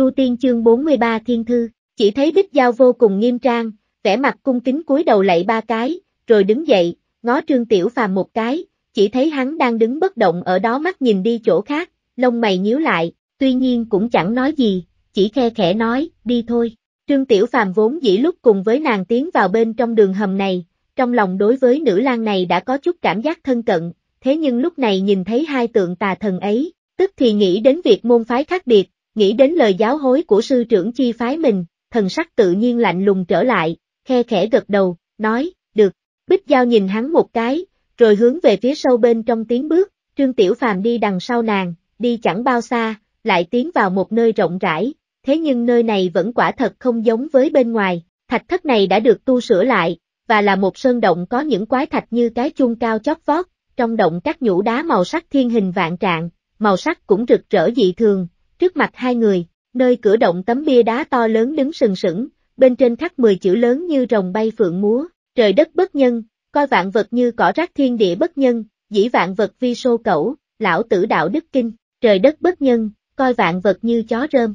Chu Tiên chương 43 Thiên Thư, chỉ thấy Bích Giao vô cùng nghiêm trang, vẻ mặt cung kính cúi đầu lạy ba cái, rồi đứng dậy, ngó Trương Tiểu Phàm một cái, chỉ thấy hắn đang đứng bất động ở đó mắt nhìn đi chỗ khác, lông mày nhíu lại, tuy nhiên cũng chẳng nói gì, chỉ khe khẽ nói, đi thôi. Trương Tiểu Phàm vốn dĩ lúc cùng với nàng tiến vào bên trong đường hầm này, trong lòng đối với nữ lang này đã có chút cảm giác thân cận, thế nhưng lúc này nhìn thấy hai tượng tà thần ấy, tức thì nghĩ đến việc môn phái khác biệt, nghĩ đến lời giáo hối của sư trưởng chi phái mình, thần sắc tự nhiên lạnh lùng trở lại, khe khẽ gật đầu, nói, được, Bích Giao nhìn hắn một cái, rồi hướng về phía sâu bên trong tiếng bước, Trương Tiểu Phàm đi đằng sau nàng, đi chẳng bao xa, lại tiến vào một nơi rộng rãi, thế nhưng nơi này vẫn quả thật không giống với bên ngoài, thạch thất này đã được tu sửa lại, và là một sơn động có những quái thạch như cái chuông cao chót vót, trong động các nhũ đá màu sắc thiên hình vạn trạng, màu sắc cũng rực rỡ dị thường, Trước mặt hai người, nơi cửa động tấm bia đá to lớn đứng sừng sững, bên trên khắc 10 chữ lớn như rồng bay phượng múa, trời đất bất nhân, coi vạn vật như cỏ rác thiên địa bất nhân, dĩ vạn vật vi sô cẩu, lão tử đạo đức kinh, trời đất bất nhân, coi vạn vật như chó rơm.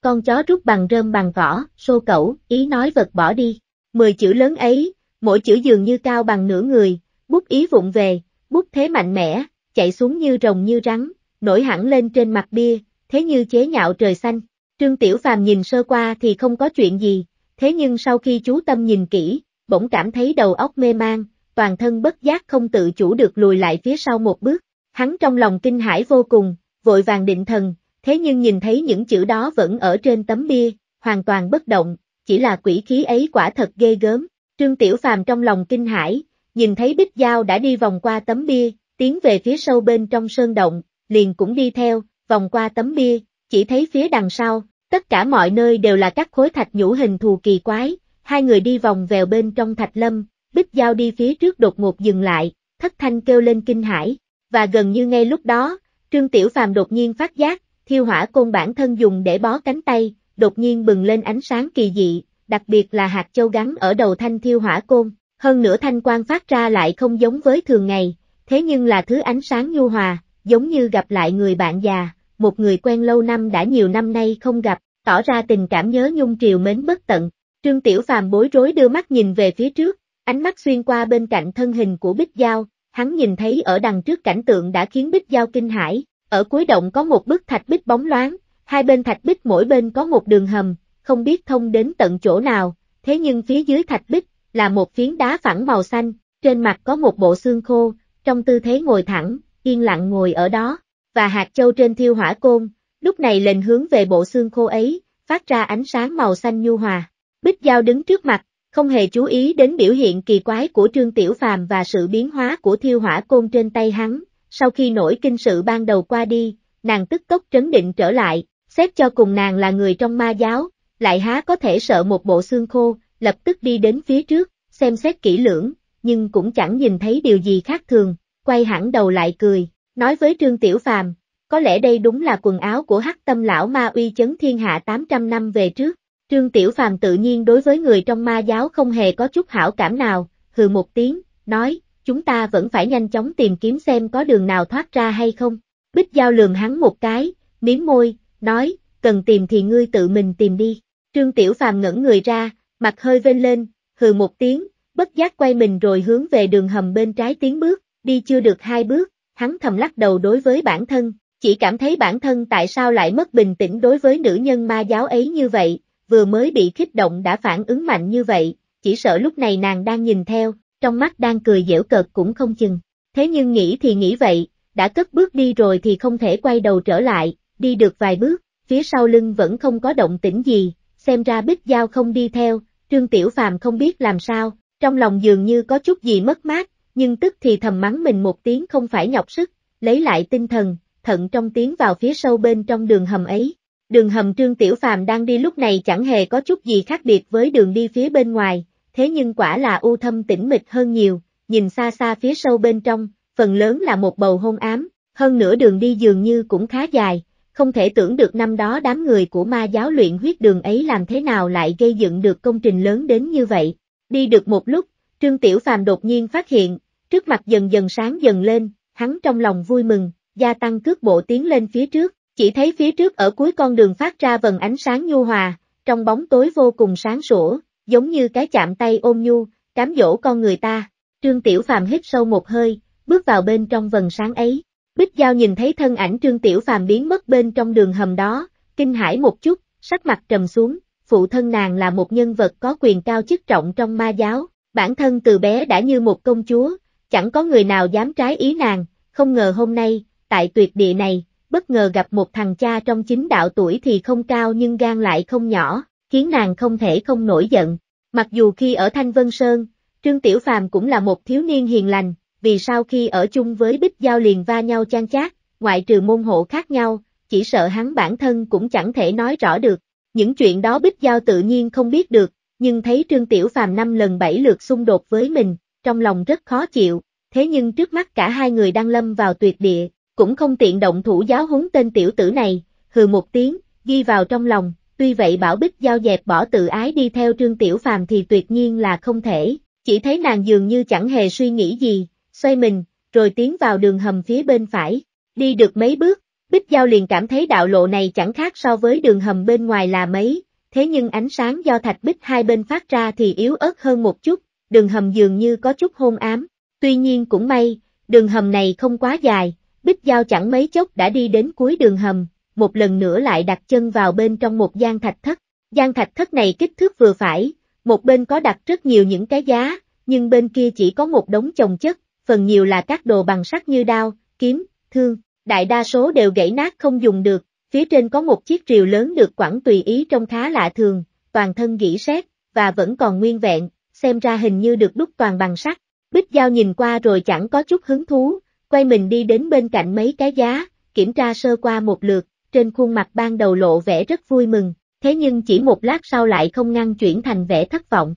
Con chó rút bằng rơm bằng vỏ, sô cẩu, ý nói vật bỏ đi. Mười chữ lớn ấy, mỗi chữ dường như cao bằng nửa người, bút ý vụng về, bút thế mạnh mẽ, chạy xuống như rồng như rắn, nổi hẳn lên trên mặt bia, thế như chế nhạo trời xanh. Trương Tiểu Phàm nhìn sơ qua thì không có chuyện gì, thế nhưng sau khi chú tâm nhìn kỹ, bỗng cảm thấy đầu óc mê mang, toàn thân bất giác không tự chủ được lùi lại phía sau một bước. Hắn trong lòng kinh hãi vô cùng, vội vàng định thần, thế nhưng nhìn thấy những chữ đó vẫn ở trên tấm bia, hoàn toàn bất động, chỉ là quỷ khí ấy quả thật ghê gớm. Trương Tiểu Phàm trong lòng kinh hãi, nhìn thấy Bích Giao đã đi vòng qua tấm bia, tiến về phía sâu bên trong sơn động, liền cũng đi theo, vòng qua tấm bia, chỉ thấy phía đằng sau, tất cả mọi nơi đều là các khối thạch nhũ hình thù kỳ quái, hai người đi vòng vèo bên trong thạch lâm, bích giao đi phía trước đột ngột dừng lại, thất thanh kêu lên kinh hãi, và gần như ngay lúc đó, Trương Tiểu Phàm đột nhiên phát giác, thiêu hỏa côn bản thân dùng để bó cánh tay, đột nhiên bừng lên ánh sáng kỳ dị, đặc biệt là hạt châu gắn ở đầu thanh thiêu hỏa côn, hơn nữa thanh quang phát ra lại không giống với thường ngày, thế nhưng là thứ ánh sáng nhu hòa, giống như gặp lại người bạn già, một người quen lâu năm đã nhiều năm nay không gặp, tỏ ra tình cảm nhớ nhung triều mến bất tận. Trương Tiểu Phàm bối rối đưa mắt nhìn về phía trước, ánh mắt xuyên qua bên cạnh thân hình của Bích Giao, hắn nhìn thấy ở đằng trước cảnh tượng đã khiến Bích Giao kinh hãi, ở cuối động có một bức thạch bích bóng loáng, hai bên thạch bích mỗi bên có một đường hầm, không biết thông đến tận chỗ nào, thế nhưng phía dưới thạch bích là một phiến đá phẳng màu xanh, trên mặt có một bộ xương khô, trong tư thế ngồi thẳng, yên lặng ngồi ở đó, và hạt châu trên thiêu hỏa côn, lúc này lệnh hướng về bộ xương khô ấy, phát ra ánh sáng màu xanh nhu hòa. Bích Giao đứng trước mặt, không hề chú ý đến biểu hiện kỳ quái của Trương Tiểu Phàm và sự biến hóa của thiêu hỏa côn trên tay hắn, sau khi nổi kinh sự ban đầu qua đi, nàng tức tốc trấn định trở lại, xét cho cùng nàng là người trong ma giáo, lại há có thể sợ một bộ xương khô, lập tức đi đến phía trước, xem xét kỹ lưỡng, nhưng cũng chẳng nhìn thấy điều gì khác thường, quay hẳn đầu lại cười, nói với Trương Tiểu Phàm, có lẽ đây đúng là quần áo của hắc tâm lão ma uy chấn thiên hạ 800 năm về trước. Trương Tiểu Phàm tự nhiên đối với người trong ma giáo không hề có chút hảo cảm nào, hừ một tiếng, nói, chúng ta vẫn phải nhanh chóng tìm kiếm xem có đường nào thoát ra hay không. Bích dao lườm hắn một cái, miếm môi, nói, cần tìm thì ngươi tự mình tìm đi. Trương Tiểu Phàm ngẩng người ra, mặt hơi vênh lên, hừ một tiếng, bất giác quay mình rồi hướng về đường hầm bên trái tiến bước đi chưa được hai bước, hắn thầm lắc đầu đối với bản thân, chỉ cảm thấy bản thân tại sao lại mất bình tĩnh đối với nữ nhân ma giáo ấy như vậy, vừa mới bị kích động đã phản ứng mạnh như vậy, chỉ sợ lúc này nàng đang nhìn theo, trong mắt đang cười dễu cợt cũng không chừng. Thế nhưng nghĩ thì nghĩ vậy, đã cất bước đi rồi thì không thể quay đầu trở lại, đi được vài bước, phía sau lưng vẫn không có động tĩnh gì, xem ra Bích Giao không đi theo, Trương Tiểu Phàm không biết làm sao, trong lòng dường như có chút gì mất mát, nhưng tức thì thầm mắng mình một tiếng không phải nhọc sức, lấy lại tinh thần, thận trong tiếng vào phía sâu bên trong đường hầm ấy. Đường hầm Trương Tiểu Phàm đang đi lúc này chẳng hề có chút gì khác biệt với đường đi phía bên ngoài, thế nhưng quả là u thâm tĩnh mịch hơn nhiều, nhìn xa xa phía sâu bên trong, phần lớn là một bầu hôn ám, hơn nữa đường đi dường như cũng khá dài, không thể tưởng được năm đó đám người của ma giáo luyện huyết đường ấy làm thế nào lại gây dựng được công trình lớn đến như vậy. Đi được một lúc, Trương Tiểu Phàm đột nhiên phát hiện, Trước mặt dần dần sáng dần lên, hắn trong lòng vui mừng, gia tăng cước bộ tiến lên phía trước, chỉ thấy phía trước ở cuối con đường phát ra vần ánh sáng nhu hòa, trong bóng tối vô cùng sáng sủa, giống như cái chạm tay ôm nhu, cám dỗ con người ta. Trương Tiểu Phàm hít sâu một hơi, bước vào bên trong vần sáng ấy. Bích Giao nhìn thấy thân ảnh Trương Tiểu Phàm biến mất bên trong đường hầm đó, kinh hãi một chút, sắc mặt trầm xuống, phụ thân nàng là một nhân vật có quyền cao chức trọng trong ma giáo, bản thân từ bé đã như một công chúa, chẳng có người nào dám trái ý nàng, không ngờ hôm nay, tại tuyệt địa này, bất ngờ gặp một thằng cha trong chính đạo tuổi thì không cao nhưng gan lại không nhỏ, khiến nàng không thể không nổi giận. Mặc dù khi ở Thanh Vân Sơn, Trương Tiểu Phàm cũng là một thiếu niên hiền lành, vì sao khi ở chung với Bích Giao liền va nhau chan chát, ngoại trừ môn hộ khác nhau, chỉ sợ hắn bản thân cũng chẳng thể nói rõ được. Những chuyện đó Bích Giao tự nhiên không biết được, nhưng thấy Trương Tiểu Phàm năm lần bảy lượt xung đột với mình, trong lòng rất khó chịu, thế nhưng trước mắt cả hai người đang lâm vào tuyệt địa, cũng không tiện động thủ giáo huấn tên tiểu tử này, hừ một tiếng, ghi vào trong lòng, tuy vậy Bảo Bích giao dẹp bỏ tự ái đi theo Trương Tiểu Phàm thì tuyệt nhiên là không thể, chỉ thấy nàng dường như chẳng hề suy nghĩ gì, xoay mình, rồi tiến vào đường hầm phía bên phải, đi được mấy bước, Bích Giao liền cảm thấy đạo lộ này chẳng khác so với đường hầm bên ngoài là mấy, thế nhưng ánh sáng do thạch bích hai bên phát ra thì yếu ớt hơn một chút, đường hầm dường như có chút hôn ám, tuy nhiên cũng may, đường hầm này không quá dài, Bích Giao chẳng mấy chốc đã đi đến cuối đường hầm, một lần nữa lại đặt chân vào bên trong một gian thạch thất. Gian thạch thất này kích thước vừa phải, một bên có đặt rất nhiều những cái giá, nhưng bên kia chỉ có một đống chồng chất, phần nhiều là các đồ bằng sắt như đao, kiếm, thương, đại đa số đều gãy nát không dùng được, phía trên có một chiếc rìu lớn được quẳng tùy ý trong khá lạ thường, toàn thân gỉ sét và vẫn còn nguyên vẹn, xem ra hình như được đúc toàn bằng sắt. Bích Giao nhìn qua rồi chẳng có chút hứng thú, quay mình đi đến bên cạnh mấy cái giá, kiểm tra sơ qua một lượt, trên khuôn mặt ban đầu lộ vẻ rất vui mừng, thế nhưng chỉ một lát sau lại không ngăn chuyển thành vẻ thất vọng.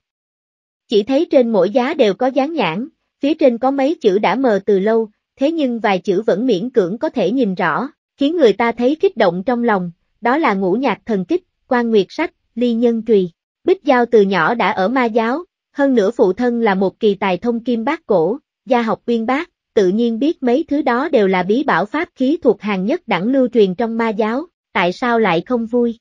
Chỉ thấy trên mỗi giá đều có dán nhãn, phía trên có mấy chữ đã mờ từ lâu, thế nhưng vài chữ vẫn miễn cưỡng có thể nhìn rõ, khiến người ta thấy kích động trong lòng, đó là ngũ nhạc thần kích, quan nguyệt sách, ly nhân trùy. Bích Giao từ nhỏ đã ở ma giáo, hơn nữa phụ thân là một kỳ tài thông kim bát cổ, gia học uyên bác, tự nhiên biết mấy thứ đó đều là bí bảo pháp khí thuộc hàng nhất đẳng lưu truyền trong ma giáo, tại sao lại không vui?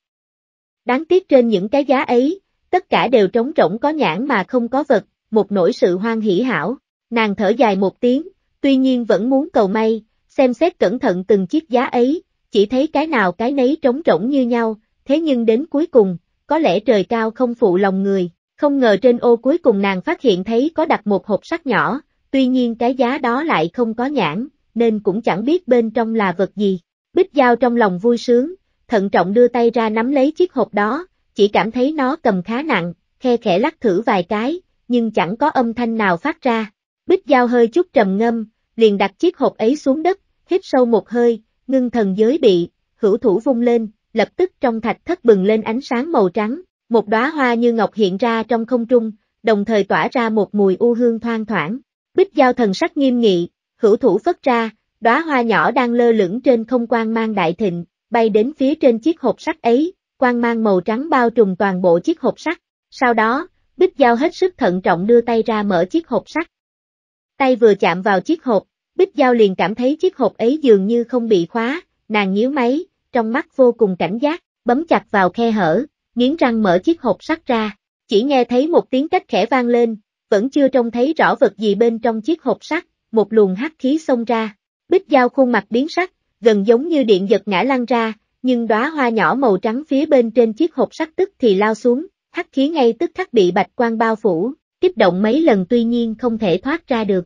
Đáng tiếc trên những cái giá ấy, tất cả đều trống rỗng có nhãn mà không có vật, một nỗi sự hoan hỉ hảo, nàng thở dài một tiếng, tuy nhiên vẫn muốn cầu may, xem xét cẩn thận từng chiếc giá ấy, chỉ thấy cái nào cái nấy trống rỗng như nhau, thế nhưng đến cuối cùng, có lẽ trời cao không phụ lòng người, không ngờ trên ô cuối cùng nàng phát hiện thấy có đặt một hộp sắt nhỏ, tuy nhiên cái giá đó lại không có nhãn, nên cũng chẳng biết bên trong là vật gì. Bích Giao trong lòng vui sướng, thận trọng đưa tay ra nắm lấy chiếc hộp đó, chỉ cảm thấy nó cầm khá nặng, khe khẽ lắc thử vài cái, nhưng chẳng có âm thanh nào phát ra. Bích Giao hơi chút trầm ngâm, liền đặt chiếc hộp ấy xuống đất, hít sâu một hơi, ngưng thần giới bị, hữu thủ vung lên, lập tức trong thạch thất bừng lên ánh sáng màu trắng, một đóa hoa như ngọc hiện ra trong không trung, đồng thời tỏa ra một mùi u hương thoang thoảng. Bích giao thần sắc nghiêm nghị, hữu thủ phất ra, đóa hoa nhỏ đang lơ lửng trên không quang mang đại thịnh, bay đến phía trên chiếc hộp sắt ấy, quang mang màu trắng bao trùm toàn bộ chiếc hộp sắt. Sau đó, Bích Giao hết sức thận trọng đưa tay ra mở chiếc hộp sắt. Tay vừa chạm vào chiếc hộp, Bích Giao liền cảm thấy chiếc hộp ấy dường như không bị khóa, nàng nhíu máy, trong mắt vô cùng cảnh giác, bấm chặt vào khe hở, nghiến răng mở chiếc hộp sắt ra, chỉ nghe thấy một tiếng cách khẽ vang lên, vẫn chưa trông thấy rõ vật gì bên trong chiếc hộp sắt, một luồng hắc khí xông ra, bích dao khuôn mặt biến sắc, gần giống như điện giật ngã lăn ra, nhưng đóa hoa nhỏ màu trắng phía bên trên chiếc hộp sắt tức thì lao xuống, hắc khí ngay tức khắc bị bạch quang bao phủ, tiếp động mấy lần tuy nhiên không thể thoát ra được.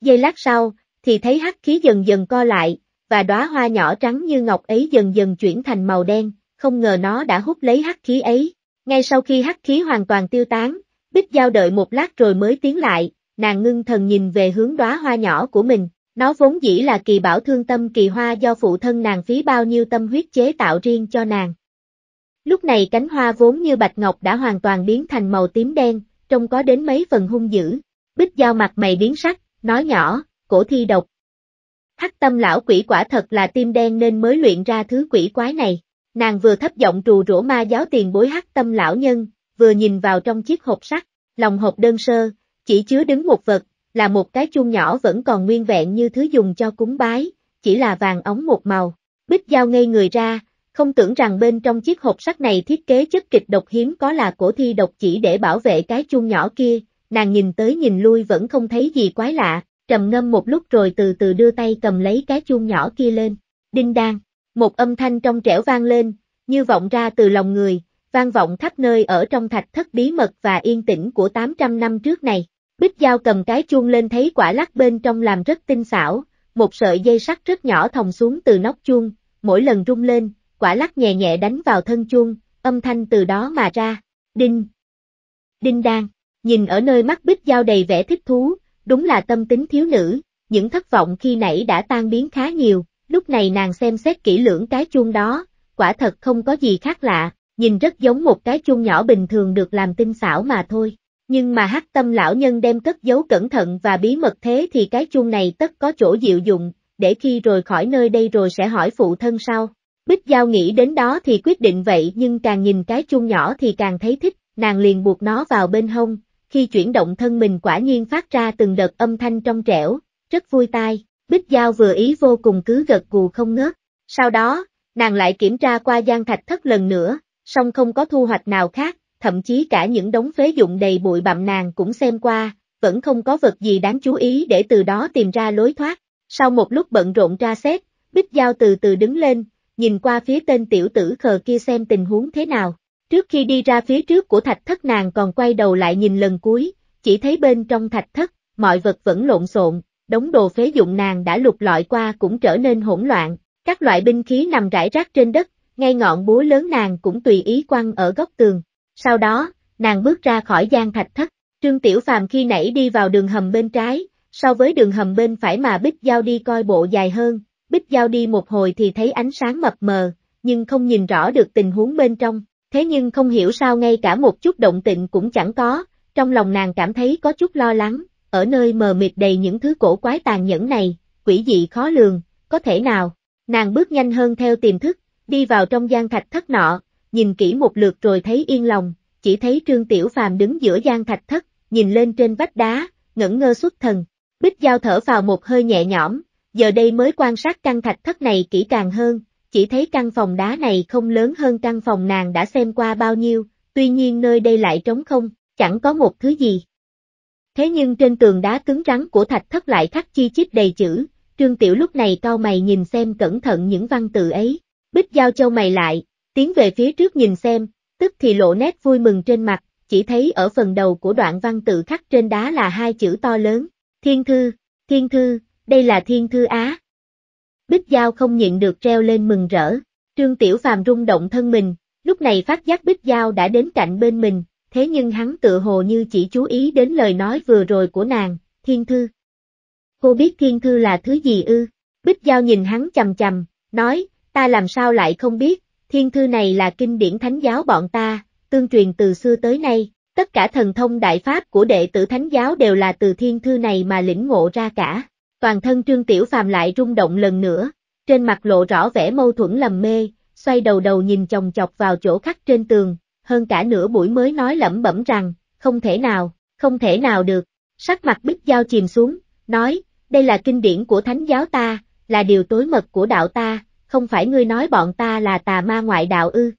Giây lát sau, thì thấy hắc khí dần dần co lại, và đóa hoa nhỏ trắng như ngọc ấy dần dần chuyển thành màu đen, không ngờ nó đã hút lấy hắc khí ấy. Ngay sau khi hắc khí hoàn toàn tiêu tán, Bích Giao đợi một lát rồi mới tiến lại, nàng ngưng thần nhìn về hướng đóa hoa nhỏ của mình. Nó vốn dĩ là kỳ bảo thương tâm kỳ hoa do phụ thân nàng phí bao nhiêu tâm huyết chế tạo riêng cho nàng. Lúc này cánh hoa vốn như bạch ngọc đã hoàn toàn biến thành màu tím đen, trông có đến mấy phần hung dữ. Bích Giao mặt mày biến sắc, nói nhỏ, cổ thi độc. Hắc tâm lão quỷ quả thật là tim đen nên mới luyện ra thứ quỷ quái này. Nàng vừa thấp giọng trù rủa ma giáo tiền bối hắc tâm lão nhân, vừa nhìn vào trong chiếc hộp sắt, lòng hộp đơn sơ, chỉ chứa đứng một vật, là một cái chuông nhỏ vẫn còn nguyên vẹn như thứ dùng cho cúng bái, chỉ là vàng ống một màu. Bích Giao ngây người ra, không tưởng rằng bên trong chiếc hộp sắt này thiết kế chất kịch độc hiếm có là cổ thi độc chỉ để bảo vệ cái chuông nhỏ kia, nàng nhìn tới nhìn lui vẫn không thấy gì quái lạ, trầm ngâm một lúc rồi từ từ đưa tay cầm lấy cái chuông nhỏ kia lên. Đinh đan. Một âm thanh trong trẻo vang lên, như vọng ra từ lòng người, vang vọng khắp nơi ở trong thạch thất bí mật và yên tĩnh của 800 năm trước này. Bích Giao cầm cái chuông lên thấy quả lắc bên trong làm rất tinh xảo, một sợi dây sắt rất nhỏ thòng xuống từ nóc chuông, mỗi lần rung lên, quả lắc nhẹ nhẹ đánh vào thân chuông, âm thanh từ đó mà ra, đinh, đinh đang, nhìn ở nơi mắt Bích Giao đầy vẻ thích thú, đúng là tâm tính thiếu nữ, những thất vọng khi nãy đã tan biến khá nhiều, lúc này nàng xem xét kỹ lưỡng cái chuông đó, quả thật không có gì khác lạ, nhìn rất giống một cái chuông nhỏ bình thường được làm tinh xảo mà thôi. Nhưng mà hắc tâm lão nhân đem cất giấu cẩn thận và bí mật thế thì cái chuông này tất có chỗ diệu dụng, để khi rồi khỏi nơi đây rồi sẽ hỏi phụ thân sau. Bích Giao nghĩ đến đó thì quyết định vậy nhưng càng nhìn cái chuông nhỏ thì càng thấy thích, nàng liền buộc nó vào bên hông, khi chuyển động thân mình quả nhiên phát ra từng đợt âm thanh trong trẻo, rất vui tai, Bích Giao vừa ý vô cùng cứ gật gù không ngớt. Sau đó, nàng lại kiểm tra qua gian thạch thất lần nữa, song không có thu hoạch nào khác, thậm chí cả những đống phế dụng đầy bụi bặm nàng cũng xem qua, vẫn không có vật gì đáng chú ý để từ đó tìm ra lối thoát. Sau một lúc bận rộn tra xét, Bích Giao từ từ đứng lên, nhìn qua phía tên tiểu tử khờ kia xem tình huống thế nào. Trước khi đi ra phía trước của thạch thất nàng còn quay đầu lại nhìn lần cuối, chỉ thấy bên trong thạch thất, mọi vật vẫn lộn xộn, đống đồ phế dụng nàng đã lục lọi qua cũng trở nên hỗn loạn, các loại binh khí nằm rải rác trên đất, ngay ngọn búa lớn nàng cũng tùy ý quăng ở góc tường. Sau đó, nàng bước ra khỏi gian thạch thất, Trương Tiểu Phàm khi nãy đi vào đường hầm bên trái, so với đường hầm bên phải mà Bích Giao đi coi bộ dài hơn, Bích Giao đi một hồi thì thấy ánh sáng mập mờ, nhưng không nhìn rõ được tình huống bên trong, thế nhưng không hiểu sao ngay cả một chút động tịnh cũng chẳng có, trong lòng nàng cảm thấy có chút lo lắng, ở nơi mờ mịt đầy những thứ cổ quái tàn nhẫn này, quỷ dị khó lường, có thể nào, nàng bước nhanh hơn theo tiềm thức, đi vào trong gian thạch thất nọ, nhìn kỹ một lượt rồi thấy yên lòng, chỉ thấy Trương Tiểu Phàm đứng giữa gian thạch thất, nhìn lên trên vách đá, ngẩn ngơ xuất thần, bích giao thở vào một hơi nhẹ nhõm, giờ đây mới quan sát căn thạch thất này kỹ càng hơn, chỉ thấy căn phòng đá này không lớn hơn căn phòng nàng đã xem qua bao nhiêu, tuy nhiên nơi đây lại trống không, chẳng có một thứ gì. Thế nhưng trên tường đá cứng rắn của thạch thất lại khắc chi chít đầy chữ, Trương Tiểu lúc này cau mày nhìn xem cẩn thận những văn tự ấy. Bích Giao Châu mày lại, tiến về phía trước nhìn xem, tức thì lộ nét vui mừng trên mặt, chỉ thấy ở phần đầu của đoạn văn tự khắc trên đá là hai chữ to lớn, Thiên Thư, Thiên Thư, đây là Thiên Thư Á. Bích Giao không nhịn được treo lên mừng rỡ, Trương Tiểu Phàm rung động thân mình, lúc này phát giác Bích Giao đã đến cạnh bên mình, thế nhưng hắn tự hồ như chỉ chú ý đến lời nói vừa rồi của nàng, thiên thư. Cô biết thiên thư là thứ gì ư? Bích Giao nhìn hắn chầm chầm, nói, ta làm sao lại không biết, thiên thư này là kinh điển thánh giáo bọn ta, tương truyền từ xưa tới nay, tất cả thần thông đại pháp của đệ tử thánh giáo đều là từ thiên thư này mà lĩnh ngộ ra cả. Toàn thân Trương Tiểu Phàm lại rung động lần nữa, trên mặt lộ rõ vẻ mâu thuẫn lầm mê, xoay đầu đầu nhìn chồng chọc vào chỗ khắc trên tường, hơn cả nửa buổi mới nói lẩm bẩm rằng, không thể nào, không thể nào được. Sắc mặt Bích dao chìm xuống, nói, đây là kinh điển của Thánh giáo ta, là điều tối mật của đạo ta, không phải ngươi nói bọn ta là tà ma ngoại đạo ư.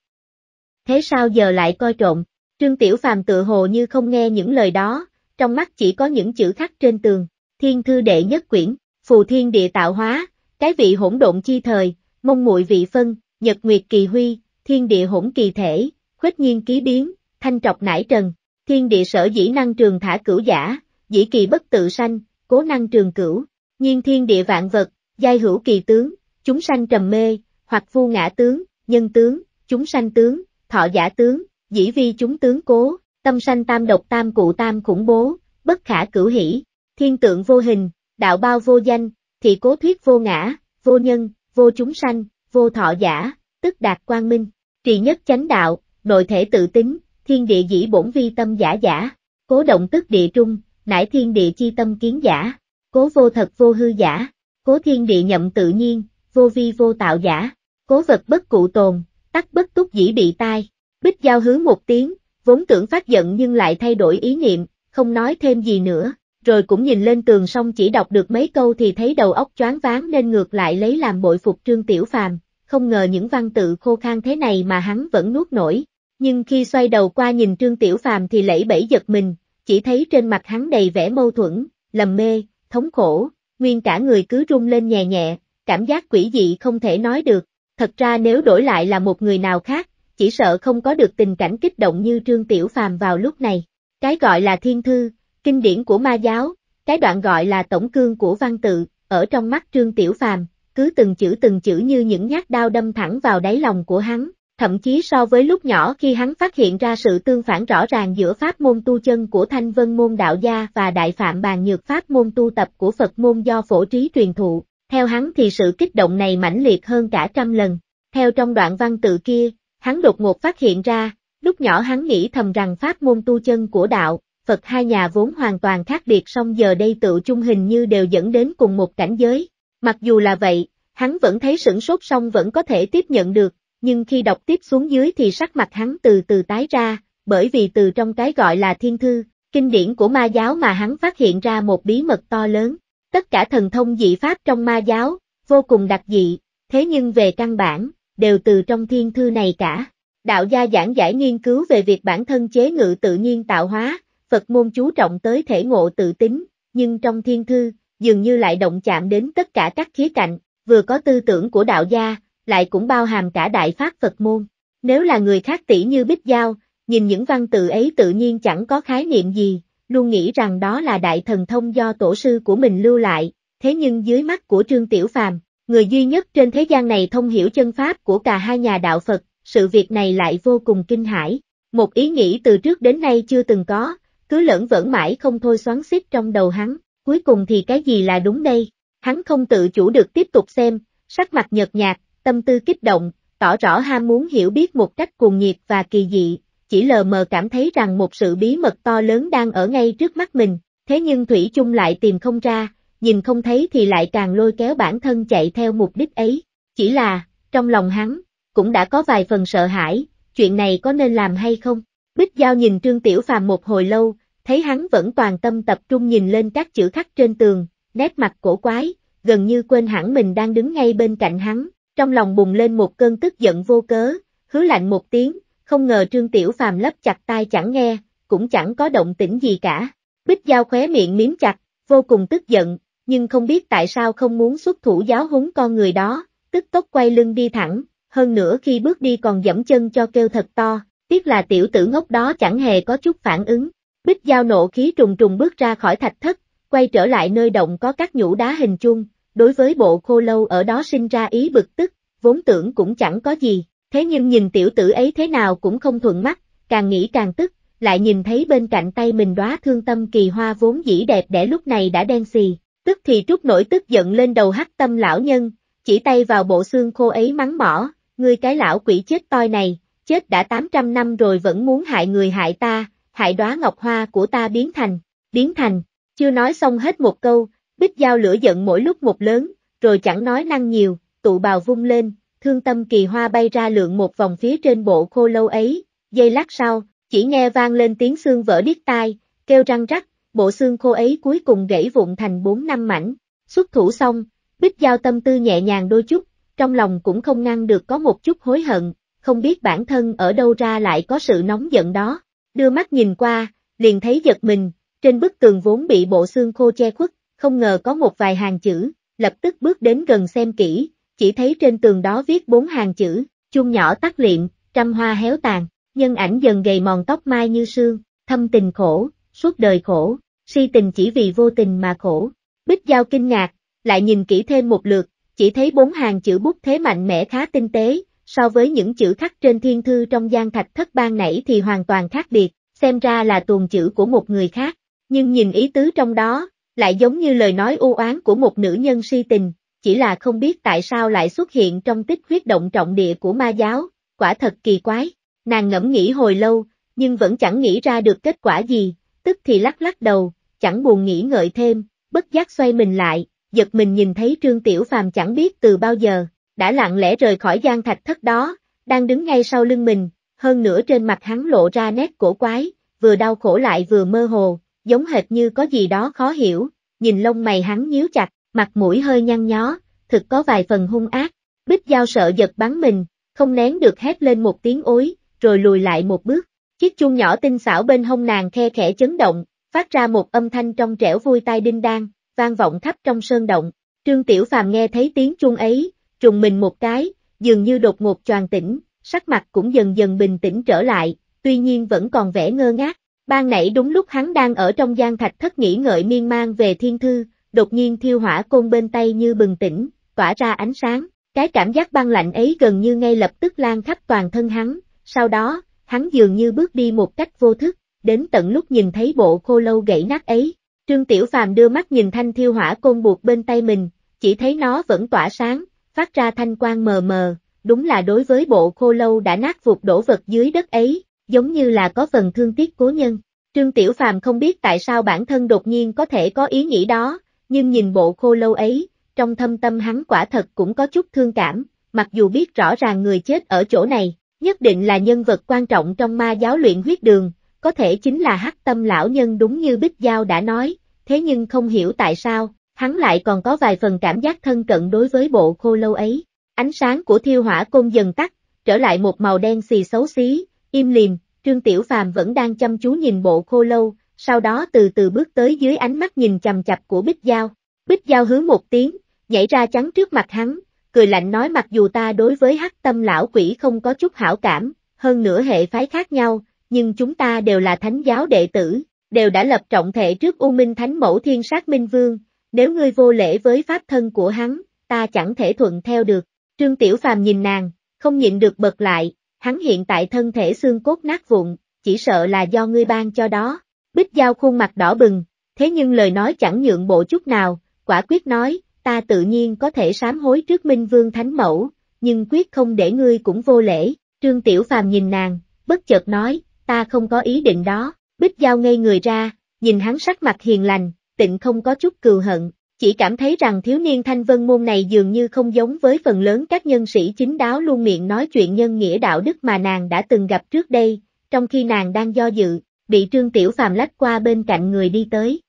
Thế sao giờ lại coi trộm, Trương Tiểu Phàm tự hồ như không nghe những lời đó, trong mắt chỉ có những chữ khắc trên tường, thiên thư đệ nhất quyển, phù thiên địa tạo hóa, cái vị hỗn độn chi thời, mông muội vị phân, nhật nguyệt kỳ huy, thiên địa hỗn kỳ thể, khuếch nhiên ký biến, thanh trọc nải trần, thiên địa sở dĩ năng trường thả cửu giả, dĩ kỳ bất tự sanh, cố năng trường cửu, nhiên thiên địa vạn vật, giai hữu kỳ tướng, chúng sanh trầm mê, hoặc phu ngã tướng, nhân tướng, chúng sanh tướng, thọ giả tướng, dĩ vi chúng tướng cố, tâm sanh tam độc tam cụ tam khủng bố, bất khả cửu hỷ, thiên tượng vô hình, đạo bao vô danh, thì cố thuyết vô ngã, vô nhân, vô chúng sanh, vô thọ giả, tức đạt quang minh, trì nhất chánh đạo, nội thể tự tính, thiên địa dĩ bổn vi tâm giả giả, cố động tức địa trung, nải thiên địa chi tâm kiến giả, cố vô thật vô hư giả, cố thiên địa nhậm tự nhiên, vô vi vô tạo giả, cố vật bất cụ tồn, tắc bất túc dĩ bị tai, bích giao hứa một tiếng, vốn tưởng phát giận nhưng lại thay đổi ý niệm, không nói thêm gì nữa, rồi cũng nhìn lên tường xong chỉ đọc được mấy câu thì thấy đầu óc choáng váng nên ngược lại lấy làm bội phục trương tiểu phàm, không ngờ những văn tự khô khan thế này mà hắn vẫn nuốt nổi nhưng khi xoay đầu qua nhìn Trương Tiểu Phàm thì lẫy bẫy giật mình, chỉ thấy trên mặt hắn đầy vẻ mâu thuẫn, lầm mê, thống khổ, nguyên cả người cứ rung lên nhẹ nhẹ, cảm giác quỷ dị không thể nói được, thật ra nếu đổi lại là một người nào khác, chỉ sợ không có được tình cảnh kích động như Trương Tiểu Phàm vào lúc này. Cái gọi là thiên thư, kinh điển của ma giáo, cái đoạn gọi là tổng cương của văn tự, ở trong mắt Trương Tiểu Phàm, cứ từng chữ từng chữ như những nhát đao đâm thẳng vào đáy lòng của hắn, thậm chí so với lúc nhỏ khi hắn phát hiện ra sự tương phản rõ ràng giữa pháp môn tu chân của Thanh Vân môn đạo gia và Đại Phạm Bàn Nhược pháp môn tu tập của Phật môn do phổ trí truyền thụ, theo hắn thì sự kích động này mãnh liệt hơn cả trăm lần. Theo trong đoạn văn tự kia, hắn đột ngột phát hiện ra, lúc nhỏ hắn nghĩ thầm rằng pháp môn tu chân của đạo, Phật hai nhà vốn hoàn toàn khác biệt song giờ đây tự trung hình như đều dẫn đến cùng một cảnh giới. Mặc dù là vậy, hắn vẫn thấy sửng sốt song vẫn có thể tiếp nhận được, nhưng khi đọc tiếp xuống dưới thì sắc mặt hắn từ từ tái ra, bởi vì từ trong cái gọi là thiên thư, kinh điển của ma giáo mà hắn phát hiện ra một bí mật to lớn. Tất cả thần thông dị pháp trong ma giáo, vô cùng đặc dị, thế nhưng về căn bản, đều từ trong thiên thư này cả. Đạo gia giảng giải nghiên cứu về việc bản thân chế ngự tự nhiên tạo hóa, Phật môn chú trọng tới thể ngộ tự tính, nhưng trong thiên thư, dường như lại động chạm đến tất cả các khía cạnh, vừa có tư tưởng của đạo gia, lại cũng bao hàm cả Đại Pháp Phật môn. Nếu là người khác tỷ như Bích Giao, nhìn những văn tự ấy tự nhiên chẳng có khái niệm gì, luôn nghĩ rằng đó là đại thần thông do tổ sư của mình lưu lại, thế nhưng dưới mắt của Trương Tiểu Phàm, người duy nhất trên thế gian này thông hiểu chân pháp của cả hai nhà đạo Phật, sự việc này lại vô cùng kinh hãi. Một ý nghĩ từ trước đến nay chưa từng có, cứ lẫn vẫn mãi không thôi xoắn xít trong đầu hắn, cuối cùng thì cái gì là đúng đây? Hắn không tự chủ được tiếp tục xem, sắc mặt nhợt nhạt, tâm tư kích động, tỏ rõ ham muốn hiểu biết một cách cuồng nhiệt và kỳ dị, chỉ lờ mờ cảm thấy rằng một sự bí mật to lớn đang ở ngay trước mắt mình, thế nhưng Thủy chung lại tìm không ra, nhìn không thấy thì lại càng lôi kéo bản thân chạy theo mục đích ấy, chỉ là, trong lòng hắn, cũng đã có vài phần sợ hãi, chuyện này có nên làm hay không? Bích Giao nhìn Trương Tiểu Phàm một hồi lâu, thấy hắn vẫn toàn tâm tập trung nhìn lên các chữ khắc trên tường, nét mặt cổ quái, gần như quên hẳn mình đang đứng ngay bên cạnh hắn, trong lòng bùng lên một cơn tức giận vô cớ, hứa lạnh một tiếng, không ngờ Trương Tiểu Phàm lấp chặt tai chẳng nghe, cũng chẳng có động tĩnh gì cả. Bích Giao khóe miệng miếm chặt, vô cùng tức giận, nhưng không biết tại sao không muốn xuất thủ giáo huấn con người đó, tức tốc quay lưng đi thẳng, hơn nữa khi bước đi còn dẫm chân cho kêu thật to, tiếc là tiểu tử ngốc đó chẳng hề có chút phản ứng. Bích Giao nộ khí trùng trùng bước ra khỏi thạch thất, quay trở lại nơi động có các nhũ đá hình chuông, đối với bộ khô lâu ở đó sinh ra ý bực tức, vốn tưởng cũng chẳng có gì, thế nhưng nhìn tiểu tử ấy thế nào cũng không thuận mắt, càng nghĩ càng tức, lại nhìn thấy bên cạnh tay mình đóa thương tâm kỳ hoa vốn dĩ đẹp để lúc này đã đen xì, tức thì trút nổi tức giận lên đầu hắc tâm lão nhân, chỉ tay vào bộ xương khô ấy mắng mỏ, ngươi cái lão quỷ chết toi này, chết đã 800 năm rồi vẫn muốn hại người hại ta, hại đóa ngọc hoa của ta biến thành, biến thành, chưa nói xong hết một câu, Bích Giao lửa giận mỗi lúc một lớn, rồi chẳng nói năng nhiều, tụ bào vung lên, thương tâm kỳ hoa bay ra lượng một vòng phía trên bộ khô lâu ấy, dây lát sau, chỉ nghe vang lên tiếng xương vỡ điếc tai, kêu răng rắc, bộ xương khô ấy cuối cùng gãy vụn thành bốn năm mảnh, xuất thủ xong, Bích Giao tâm tư nhẹ nhàng đôi chút, trong lòng cũng không ngăn được có một chút hối hận, không biết bản thân ở đâu ra lại có sự nóng giận đó, đưa mắt nhìn qua, liền thấy giật mình, trên bức tường vốn bị bộ xương khô che khuất, không ngờ có một vài hàng chữ, lập tức bước đến gần xem kỹ, chỉ thấy trên tường đó viết bốn hàng chữ, chuông nhỏ tắt liệm, trăm hoa héo tàn, nhân ảnh dần gầy mòn tóc mai như sương, thâm tình khổ, suốt đời khổ, si tình chỉ vì vô tình mà khổ. Bích Giao kinh ngạc, lại nhìn kỹ thêm một lượt, chỉ thấy bốn hàng chữ bút thế mạnh mẽ khá tinh tế, so với những chữ khắc trên thiên thư trong gian thạch thất ban nãy thì hoàn toàn khác biệt, xem ra là tuồng chữ của một người khác, nhưng nhìn ý tứ trong đó, lại giống như lời nói u oán của một nữ nhân si tình, chỉ là không biết tại sao lại xuất hiện trong tích huyết động trọng địa của ma giáo, quả thật kỳ quái. Nàng ngẫm nghĩ hồi lâu, nhưng vẫn chẳng nghĩ ra được kết quả gì, tức thì lắc lắc đầu, chẳng buồn nghĩ ngợi thêm, bất giác xoay mình lại, giật mình nhìn thấy Trương Tiểu Phàm chẳng biết từ bao giờ, đã lặng lẽ rời khỏi gian thạch thất đó, đang đứng ngay sau lưng mình, hơn nữa trên mặt hắn lộ ra nét cổ quái, vừa đau khổ lại vừa mơ hồ, giống hệt như có gì đó khó hiểu, nhìn lông mày hắn nhíu chặt, mặt mũi hơi nhăn nhó, thực có vài phần hung ác. Bích Giao sợ giật bắn mình, không nén được hét lên một tiếng ối, rồi lùi lại một bước. Chiếc chuông nhỏ tinh xảo bên hông nàng khe khẽ chấn động, phát ra một âm thanh trong trẻo vui tai đinh đan, vang vọng khắp trong sơn động. Trương Tiểu Phàm nghe thấy tiếng chuông ấy, trùng mình một cái, dường như đột ngột choàng tỉnh, sắc mặt cũng dần dần bình tĩnh trở lại, tuy nhiên vẫn còn vẻ ngơ ngác. Ban nãy đúng lúc hắn đang ở trong gian thạch thất nghỉ ngợi miên man về thiên thư, đột nhiên thiêu hỏa côn bên tay như bừng tỉnh, tỏa ra ánh sáng, cái cảm giác băng lạnh ấy gần như ngay lập tức lan khắp toàn thân hắn, sau đó, hắn dường như bước đi một cách vô thức, đến tận lúc nhìn thấy bộ khô lâu gãy nát ấy. Trương Tiểu Phàm đưa mắt nhìn thanh thiêu hỏa côn buộc bên tay mình, chỉ thấy nó vẫn tỏa sáng, phát ra thanh quang mờ mờ, đúng là đối với bộ khô lâu đã nát vụt đổ vật dưới đất ấy, giống như là có phần thương tiếc cố nhân. Trương Tiểu Phàm không biết tại sao bản thân đột nhiên có thể có ý nghĩ đó, nhưng nhìn bộ khô lâu ấy, trong thâm tâm hắn quả thật cũng có chút thương cảm, mặc dù biết rõ ràng người chết ở chỗ này, nhất định là nhân vật quan trọng trong ma giáo luyện huyết đường, có thể chính là hắc tâm lão nhân đúng như Bích Giao đã nói, thế nhưng không hiểu tại sao, hắn lại còn có vài phần cảm giác thân cận đối với bộ khô lâu ấy. Ánh sáng của thiêu hỏa côn dần tắt, trở lại một màu đen xì xấu xí, im lìm, Trương Tiểu Phàm vẫn đang chăm chú nhìn bộ khô lâu, sau đó từ từ bước tới dưới ánh mắt nhìn chầm chập của Bích Giao. Bích Giao hứa một tiếng, nhảy ra trắng trước mặt hắn, cười lạnh nói mặc dù ta đối với hắc tâm lão quỷ không có chút hảo cảm, hơn nửa hệ phái khác nhau, nhưng chúng ta đều là thánh giáo đệ tử, đều đã lập trọng thể trước U Minh Thánh Mẫu Thiên Sát Minh Vương, nếu ngươi vô lễ với pháp thân của hắn, ta chẳng thể thuận theo được. Trương Tiểu Phàm nhìn nàng, không nhịn được bật lại, hắn hiện tại thân thể xương cốt nát vụn, chỉ sợ là do ngươi ban cho đó. Bích Giao khuôn mặt đỏ bừng, thế nhưng lời nói chẳng nhượng bộ chút nào, quả quyết nói, ta tự nhiên có thể sám hối trước Minh Vương Thánh Mẫu, nhưng quyết không để ngươi cũng vô lễ. Trương Tiểu Phàm nhìn nàng, bất chợt nói, ta không có ý định đó. Bích Giao ngây người ra, nhìn hắn sắc mặt hiền lành, tịnh không có chút cừu hận, chỉ cảm thấy rằng thiếu niên thanh vân môn này dường như không giống với phần lớn các nhân sĩ chính đáo luôn miệng nói chuyện nhân nghĩa đạo đức mà nàng đã từng gặp trước đây, trong khi nàng đang do dự, bị trương tiểu phàm lách qua bên cạnh người đi tới.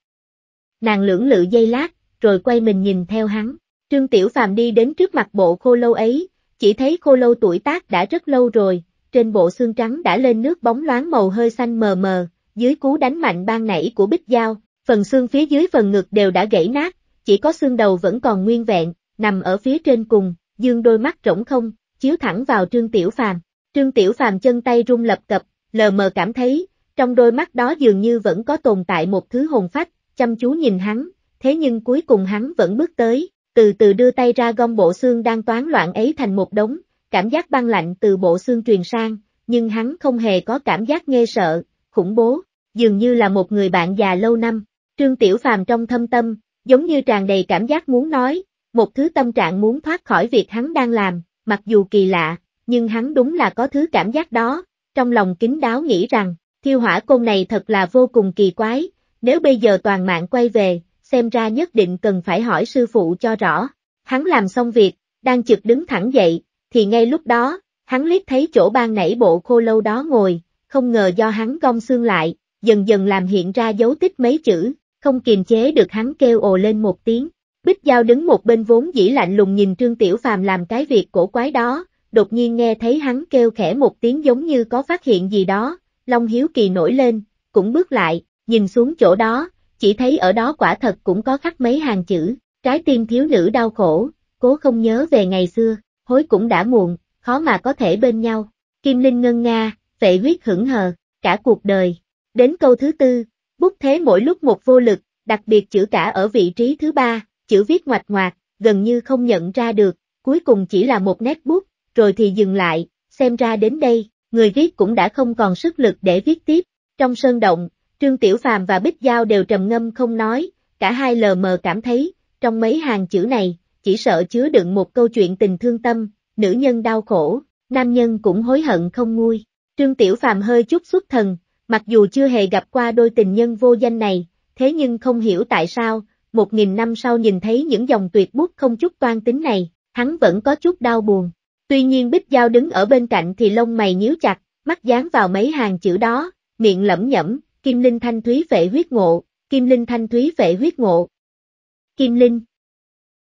Nàng lưỡng lự dây lát, rồi quay mình nhìn theo hắn, trương tiểu phàm đi đến trước mặt bộ khô lâu ấy, chỉ thấy khô lâu tuổi tác đã rất lâu rồi, trên bộ xương trắng đã lên nước bóng loáng màu hơi xanh mờ mờ, dưới cú đánh mạnh ban nảy của bích dao, phần xương phía dưới phần ngực đều đã gãy nát, chỉ có xương đầu vẫn còn nguyên vẹn, nằm ở phía trên cùng, dương đôi mắt rỗng không, chiếu thẳng vào Trương Tiểu Phàm. Trương Tiểu Phàm chân tay rung lập cập, lờ mờ cảm thấy, trong đôi mắt đó dường như vẫn có tồn tại một thứ hồn phách, chăm chú nhìn hắn, thế nhưng cuối cùng hắn vẫn bước tới, từ từ đưa tay ra gom bộ xương đang toán loạn ấy thành một đống, cảm giác băng lạnh từ bộ xương truyền sang, nhưng hắn không hề có cảm giác nghe sợ, khủng bố, dường như là một người bạn già lâu năm. Trương Tiểu Phàm trong thâm tâm, giống như tràn đầy cảm giác muốn nói, một thứ tâm trạng muốn thoát khỏi việc hắn đang làm, mặc dù kỳ lạ, nhưng hắn đúng là có thứ cảm giác đó, trong lòng kính đáo nghĩ rằng, thiêu hỏa côn này thật là vô cùng kỳ quái, nếu bây giờ toàn mạng quay về, xem ra nhất định cần phải hỏi sư phụ cho rõ. Hắn làm xong việc, đang trực đứng thẳng dậy, thì ngay lúc đó, hắn liếc thấy chỗ ban nảy bộ khô lâu đó ngồi, không ngờ do hắn gom xương lại, dần dần làm hiện ra dấu tích mấy chữ, không kiềm chế được hắn kêu ồ lên một tiếng. Bích Giao đứng một bên vốn dĩ lạnh lùng nhìn Trương Tiểu Phàm làm cái việc cổ quái đó, đột nhiên nghe thấy hắn kêu khẽ một tiếng giống như có phát hiện gì đó, Long Hiếu Kỳ nổi lên, cũng bước lại, nhìn xuống chỗ đó, chỉ thấy ở đó quả thật cũng có khắc mấy hàng chữ, trái tim thiếu nữ đau khổ, cố không nhớ về ngày xưa, hối cũng đã muộn, khó mà có thể bên nhau. Kim Linh ngân nga, vệ huyết hững hờ, cả cuộc đời. Đến câu thứ tư, bút thế mỗi lúc một vô lực, đặc biệt chữ cả ở vị trí thứ ba, chữ viết ngoạch ngoạc, gần như không nhận ra được, cuối cùng chỉ là một nét bút, rồi thì dừng lại, xem ra đến đây, người viết cũng đã không còn sức lực để viết tiếp. Trong sơn động, Trương Tiểu Phàm và Bích Giao đều trầm ngâm không nói, cả hai lờ mờ cảm thấy, trong mấy hàng chữ này, chỉ sợ chứa đựng một câu chuyện tình thương tâm, nữ nhân đau khổ, nam nhân cũng hối hận không nguôi. Trương Tiểu Phàm hơi chút xuất thần, Mặc dù chưa hề gặp qua đôi tình nhân vô danh này, thế nhưng không hiểu tại sao, một nghìn năm sau nhìn thấy những dòng tuyệt bút không chút toan tính này, hắn vẫn có chút đau buồn. Tuy nhiên Bích Giao đứng ở bên cạnh thì lông mày nhíu chặt, mắt dán vào mấy hàng chữ đó, miệng lẩm nhẩm, Kim Linh Thanh Thúy vệ huyết ngộ, Kim Linh Thanh Thúy vệ huyết ngộ. Kim Linh.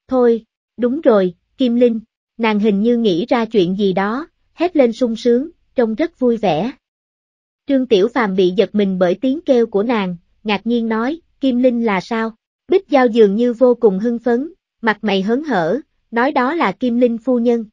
Thôi, đúng rồi, Kim Linh, nàng hình như nghĩ ra chuyện gì đó, hét lên sung sướng, trông rất vui vẻ. Trương Tiểu Phàm bị giật mình bởi tiếng kêu của nàng, ngạc nhiên nói, Kim Linh là sao? Bích Giao dường như vô cùng hưng phấn, mặt mày hớn hở, nói đó là Kim Linh phu nhân.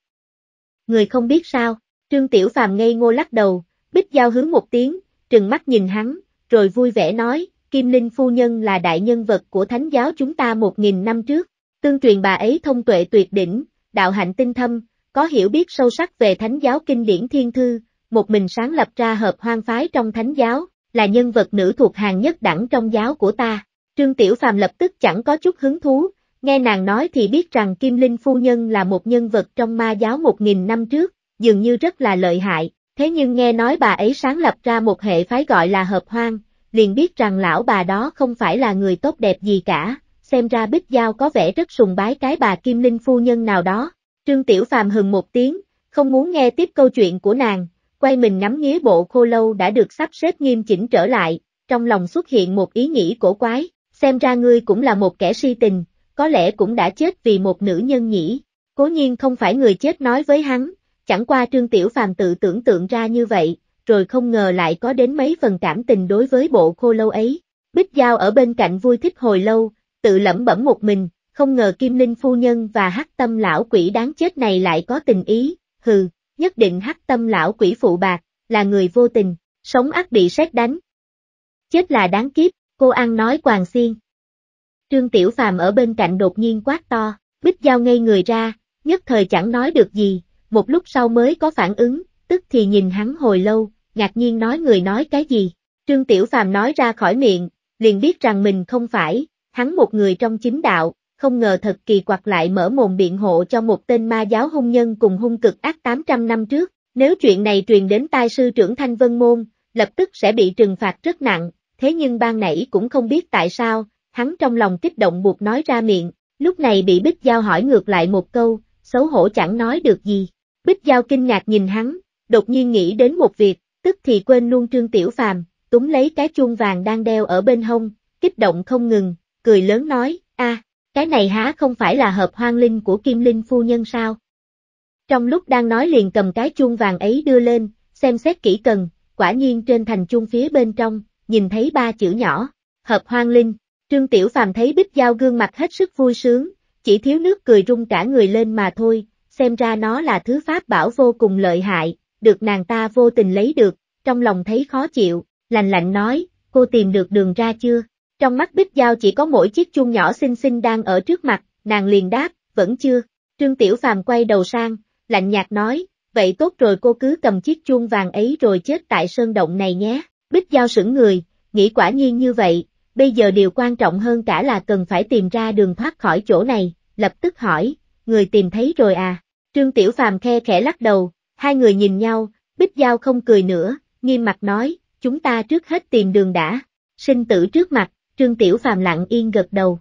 Người không biết sao, Trương Tiểu Phàm ngây ngô lắc đầu, Bích Giao hướng một tiếng, trừng mắt nhìn hắn, rồi vui vẻ nói, Kim Linh phu nhân là đại nhân vật của thánh giáo chúng ta một nghìn năm trước, tương truyền bà ấy thông tuệ tuyệt đỉnh, đạo hạnh tinh thâm, có hiểu biết sâu sắc về thánh giáo kinh điển thiên thư, một mình sáng lập ra hợp hoang phái trong thánh giáo, là nhân vật nữ thuộc hàng nhất đẳng trong giáo của ta. Trương Tiểu Phàm lập tức chẳng có chút hứng thú, nghe nàng nói thì biết rằng Kim Linh Phu Nhân là một nhân vật trong ma giáo một nghìn năm trước, dường như rất là lợi hại, thế nhưng nghe nói bà ấy sáng lập ra một hệ phái gọi là hợp hoang, liền biết rằng lão bà đó không phải là người tốt đẹp gì cả, xem ra Bích Giao có vẻ rất sùng bái cái bà Kim Linh Phu Nhân nào đó. Trương Tiểu Phàm hừng một tiếng, không muốn nghe tiếp câu chuyện của nàng, quay mình ngắm nghía bộ khô lâu đã được sắp xếp nghiêm chỉnh trở lại, trong lòng xuất hiện một ý nghĩ cổ quái, xem ra ngươi cũng là một kẻ si tình, có lẽ cũng đã chết vì một nữ nhân nhỉ. Cố nhiên không phải người chết nói với hắn, chẳng qua Trương Tiểu Phàm tự tưởng tượng ra như vậy, rồi không ngờ lại có đến mấy phần cảm tình đối với bộ khô lâu ấy. Bích Giao ở bên cạnh vui thích hồi lâu, tự lẩm bẩm một mình, không ngờ Kim Linh Phu Nhân và Hắc Tâm Lão Quỷ đáng chết này lại có tình ý, hừ, nhất định hắc tâm lão quỷ phụ bạc, là người vô tình, sống ác bị xét đánh. Chết là đáng kiếp, cô ăn nói quàng xiên. Trương Tiểu Phàm ở bên cạnh đột nhiên quát to, bích dao ngây người ra, nhất thời chẳng nói được gì, một lúc sau mới có phản ứng, tức thì nhìn hắn hồi lâu, ngạc nhiên nói người nói cái gì. Trương Tiểu Phàm nói ra khỏi miệng, liền biết rằng mình không phải, hắn một người trong chính đạo, không ngờ thật kỳ quặc lại mở mồm biện hộ cho một tên ma giáo hung nhân cùng hung cực ác 800 năm trước, nếu chuyện này truyền đến tai sư trưởng Thanh Vân Môn, lập tức sẽ bị trừng phạt rất nặng, thế nhưng ban nãy cũng không biết tại sao, hắn trong lòng kích động buộc nói ra miệng, lúc này bị Bích Giao hỏi ngược lại một câu, xấu hổ chẳng nói được gì. Bích Giao kinh ngạc nhìn hắn, đột nhiên nghĩ đến một việc, tức thì quên luôn Trương Tiểu Phàm, túm lấy cái chuông vàng đang đeo ở bên hông, kích động không ngừng, cười lớn nói, a, cái này há không phải là hợp hoang linh của Kim Linh phu nhân sao? Trong lúc đang nói liền cầm cái chuông vàng ấy đưa lên, xem xét kỹ cần, quả nhiên trên thành chuông phía bên trong, nhìn thấy ba chữ nhỏ, hợp hoang linh, Trương Tiểu Phàm thấy Bích Giao gương mặt hết sức vui sướng, chỉ thiếu nước cười rung cả người lên mà thôi, xem ra nó là thứ pháp bảo vô cùng lợi hại, được nàng ta vô tình lấy được, trong lòng thấy khó chịu, lạnh lạnh nói, cô tìm được đường ra chưa? Trong mắt Bích Giao chỉ có mỗi chiếc chuông nhỏ xinh xinh đang ở trước mặt, nàng liền đáp, vẫn chưa. Trương Tiểu Phàm quay đầu sang, lạnh nhạt nói, vậy tốt rồi cô cứ cầm chiếc chuông vàng ấy rồi chết tại sơn động này nhé. Bích Giao sững người, nghĩ quả nhiên như vậy, bây giờ điều quan trọng hơn cả là cần phải tìm ra đường thoát khỏi chỗ này, lập tức hỏi, người tìm thấy rồi à? Trương Tiểu Phàm khe khẽ lắc đầu, hai người nhìn nhau, Bích Giao không cười nữa, nghiêm mặt nói, chúng ta trước hết tìm đường đã, sinh tử trước mặt, Trương Tiểu Phàm lặng yên gật đầu.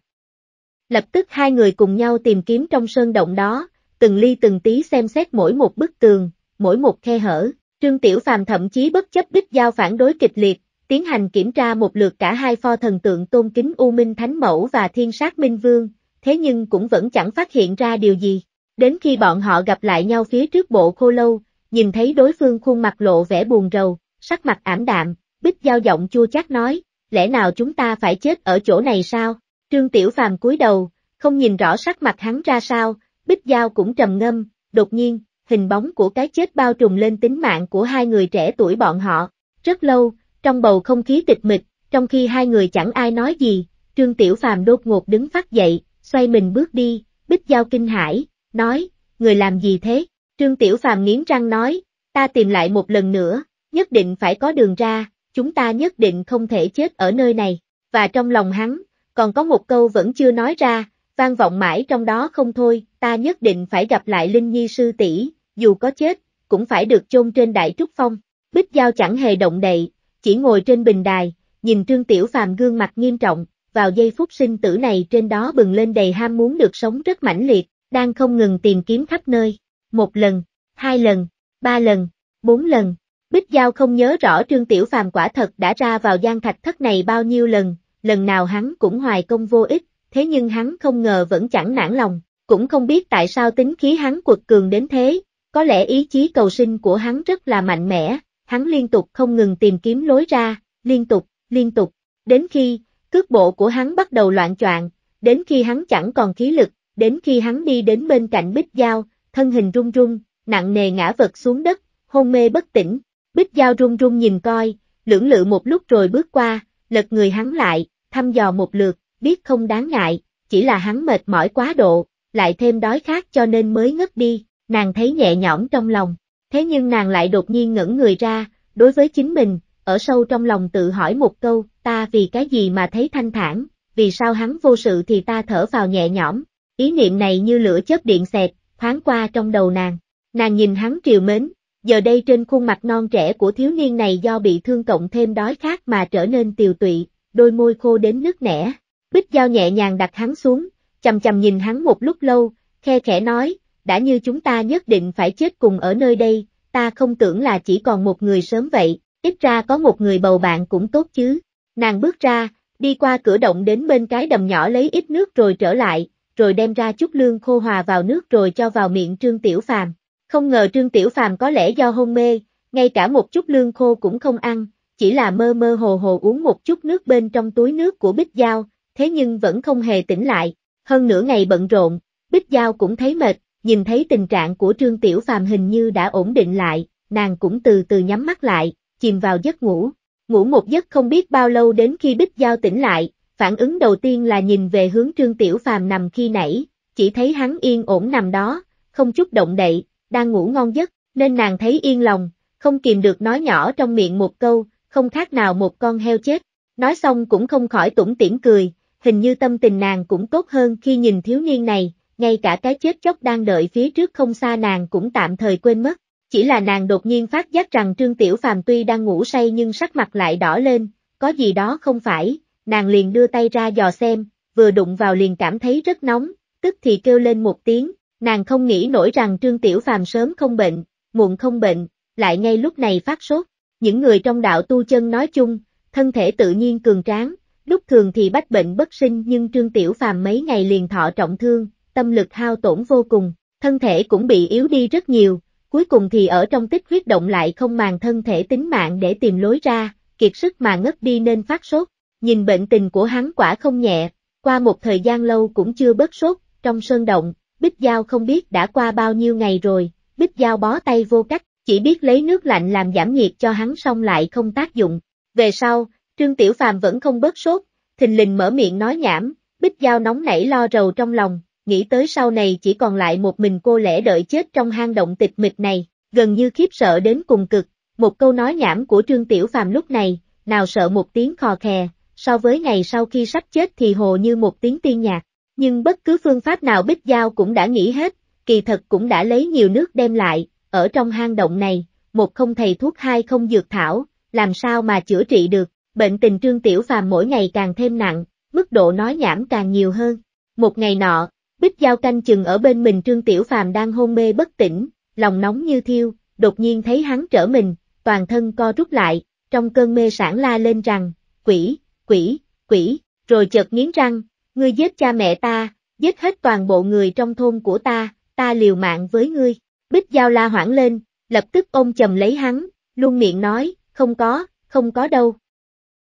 Lập tức hai người cùng nhau tìm kiếm trong sơn động đó, từng ly từng tí xem xét mỗi một bức tường, mỗi một khe hở, Trương Tiểu Phàm thậm chí bất chấp đích giao phản đối kịch liệt, tiến hành kiểm tra một lượt cả hai pho thần tượng tôn kính U Minh Thánh Mẫu và Thiên Sát Minh Vương, thế nhưng cũng vẫn chẳng phát hiện ra điều gì. Đến khi bọn họ gặp lại nhau phía trước bộ khô lâu, nhìn thấy đối phương khuôn mặt lộ vẻ buồn rầu, sắc mặt ảm đạm, Bích Giao giọng chua chát nói, lẽ nào chúng ta phải chết ở chỗ này sao? Trương Tiểu Phàm cúi đầu, không nhìn rõ sắc mặt hắn ra sao, Bích Giao cũng trầm ngâm, đột nhiên, hình bóng của cái chết bao trùm lên tính mạng của hai người trẻ tuổi bọn họ. Rất lâu, trong bầu không khí tịch mịch, trong khi hai người chẳng ai nói gì, Trương Tiểu Phàm đột ngột đứng phát dậy, xoay mình bước đi, Bích Giao kinh hãi, nói, người làm gì thế? Trương Tiểu Phàm nghiến răng nói, ta tìm lại một lần nữa, nhất định phải có đường ra, chúng ta nhất định không thể chết ở nơi này, và trong lòng hắn, còn có một câu vẫn chưa nói ra, vang vọng mãi trong đó không thôi, ta nhất định phải gặp lại Linh Nhi sư tỷ, dù có chết, cũng phải được chôn trên đại trúc phong. Bích Giao chẳng hề động đậy, chỉ ngồi trên bình đài, nhìn Trương Tiểu Phàm gương mặt nghiêm trọng, vào giây phút sinh tử này trên đó bừng lên đầy ham muốn được sống rất mãnh liệt, đang không ngừng tìm kiếm khắp nơi, một lần, hai lần, ba lần, bốn lần, Bích Giao không nhớ rõ Trương Tiểu Phàm quả thật đã ra vào gian thạch thất này bao nhiêu lần, lần nào hắn cũng hoài công vô ích, thế nhưng hắn không ngờ vẫn chẳng nản lòng, cũng không biết tại sao tính khí hắn quật cường đến thế, có lẽ ý chí cầu sinh của hắn rất là mạnh mẽ, hắn liên tục không ngừng tìm kiếm lối ra, liên tục, liên tục, đến khi, cước bộ của hắn bắt đầu loạn choạng, đến khi hắn chẳng còn khí lực, đến khi hắn đi đến bên cạnh Bích Giao, thân hình run run, nặng nề ngã vật xuống đất, hôn mê bất tỉnh, Bích Giao run run nhìn coi, lưỡng lự một lúc rồi bước qua, lật người hắn lại, thăm dò một lượt, biết không đáng ngại, chỉ là hắn mệt mỏi quá độ, lại thêm đói khát cho nên mới ngất đi, nàng thấy nhẹ nhõm trong lòng. Thế nhưng nàng lại đột nhiên ngẩn người ra, đối với chính mình, ở sâu trong lòng tự hỏi một câu, ta vì cái gì mà thấy thanh thản, vì sao hắn vô sự thì ta thở vào nhẹ nhõm. Ý niệm này như lửa chớp điện xẹt, thoáng qua trong đầu nàng. Nàng nhìn hắn triều mến, giờ đây trên khuôn mặt non trẻ của thiếu niên này do bị thương cộng thêm đói khát mà trở nên tiều tụy, đôi môi khô đến nứt nẻ. Bích Giao nhẹ nhàng đặt hắn xuống, chầm chầm nhìn hắn một lúc lâu, khe khẽ nói, đã như chúng ta nhất định phải chết cùng ở nơi đây, ta không tưởng là chỉ còn một người sớm vậy, ít ra có một người bầu bạn cũng tốt chứ. Nàng bước ra, đi qua cửa động đến bên cái đầm nhỏ lấy ít nước rồi trở lại, rồi đem ra chút lương khô hòa vào nước rồi cho vào miệng Trương Tiểu Phàm. Không ngờ Trương Tiểu Phàm có lẽ do hôn mê, ngay cả một chút lương khô cũng không ăn, chỉ là mơ mơ hồ hồ uống một chút nước bên trong túi nước của Bích Giao, thế nhưng vẫn không hề tỉnh lại, hơn nửa ngày bận rộn, Bích Giao cũng thấy mệt, nhìn thấy tình trạng của Trương Tiểu Phàm hình như đã ổn định lại, nàng cũng từ từ nhắm mắt lại, chìm vào giấc ngủ, ngủ một giấc không biết bao lâu đến khi Bích Giao tỉnh lại, phản ứng đầu tiên là nhìn về hướng Trương Tiểu Phàm nằm khi nãy, chỉ thấy hắn yên ổn nằm đó, không chút động đậy, đang ngủ ngon giấc, nên nàng thấy yên lòng, không kìm được nói nhỏ trong miệng một câu, không khác nào một con heo chết. Nói xong cũng không khỏi tủm tỉm cười, hình như tâm tình nàng cũng tốt hơn khi nhìn thiếu niên này, ngay cả cái chết chóc đang đợi phía trước không xa nàng cũng tạm thời quên mất. Chỉ là nàng đột nhiên phát giác rằng Trương Tiểu Phàm tuy đang ngủ say nhưng sắc mặt lại đỏ lên, có gì đó không phải, nàng liền đưa tay ra dò xem, vừa đụng vào liền cảm thấy rất nóng, tức thì kêu lên một tiếng, Nàng không nghĩ nổi rằng Trương Tiểu Phàm sớm không bệnh, muộn không bệnh, lại ngay lúc này phát sốt. Những người trong đạo tu chân nói chung, thân thể tự nhiên cường tráng, lúc thường thì bách bệnh bất sinh nhưng Trương Tiểu Phàm mấy ngày liền thọ trọng thương, tâm lực hao tổn vô cùng, thân thể cũng bị yếu đi rất nhiều, cuối cùng thì ở trong tích huyết động lại không màng thân thể tính mạng để tìm lối ra, kiệt sức mà ngất đi nên phát sốt. Nhìn bệnh tình của hắn quả không nhẹ, qua một thời gian lâu cũng chưa bớt sốt, trong sơn động, Bích Giao không biết đã qua bao nhiêu ngày rồi, Bích Giao bó tay vô cách, chỉ biết lấy nước lạnh làm giảm nhiệt cho hắn xong lại không tác dụng. Về sau, Trương Tiểu Phàm vẫn không bớt sốt, thình lình mở miệng nói nhảm, Bích Giao nóng nảy lo rầu trong lòng, nghĩ tới sau này chỉ còn lại một mình cô lẽ đợi chết trong hang động tịch mịch này, gần như khiếp sợ đến cùng cực. Một câu nói nhảm của Trương Tiểu Phàm lúc này, nào sợ một tiếng khò khè, so với ngày sau khi sắp chết thì hồ như một tiếng tiên nhạc. Nhưng bất cứ phương pháp nào Bích Giao cũng đã nghĩ hết, kỳ thật cũng đã lấy nhiều nước đem lại, ở trong hang động này, một không thầy thuốc hai không dược thảo, làm sao mà chữa trị được, bệnh tình Trương Tiểu Phàm mỗi ngày càng thêm nặng, mức độ nói nhảm càng nhiều hơn. Một ngày nọ, Bích Giao canh chừng ở bên mình Trương Tiểu Phàm đang hôn mê bất tỉnh, lòng nóng như thiêu, đột nhiên thấy hắn trở mình, toàn thân co rút lại, trong cơn mê sản la lên rằng, quỷ, quỷ, quỷ, rồi chợt nghiến răng, Ngươi giết cha mẹ ta, giết hết toàn bộ người trong thôn của ta, ta liều mạng với ngươi. Bích Giao la hoảng lên, lập tức ôm chầm lấy hắn, luôn miệng nói, không có, không có đâu.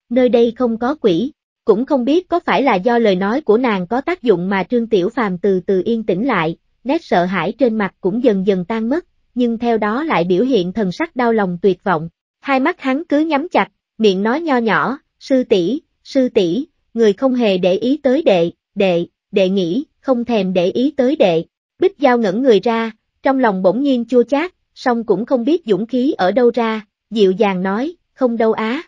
Nơi đây không có quỷ, cũng không biết có phải là do lời nói của nàng có tác dụng mà Trương Tiểu Phàm từ từ yên tĩnh lại, nét sợ hãi trên mặt cũng dần dần tan mất, nhưng theo đó lại biểu hiện thần sắc đau lòng tuyệt vọng. Hai mắt hắn cứ nhắm chặt, miệng nói nho nhỏ, sư tỷ, sư tỷ, người không hề để ý tới đệ, đệ, đệ nghĩ, không thèm để ý tới đệ. Bích Giao ngẩn người ra, trong lòng bỗng nhiên chua chát, song cũng không biết dũng khí ở đâu ra, dịu dàng nói, không đâu á.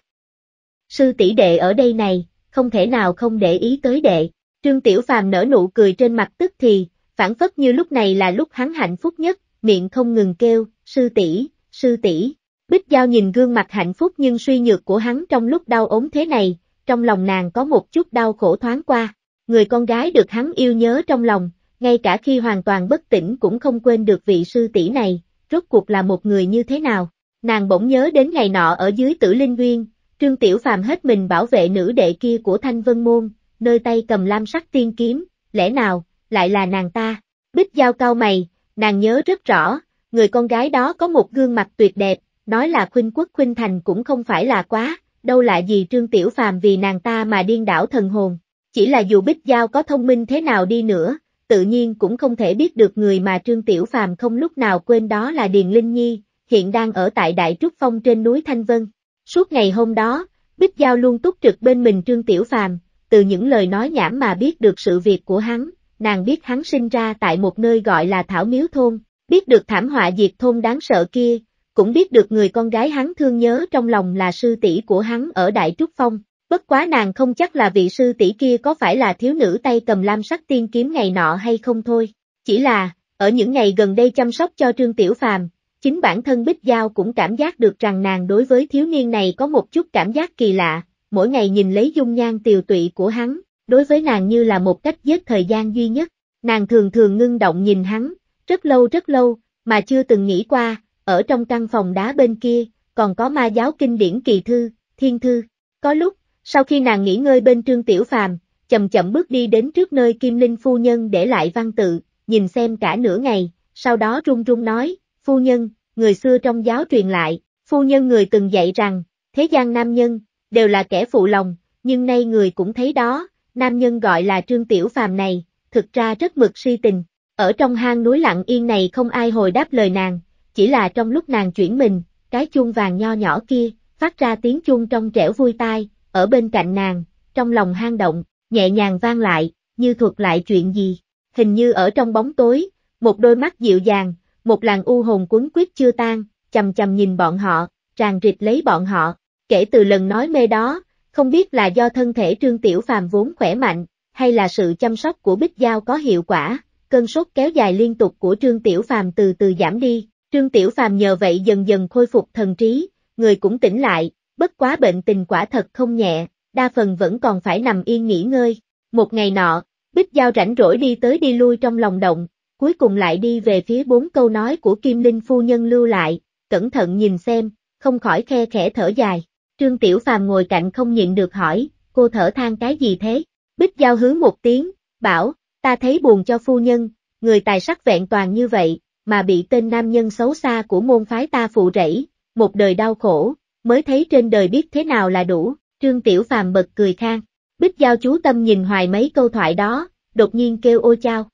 Sư tỷ đệ ở đây này, không thể nào không để ý tới đệ. Trương Tiểu Phàm nở nụ cười trên mặt tức thì, phản phất như lúc này là lúc hắn hạnh phúc nhất, miệng không ngừng kêu, sư tỷ, sư tỷ. Bích Giao nhìn gương mặt hạnh phúc nhưng suy nhược của hắn trong lúc đau ốm thế này, trong lòng nàng có một chút đau khổ thoáng qua. Người con gái được hắn yêu nhớ trong lòng, ngay cả khi hoàn toàn bất tỉnh cũng không quên được vị sư tỷ này, rốt cuộc là một người như thế nào. Nàng bỗng nhớ đến ngày nọ ở dưới tử linh nguyên, Trương Tiểu Phàm hết mình bảo vệ nữ đệ kia của Thanh Vân Môn, nơi tay cầm lam sắc tiên kiếm, lẽ nào, lại là nàng ta. Bích dao cao mày, nàng nhớ rất rõ, người con gái đó có một gương mặt tuyệt đẹp, nói là khuynh quốc khuynh thành cũng không phải là quá, đâu lạ gì Trương Tiểu Phàm vì nàng ta mà điên đảo thần hồn, chỉ là dù Bích Giao có thông minh thế nào đi nữa, tự nhiên cũng không thể biết được người mà Trương Tiểu Phàm không lúc nào quên đó là Điền Linh Nhi, hiện đang ở tại Đại Trúc Phong trên núi Thanh Vân. Suốt ngày hôm đó, Bích Giao luôn túc trực bên mình Trương Tiểu Phàm, từ những lời nói nhảm mà biết được sự việc của hắn, nàng biết hắn sinh ra tại một nơi gọi là Thảo Miếu Thôn, biết được thảm họa diệt thôn đáng sợ kia, cũng biết được người con gái hắn thương nhớ trong lòng là sư tỷ của hắn ở Đại Trúc Phong. Bất quá nàng không chắc là vị sư tỷ kia có phải là thiếu nữ tay cầm lam sắc tiên kiếm ngày nọ hay không thôi. Chỉ là, ở những ngày gần đây chăm sóc cho Trương Tiểu Phàm, chính bản thân Bích Giao cũng cảm giác được rằng nàng đối với thiếu niên này có một chút cảm giác kỳ lạ, mỗi ngày nhìn lấy dung nhan tiều tụy của hắn, đối với nàng như là một cách giết thời gian duy nhất. Nàng thường thường ngưng động nhìn hắn, rất lâu rất lâu, mà chưa từng nghĩ qua, ở trong căn phòng đá bên kia, còn có ma giáo kinh điển kỳ thư, thiên thư. Có lúc, sau khi nàng nghỉ ngơi bên trương tiểu phàm, chậm chậm bước đi đến trước nơi kim linh phu nhân để lại văn tự, nhìn xem cả nửa ngày, sau đó run run nói, phu nhân, người xưa trong giáo truyền lại, phu nhân người từng dạy rằng, thế gian nam nhân, đều là kẻ phụ lòng, nhưng nay người cũng thấy đó, nam nhân gọi là trương tiểu phàm này, thực ra rất mực si tình, ở trong hang núi lặng yên này không ai hồi đáp lời nàng, chỉ là trong lúc nàng chuyển mình, cái chuông vàng nho nhỏ kia, phát ra tiếng chuông trong trẻo vui tai, ở bên cạnh nàng, trong lòng hang động, nhẹ nhàng vang lại, như thuật lại chuyện gì, hình như ở trong bóng tối, một đôi mắt dịu dàng, một làn u hồn cuốn quyết chưa tan, chầm chầm nhìn bọn họ, tràn rịt lấy bọn họ, kể từ lần nói mê đó, không biết là do thân thể Trương Tiểu Phàm vốn khỏe mạnh, hay là sự chăm sóc của Bích Giao có hiệu quả, cơn sốt kéo dài liên tục của Trương Tiểu Phàm từ từ giảm đi, Trương Tiểu Phàm nhờ vậy dần dần khôi phục thần trí, người cũng tỉnh lại, bất quá bệnh tình quả thật không nhẹ, đa phần vẫn còn phải nằm yên nghỉ ngơi. Một ngày nọ, Bích Giao rảnh rỗi đi tới đi lui trong lòng động, cuối cùng lại đi về phía bốn câu nói của Kim Linh Phu Nhân lưu lại, cẩn thận nhìn xem, không khỏi khe khẽ thở dài. Trương Tiểu Phàm ngồi cạnh không nhịn được hỏi, cô thở than cái gì thế? Bích Giao hứa một tiếng, bảo, ta thấy buồn cho phu nhân, người tài sắc vẹn toàn như vậy, mà bị tên nam nhân xấu xa của môn phái ta phụ rẫy, một đời đau khổ, mới thấy trên đời biết thế nào là đủ, Trương Tiểu Phàm bật cười khang. Bích Giao chú tâm nhìn hoài mấy câu thoại đó, đột nhiên kêu ô chao.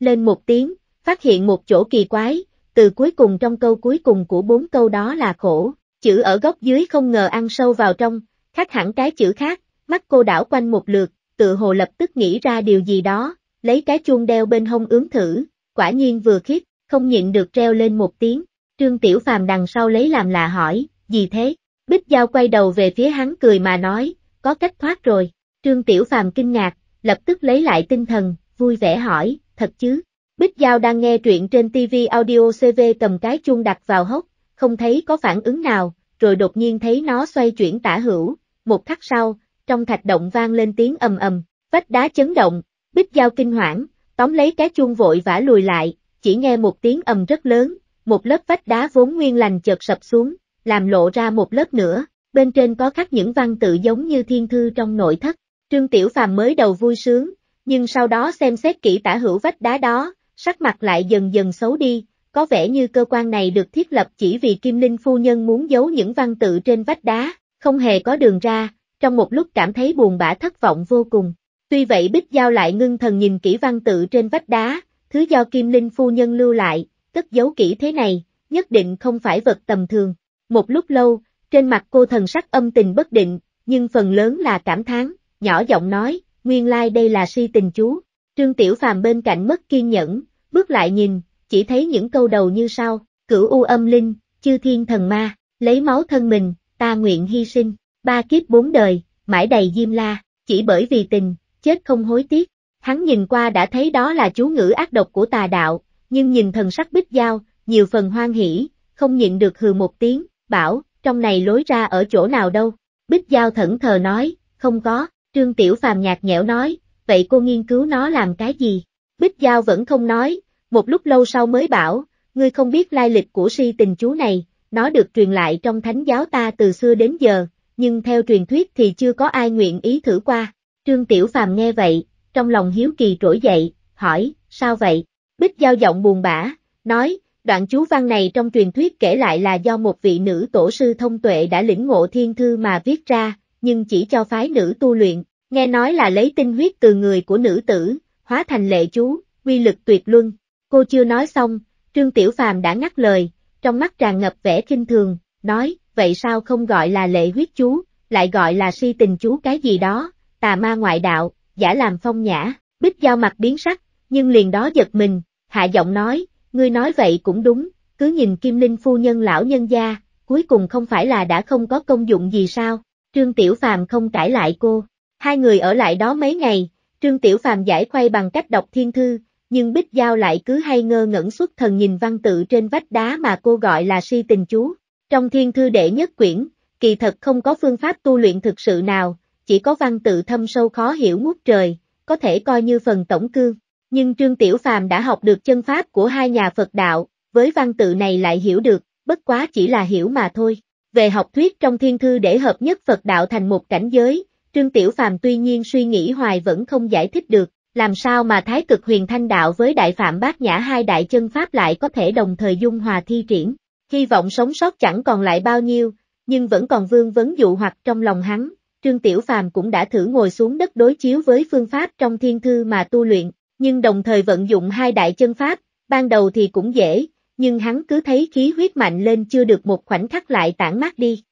Lên một tiếng, phát hiện một chỗ kỳ quái, từ cuối cùng trong câu cuối cùng của bốn câu đó là khổ, chữ ở góc dưới không ngờ ăn sâu vào trong, khác hẳn cái chữ khác, mắt cô đảo quanh một lượt, tự hồ lập tức nghĩ ra điều gì đó, lấy cái chuông đeo bên hông ướm thử, quả nhiên vừa khiếp không nhịn được treo lên một tiếng, Trương Tiểu Phàm đằng sau lấy làm lạ hỏi, gì thế? Bích Giao quay đầu về phía hắn cười mà nói, có cách thoát rồi. Trương Tiểu Phàm kinh ngạc, lập tức lấy lại tinh thần, vui vẻ hỏi, thật chứ? Bích Giao đang nghe truyện trên TV Audio CV cầm cái chuông đặt vào hốc, không thấy có phản ứng nào, rồi đột nhiên thấy nó xoay chuyển tả hữu, một khắc sau, trong thạch động vang lên tiếng ầm ầm, vách đá chấn động, Bích Giao kinh hoảng, tóm lấy cái chuông vội vã lùi lại, chỉ nghe một tiếng ầm rất lớn, một lớp vách đá vốn nguyên lành chợt sập xuống, làm lộ ra một lớp nữa, bên trên có khắc những văn tự giống như thiên thư trong nội thất. Trương Tiểu Phàm mới đầu vui sướng, nhưng sau đó xem xét kỹ tả hữu vách đá đó, sắc mặt lại dần dần xấu đi, có vẻ như cơ quan này được thiết lập chỉ vì Kim Linh phu nhân muốn giấu những văn tự trên vách đá, không hề có đường ra, trong một lúc cảm thấy buồn bã thất vọng vô cùng. Tuy vậy Bích Giao lại ngưng thần nhìn kỹ văn tự trên vách đá, thứ do Kim Linh phu nhân lưu lại, cất giấu kỹ thế này, nhất định không phải vật tầm thường. Một lúc lâu, trên mặt cô thần sắc âm tình bất định, nhưng phần lớn là cảm thán, nhỏ giọng nói, nguyên lai like đây là si tình chú. Trương Tiểu Phàm bên cạnh mất kiên nhẫn, bước lại nhìn, chỉ thấy những câu đầu như sau, cửu u âm linh, chư thiên thần ma, lấy máu thân mình, ta nguyện hy sinh, ba kiếp bốn đời, mãi đầy diêm la, chỉ bởi vì tình, chết không hối tiếc, Hắn nhìn qua đã thấy đó là chú ngữ ác độc của tà đạo, nhưng nhìn thần sắc bích giao, nhiều phần hoan hỉ, không nhịn được hừ một tiếng, bảo, trong này lối ra ở chỗ nào đâu. Bích giao thẫn thờ nói, không có, trương tiểu phàm nhạt nhẽo nói, vậy cô nghiên cứu nó làm cái gì? Bích giao vẫn không nói, một lúc lâu sau mới bảo, ngươi không biết lai lịch của si tình chú này, nó được truyền lại trong thánh giáo ta từ xưa đến giờ, nhưng theo truyền thuyết thì chưa có ai nguyện ý thử qua. Trương Tiểu Phàm nghe vậy, trong lòng hiếu kỳ trỗi dậy, hỏi, sao vậy? Bích giao giọng buồn bã, nói, đoạn chú văn này trong truyền thuyết kể lại là do một vị nữ tổ sư thông tuệ đã lĩnh ngộ thiên thư mà viết ra, nhưng chỉ cho phái nữ tu luyện, nghe nói là lấy tinh huyết từ người của nữ tử, hóa thành lệ chú, quy lực tuyệt luân. Cô chưa nói xong, Trương Tiểu Phàm đã ngắt lời, trong mắt tràn ngập vẻ kinh thường, nói, vậy sao không gọi là lệ huyết chú, lại gọi là si tình chú cái gì đó, tà ma ngoại đạo, giả làm phong nhã, bích giao mặt biến sắc, nhưng liền đó giật mình, hạ giọng nói, ngươi nói vậy cũng đúng, cứ nhìn kim linh phu nhân lão nhân gia, cuối cùng không phải là đã không có công dụng gì sao, Trương Tiểu Phàm không cãi lại cô, hai người ở lại đó mấy ngày, Trương Tiểu Phàm giải khuây bằng cách đọc thiên thư, nhưng Bích Giao lại cứ hay ngơ ngẩn xuất thần nhìn văn tự trên vách đá mà cô gọi là si tình chú. Trong thiên thư đệ nhất quyển, kỳ thật không có phương pháp tu luyện thực sự nào, chỉ có văn tự thâm sâu khó hiểu ngút trời, có thể coi như phần tổng cương. Nhưng Trương Tiểu Phàm đã học được chân pháp của hai nhà Phật đạo, với văn tự này lại hiểu được, bất quá chỉ là hiểu mà thôi. Về học thuyết trong thiên thư để hợp nhất Phật đạo thành một cảnh giới, Trương Tiểu Phàm tuy nhiên suy nghĩ hoài vẫn không giải thích được, làm sao mà Thái Cực Huyền Thanh Đạo với Đại Phạm Bát Nhã hai đại chân pháp lại có thể đồng thời dung hòa thi triển. Hy vọng sống sót chẳng còn lại bao nhiêu, nhưng vẫn còn vương vấn dụ hoặc trong lòng hắn, Trương Tiểu Phàm cũng đã thử ngồi xuống đất đối chiếu với phương pháp trong thiên thư mà tu luyện, nhưng đồng thời vận dụng hai đại chân pháp, ban đầu thì cũng dễ, nhưng hắn cứ thấy khí huyết mạnh lên chưa được một khoảnh khắc lại tản mát đi.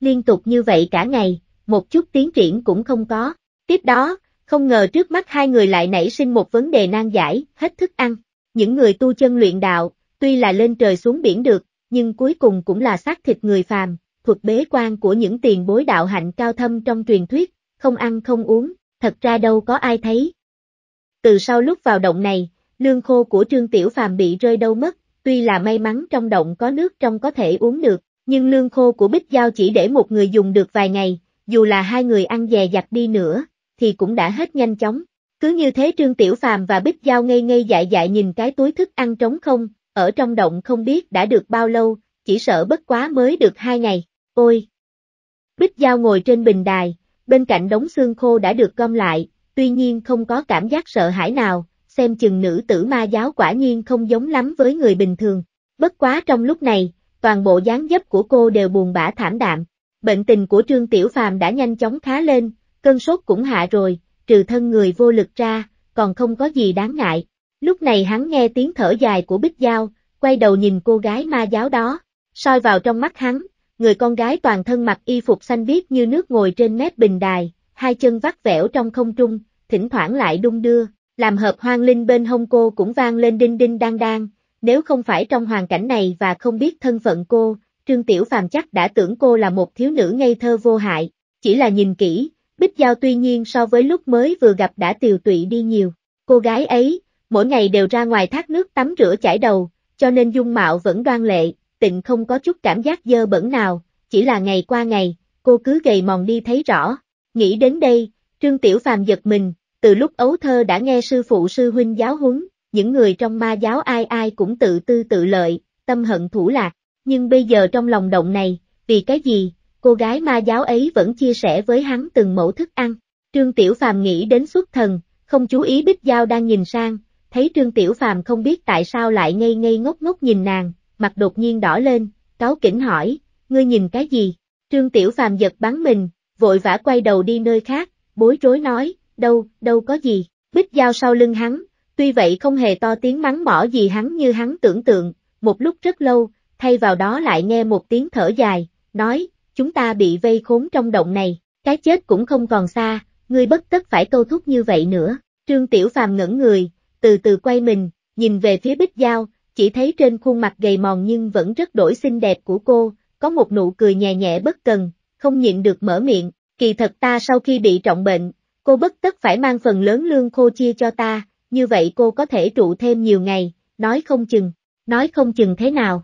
Liên tục như vậy cả ngày, một chút tiến triển cũng không có. Tiếp đó, không ngờ trước mắt hai người lại nảy sinh một vấn đề nan giải, hết thức ăn. Những người tu chân luyện đạo, tuy là lên trời xuống biển được, nhưng cuối cùng cũng là xác thịt người phàm, thuật bế quan của những tiền bối đạo hạnh cao thâm trong truyền thuyết, không ăn không uống, thật ra đâu có ai thấy. Từ sau lúc vào động này, lương khô của Trương Tiểu Phàm bị rơi đâu mất, tuy là may mắn trong động có nước trong có thể uống được, nhưng lương khô của Bích Giao chỉ để một người dùng được vài ngày, dù là hai người ăn dè dặt đi nữa, thì cũng đã hết nhanh chóng. Cứ như thế Trương Tiểu Phàm và Bích Giao ngây ngây dại dại nhìn cái túi thức ăn trống không, ở trong động không biết đã được bao lâu, chỉ sợ bất quá mới được hai ngày. Ôi! Bích Giao ngồi trên bình đài, bên cạnh đống xương khô đã được gom lại, tuy nhiên không có cảm giác sợ hãi nào, xem chừng nữ tử ma giáo quả nhiên không giống lắm với người bình thường. Bất quá trong lúc này, toàn bộ dáng dấp của cô đều buồn bã thảm đạm. Bệnh tình của Trương Tiểu Phàm đã nhanh chóng khá lên, cơn sốt cũng hạ rồi, trừ thân người vô lực ra, còn không có gì đáng ngại. Lúc này hắn nghe tiếng thở dài của Bích Giao, quay đầu nhìn cô gái ma giáo đó, soi vào trong mắt hắn, người con gái toàn thân mặc y phục xanh biếc như nước ngồi trên mép bình đài, hai chân vắt vẻo trong không trung, thỉnh thoảng lại đung đưa, làm hợp hoang linh bên hông cô cũng vang lên đinh đinh đang đang, nếu không phải trong hoàn cảnh này và không biết thân phận cô, Trương Tiểu Phàm chắc đã tưởng cô là một thiếu nữ ngây thơ vô hại, chỉ là nhìn kỹ, Bích Giao tuy nhiên so với lúc mới vừa gặp đã tiều tụy đi nhiều, cô gái ấy, mỗi ngày đều ra ngoài thác nước tắm rửa chải đầu, cho nên dung mạo vẫn đoan lệ, tịnh không có chút cảm giác dơ bẩn nào, chỉ là ngày qua ngày, cô cứ gầy mòn đi thấy rõ. Nghĩ đến đây, Trương Tiểu Phàm giật mình, từ lúc ấu thơ đã nghe sư phụ sư huynh giáo huấn, những người trong ma giáo ai ai cũng tự tư tự lợi, tâm hận thủ lạc, nhưng bây giờ trong lòng động này, vì cái gì, cô gái ma giáo ấy vẫn chia sẻ với hắn từng mẫu thức ăn. Trương Tiểu Phàm nghĩ đến xuất thần, không chú ý Bích Giao đang nhìn sang, thấy Trương Tiểu Phàm không biết tại sao lại ngây ngây ngốc ngốc nhìn nàng, mặt đột nhiên đỏ lên, cáo kỉnh hỏi, ngươi nhìn cái gì? Trương Tiểu Phàm giật bắn mình, vội vã quay đầu đi nơi khác, bối rối nói, đâu, đâu có gì, bích dao sau lưng hắn, tuy vậy không hề to tiếng mắng mỏ gì hắn như hắn tưởng tượng, một lúc rất lâu, thay vào đó lại nghe một tiếng thở dài, nói, chúng ta bị vây khốn trong động này, cái chết cũng không còn xa, ngươi bất tất phải câu thúc như vậy nữa, Trương Tiểu Phàm ngẩn người, từ từ quay mình, nhìn về phía bích dao, chỉ thấy trên khuôn mặt gầy mòn nhưng vẫn rất đổi xinh đẹp của cô, có một nụ cười nhẹ nhẹ bất cần, không nhịn được mở miệng, kỳ thật ta sau khi bị trọng bệnh, cô bất tất phải mang phần lớn lương khô chia cho ta, như vậy cô có thể trụ thêm nhiều ngày, nói không chừng, nói không chừng thế nào.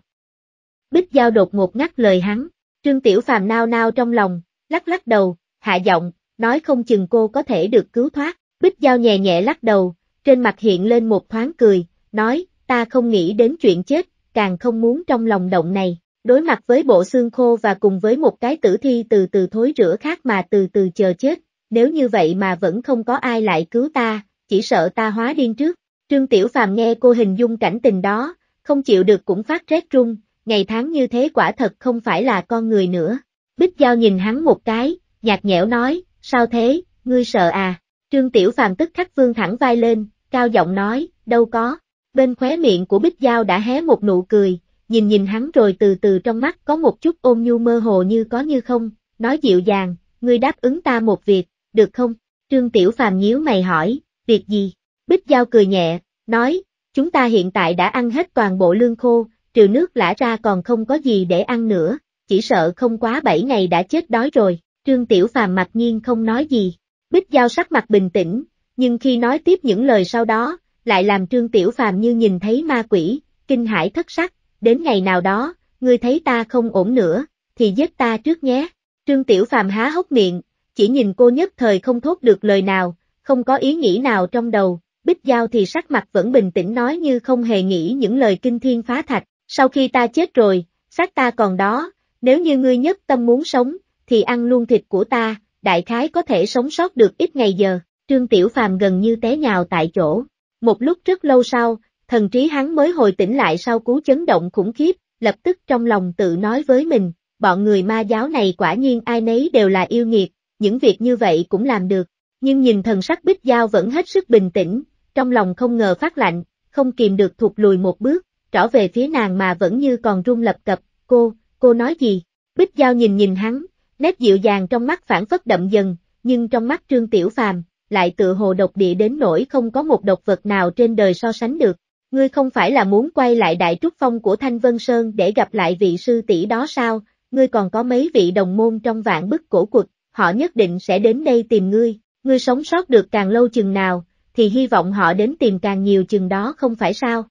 Bích Giao đột ngột ngắt lời hắn, Trương Tiểu Phàm nao nao trong lòng, lắc lắc đầu, hạ giọng, nói không chừng cô có thể được cứu thoát, Bích Giao nhẹ nhẹ lắc đầu, trên mặt hiện lên một thoáng cười, nói, ta không nghĩ đến chuyện chết, càng không muốn trong lòng động này, đối mặt với bộ xương khô và cùng với một cái tử thi từ từ thối rửa khác mà từ từ chờ chết, nếu như vậy mà vẫn không có ai lại cứu ta, chỉ sợ ta hóa điên trước. Trương Tiểu Phàm nghe cô hình dung cảnh tình đó, không chịu được cũng phát rét run, ngày tháng như thế quả thật không phải là con người nữa. Bích Giao nhìn hắn một cái, nhạt nhẽo nói, sao thế, ngươi sợ à? Trương Tiểu Phàm tức khắc vương thẳng vai lên, cao giọng nói, đâu có, bên khóe miệng của Bích Giao đã hé một nụ cười, nhìn nhìn hắn rồi từ từ trong mắt có một chút ôn nhu mơ hồ như có như không, nói dịu dàng, ngươi đáp ứng ta một việc, được không? Trương Tiểu Phàm nhíu mày hỏi, việc gì? Bích Giao cười nhẹ, nói, chúng ta hiện tại đã ăn hết toàn bộ lương khô, trừ nước lã ra còn không có gì để ăn nữa, chỉ sợ không quá 7 ngày đã chết đói rồi. Trương Tiểu Phàm mặc nhiên không nói gì. Bích Giao sắc mặt bình tĩnh, nhưng khi nói tiếp những lời sau đó, lại làm trương tiểu phàm như nhìn thấy ma quỷ, kinh hãi thất sắc, đến ngày nào đó, ngươi thấy ta không ổn nữa, thì giết ta trước nhé. Trương tiểu phàm há hốc miệng, chỉ nhìn cô nhất thời không thốt được lời nào, không có ý nghĩ nào trong đầu, bích giao thì sắc mặt vẫn bình tĩnh nói như không hề nghĩ những lời kinh thiên phá thạch, sau khi ta chết rồi, xác ta còn đó, nếu như ngươi nhất tâm muốn sống, thì ăn luôn thịt của ta, đại khái có thể sống sót được ít ngày giờ, trương tiểu phàm gần như té nhào tại chỗ. Một lúc rất lâu sau, thần trí hắn mới hồi tỉnh lại sau cú chấn động khủng khiếp, lập tức trong lòng tự nói với mình, bọn người ma giáo này quả nhiên ai nấy đều là yêu nghiệt, những việc như vậy cũng làm được, nhưng nhìn thần sắc bích giao vẫn hết sức bình tĩnh, trong lòng không ngờ phát lạnh, không kìm được thụt lùi một bước, trở về phía nàng mà vẫn như còn run lập cập, cô, cô nói gì? Bích giao nhìn nhìn hắn, nét dịu dàng trong mắt phản phất đậm dần, nhưng trong mắt trương tiểu phàm, lại tự hồ độc địa đến nỗi không có một độc vật nào trên đời so sánh được. Ngươi không phải là muốn quay lại đại trúc phong của Thanh Vân Sơn để gặp lại vị sư tỷ đó sao, ngươi còn có mấy vị đồng môn trong vạn bức cổ quật, họ nhất định sẽ đến đây tìm ngươi, ngươi sống sót được càng lâu chừng nào, thì hy vọng họ đến tìm càng nhiều chừng đó không phải sao.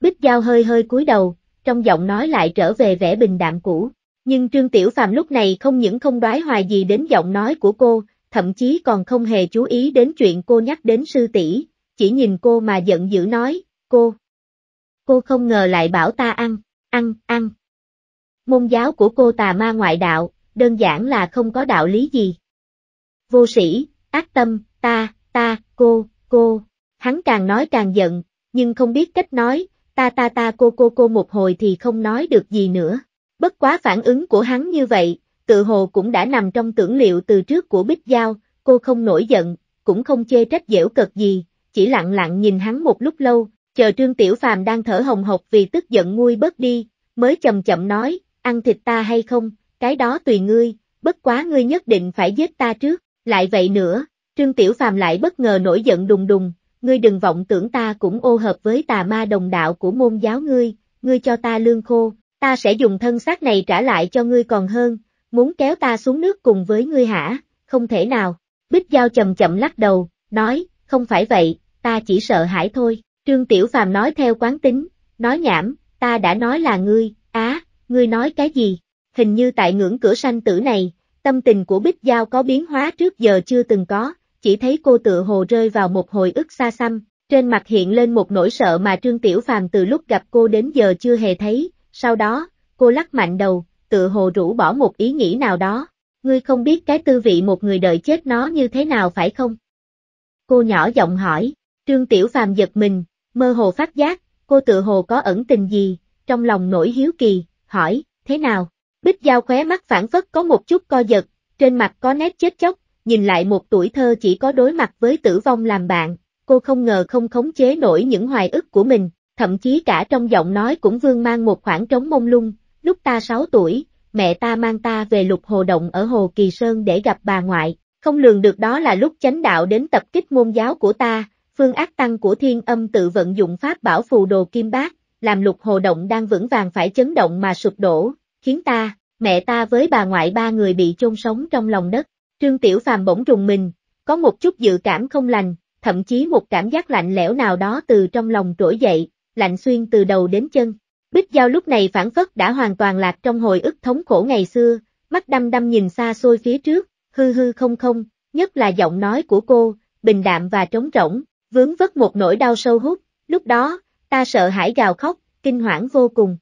Bích Giao hơi hơi cúi đầu, trong giọng nói lại trở về vẻ bình đạm cũ, nhưng Trương Tiểu Phàm lúc này không những không đoái hoài gì đến giọng nói của cô, thậm chí còn không hề chú ý đến chuyện cô nhắc đến sư tỷ, chỉ nhìn cô mà giận dữ nói, cô. Cô không ngờ lại bảo ta ăn, ăn, ăn. Môn giáo của cô tà ma ngoại đạo, đơn giản là không có đạo lý gì. Vô sĩ, ác tâm, ta, ta, cô, cô. Hắn càng nói càng giận, nhưng không biết cách nói, ta ta ta cô cô cô một hồi thì không nói được gì nữa. Bất quá phản ứng của hắn như vậy, tự hồ cũng đã nằm trong tưởng liệu từ trước của Bích Giao, cô không nổi giận, cũng không chê trách dễu cợt gì, chỉ lặng lặng nhìn hắn một lúc lâu, chờ Trương Tiểu Phàm đang thở hồng hộc vì tức giận nguôi bớt đi, mới chậm chậm nói, ăn thịt ta hay không, cái đó tùy ngươi, bất quá ngươi nhất định phải giết ta trước, lại vậy nữa, Trương Tiểu Phàm lại bất ngờ nổi giận đùng đùng, ngươi đừng vọng tưởng ta cũng ô hợp với tà ma đồng đạo của môn giáo ngươi, ngươi cho ta lương khô, ta sẽ dùng thân xác này trả lại cho ngươi còn hơn, muốn kéo ta xuống nước cùng với ngươi hả, không thể nào. Bích Giao chậm chậm lắc đầu, nói, không phải vậy, ta chỉ sợ hãi thôi. Trương Tiểu Phàm nói theo quán tính, nói nhảm, ta đã nói là ngươi, á, ngươi nói cái gì? Hình như tại ngưỡng cửa sanh tử này, tâm tình của Bích Giao có biến hóa trước giờ chưa từng có, chỉ thấy cô tựa hồ rơi vào một hồi ức xa xăm, trên mặt hiện lên một nỗi sợ mà Trương Tiểu Phàm từ lúc gặp cô đến giờ chưa hề thấy, sau đó, cô lắc mạnh đầu, tự hồ rũ bỏ một ý nghĩ nào đó, ngươi không biết cái tư vị một người đợi chết nó như thế nào phải không? Cô nhỏ giọng hỏi, Trương Tiểu Phàm giật mình, mơ hồ phát giác, cô tựa hồ có ẩn tình gì, trong lòng nổi hiếu kỳ, hỏi, thế nào? Bích Giao khóe mắt phản phất có một chút co giật, trên mặt có nét chết chóc, nhìn lại một tuổi thơ chỉ có đối mặt với tử vong làm bạn, cô không ngờ không khống chế nổi những hoài ức của mình, thậm chí cả trong giọng nói cũng vương mang một khoảng trống mông lung, Lúc ta 6 tuổi, mẹ ta mang ta về lục hồ động ở Hồ Kỳ Sơn để gặp bà ngoại, không lường được đó là lúc chánh đạo đến tập kích môn giáo của ta, phương ác tăng của thiên âm tự vận dụng pháp bảo phù đồ kim bát, làm lục hồ động đang vững vàng phải chấn động mà sụp đổ, khiến ta, mẹ ta với bà ngoại ba người bị chôn sống trong lòng đất. Trương Tiểu Phàm bỗng rùng mình, có một chút dự cảm không lành, thậm chí một cảm giác lạnh lẽo nào đó từ trong lòng trỗi dậy, lạnh xuyên từ đầu đến chân. Bích Giao lúc này phản phất đã hoàn toàn lạc trong hồi ức thống khổ ngày xưa, mắt đăm đăm nhìn xa xôi phía trước, hư hư không không, nhất là giọng nói của cô, bình đạm và trống rỗng, vướng vất một nỗi đau sâu hút, lúc đó, ta sợ hãi gào khóc, kinh hoảng vô cùng.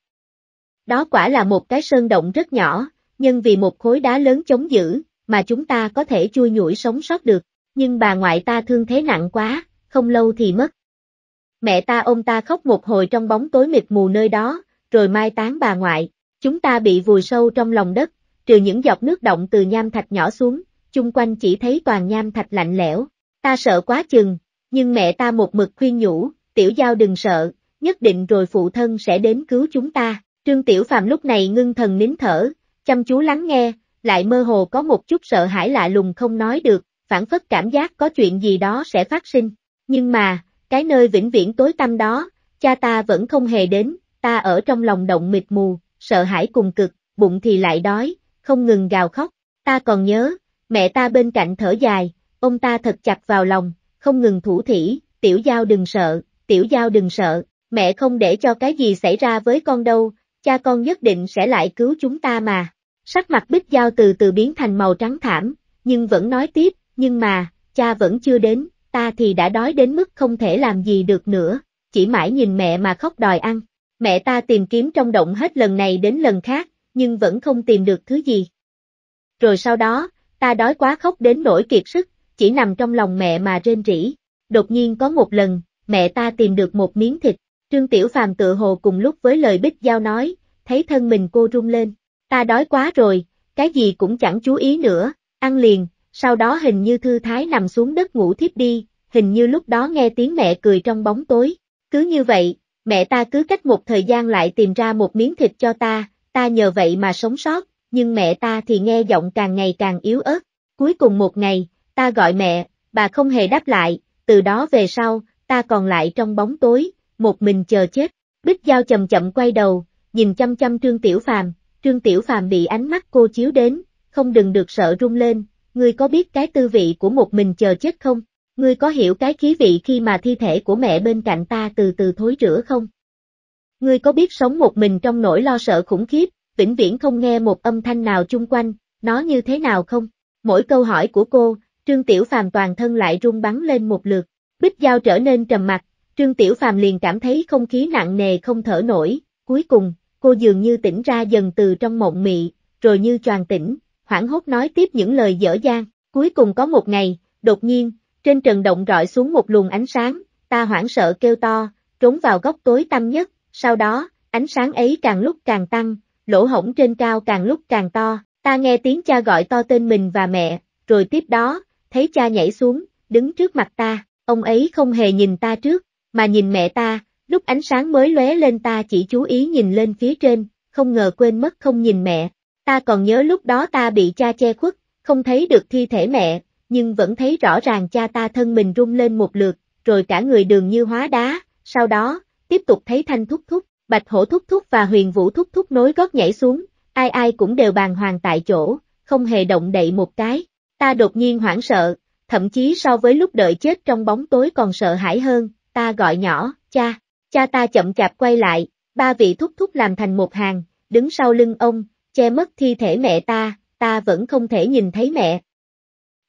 Đó quả là một cái sơn động rất nhỏ, nhưng vì một khối đá lớn chống giữ, mà chúng ta có thể chui nhủi sống sót được, nhưng bà ngoại ta thương thế nặng quá, không lâu thì mất. Mẹ ta ôm ta khóc một hồi trong bóng tối mịt mù nơi đó, rồi mai tán bà ngoại. Chúng ta bị vùi sâu trong lòng đất, trừ những giọt nước động từ nham thạch nhỏ xuống, chung quanh chỉ thấy toàn nham thạch lạnh lẽo. Ta sợ quá chừng, nhưng mẹ ta một mực khuyên nhủ, tiểu giao đừng sợ, nhất định rồi phụ thân sẽ đến cứu chúng ta. Trương Tiểu Phàm lúc này ngưng thần nín thở, chăm chú lắng nghe, lại mơ hồ có một chút sợ hãi lạ lùng không nói được, phản phất cảm giác có chuyện gì đó sẽ phát sinh. Nhưng mà, cái nơi vĩnh viễn tối tăm đó, cha ta vẫn không hề đến, ta ở trong lòng động mịt mù, sợ hãi cùng cực, bụng thì lại đói, không ngừng gào khóc, ta còn nhớ, mẹ ta bên cạnh thở dài, ông ta thật chặt vào lòng, không ngừng thủ thỉ, tiểu giao đừng sợ, tiểu giao đừng sợ, mẹ không để cho cái gì xảy ra với con đâu, cha con nhất định sẽ lại cứu chúng ta mà. Sắc mặt bích giao từ từ biến thành màu trắng thảm, nhưng vẫn nói tiếp, nhưng mà, cha vẫn chưa đến, ta thì đã đói đến mức không thể làm gì được nữa, chỉ mãi nhìn mẹ mà khóc đòi ăn. Mẹ ta tìm kiếm trong động hết lần này đến lần khác, nhưng vẫn không tìm được thứ gì. Rồi sau đó, ta đói quá khóc đến nỗi kiệt sức, chỉ nằm trong lòng mẹ mà rên rỉ. Đột nhiên có một lần, mẹ ta tìm được một miếng thịt, Trương Tiểu Phàm tự hồ cùng lúc với lời Bích Giao nói, thấy thân mình cô rung lên. Ta đói quá rồi, cái gì cũng chẳng chú ý nữa, ăn liền, sau đó hình như thư thái nằm xuống đất ngủ thiếp đi, hình như lúc đó nghe tiếng mẹ cười trong bóng tối. Cứ như vậy, mẹ ta cứ cách một thời gian lại tìm ra một miếng thịt cho ta, ta nhờ vậy mà sống sót, nhưng mẹ ta thì nghe giọng càng ngày càng yếu ớt. Cuối cùng một ngày, ta gọi mẹ, bà không hề đáp lại, từ đó về sau, ta còn lại trong bóng tối, một mình chờ chết. Bích Giao chậm chậm quay đầu, nhìn chăm chăm Trương Tiểu Phàm, Trương Tiểu Phàm bị ánh mắt cô chiếu đến, không đừng được sợ rung lên, ngươi có biết cái tư vị của một mình chờ chết không? Ngươi có hiểu cái khí vị khi mà thi thể của mẹ bên cạnh ta từ từ thối rửa không? Ngươi có biết sống một mình trong nỗi lo sợ khủng khiếp, vĩnh viễn không nghe một âm thanh nào chung quanh, nó như thế nào không? Mỗi câu hỏi của cô, Trương Tiểu Phàm toàn thân lại rung bắn lên một lượt, bích dao trở nên trầm mặc, Trương Tiểu Phàm liền cảm thấy không khí nặng nề không thở nổi, cuối cùng, cô dường như tỉnh ra dần từ trong mộng mị, rồi như choàng tỉnh, hoảng hốt nói tiếp những lời dở dang. Cuối cùng có một ngày, đột nhiên, trên trần động rọi xuống một luồng ánh sáng, ta hoảng sợ kêu to, trốn vào góc tối tăm nhất, sau đó, ánh sáng ấy càng lúc càng tăng, lỗ hổng trên cao càng lúc càng to, ta nghe tiếng cha gọi to tên mình và mẹ, rồi tiếp đó, thấy cha nhảy xuống, đứng trước mặt ta, ông ấy không hề nhìn ta trước, mà nhìn mẹ ta, lúc ánh sáng mới lóe lên ta chỉ chú ý nhìn lên phía trên, không ngờ quên mất không nhìn mẹ, Ta còn nhớ lúc đó ta bị cha che khuất, không thấy được thi thể mẹ, nhưng vẫn thấy rõ ràng cha ta thân mình rung lên một lượt, rồi cả người đường như hóa đá, sau đó, tiếp tục thấy thanh thúc thúc, bạch hổ thúc thúc và huyền vũ thúc thúc nối gót nhảy xuống, ai ai cũng đều bàn hoàng tại chỗ, không hề động đậy một cái. Ta đột nhiên hoảng sợ, thậm chí so với lúc đợi chết trong bóng tối còn sợ hãi hơn, ta gọi nhỏ, cha, cha ta chậm chạp quay lại, ba vị thúc thúc làm thành một hàng, đứng sau lưng ông, che mất thi thể mẹ ta, ta vẫn không thể nhìn thấy mẹ.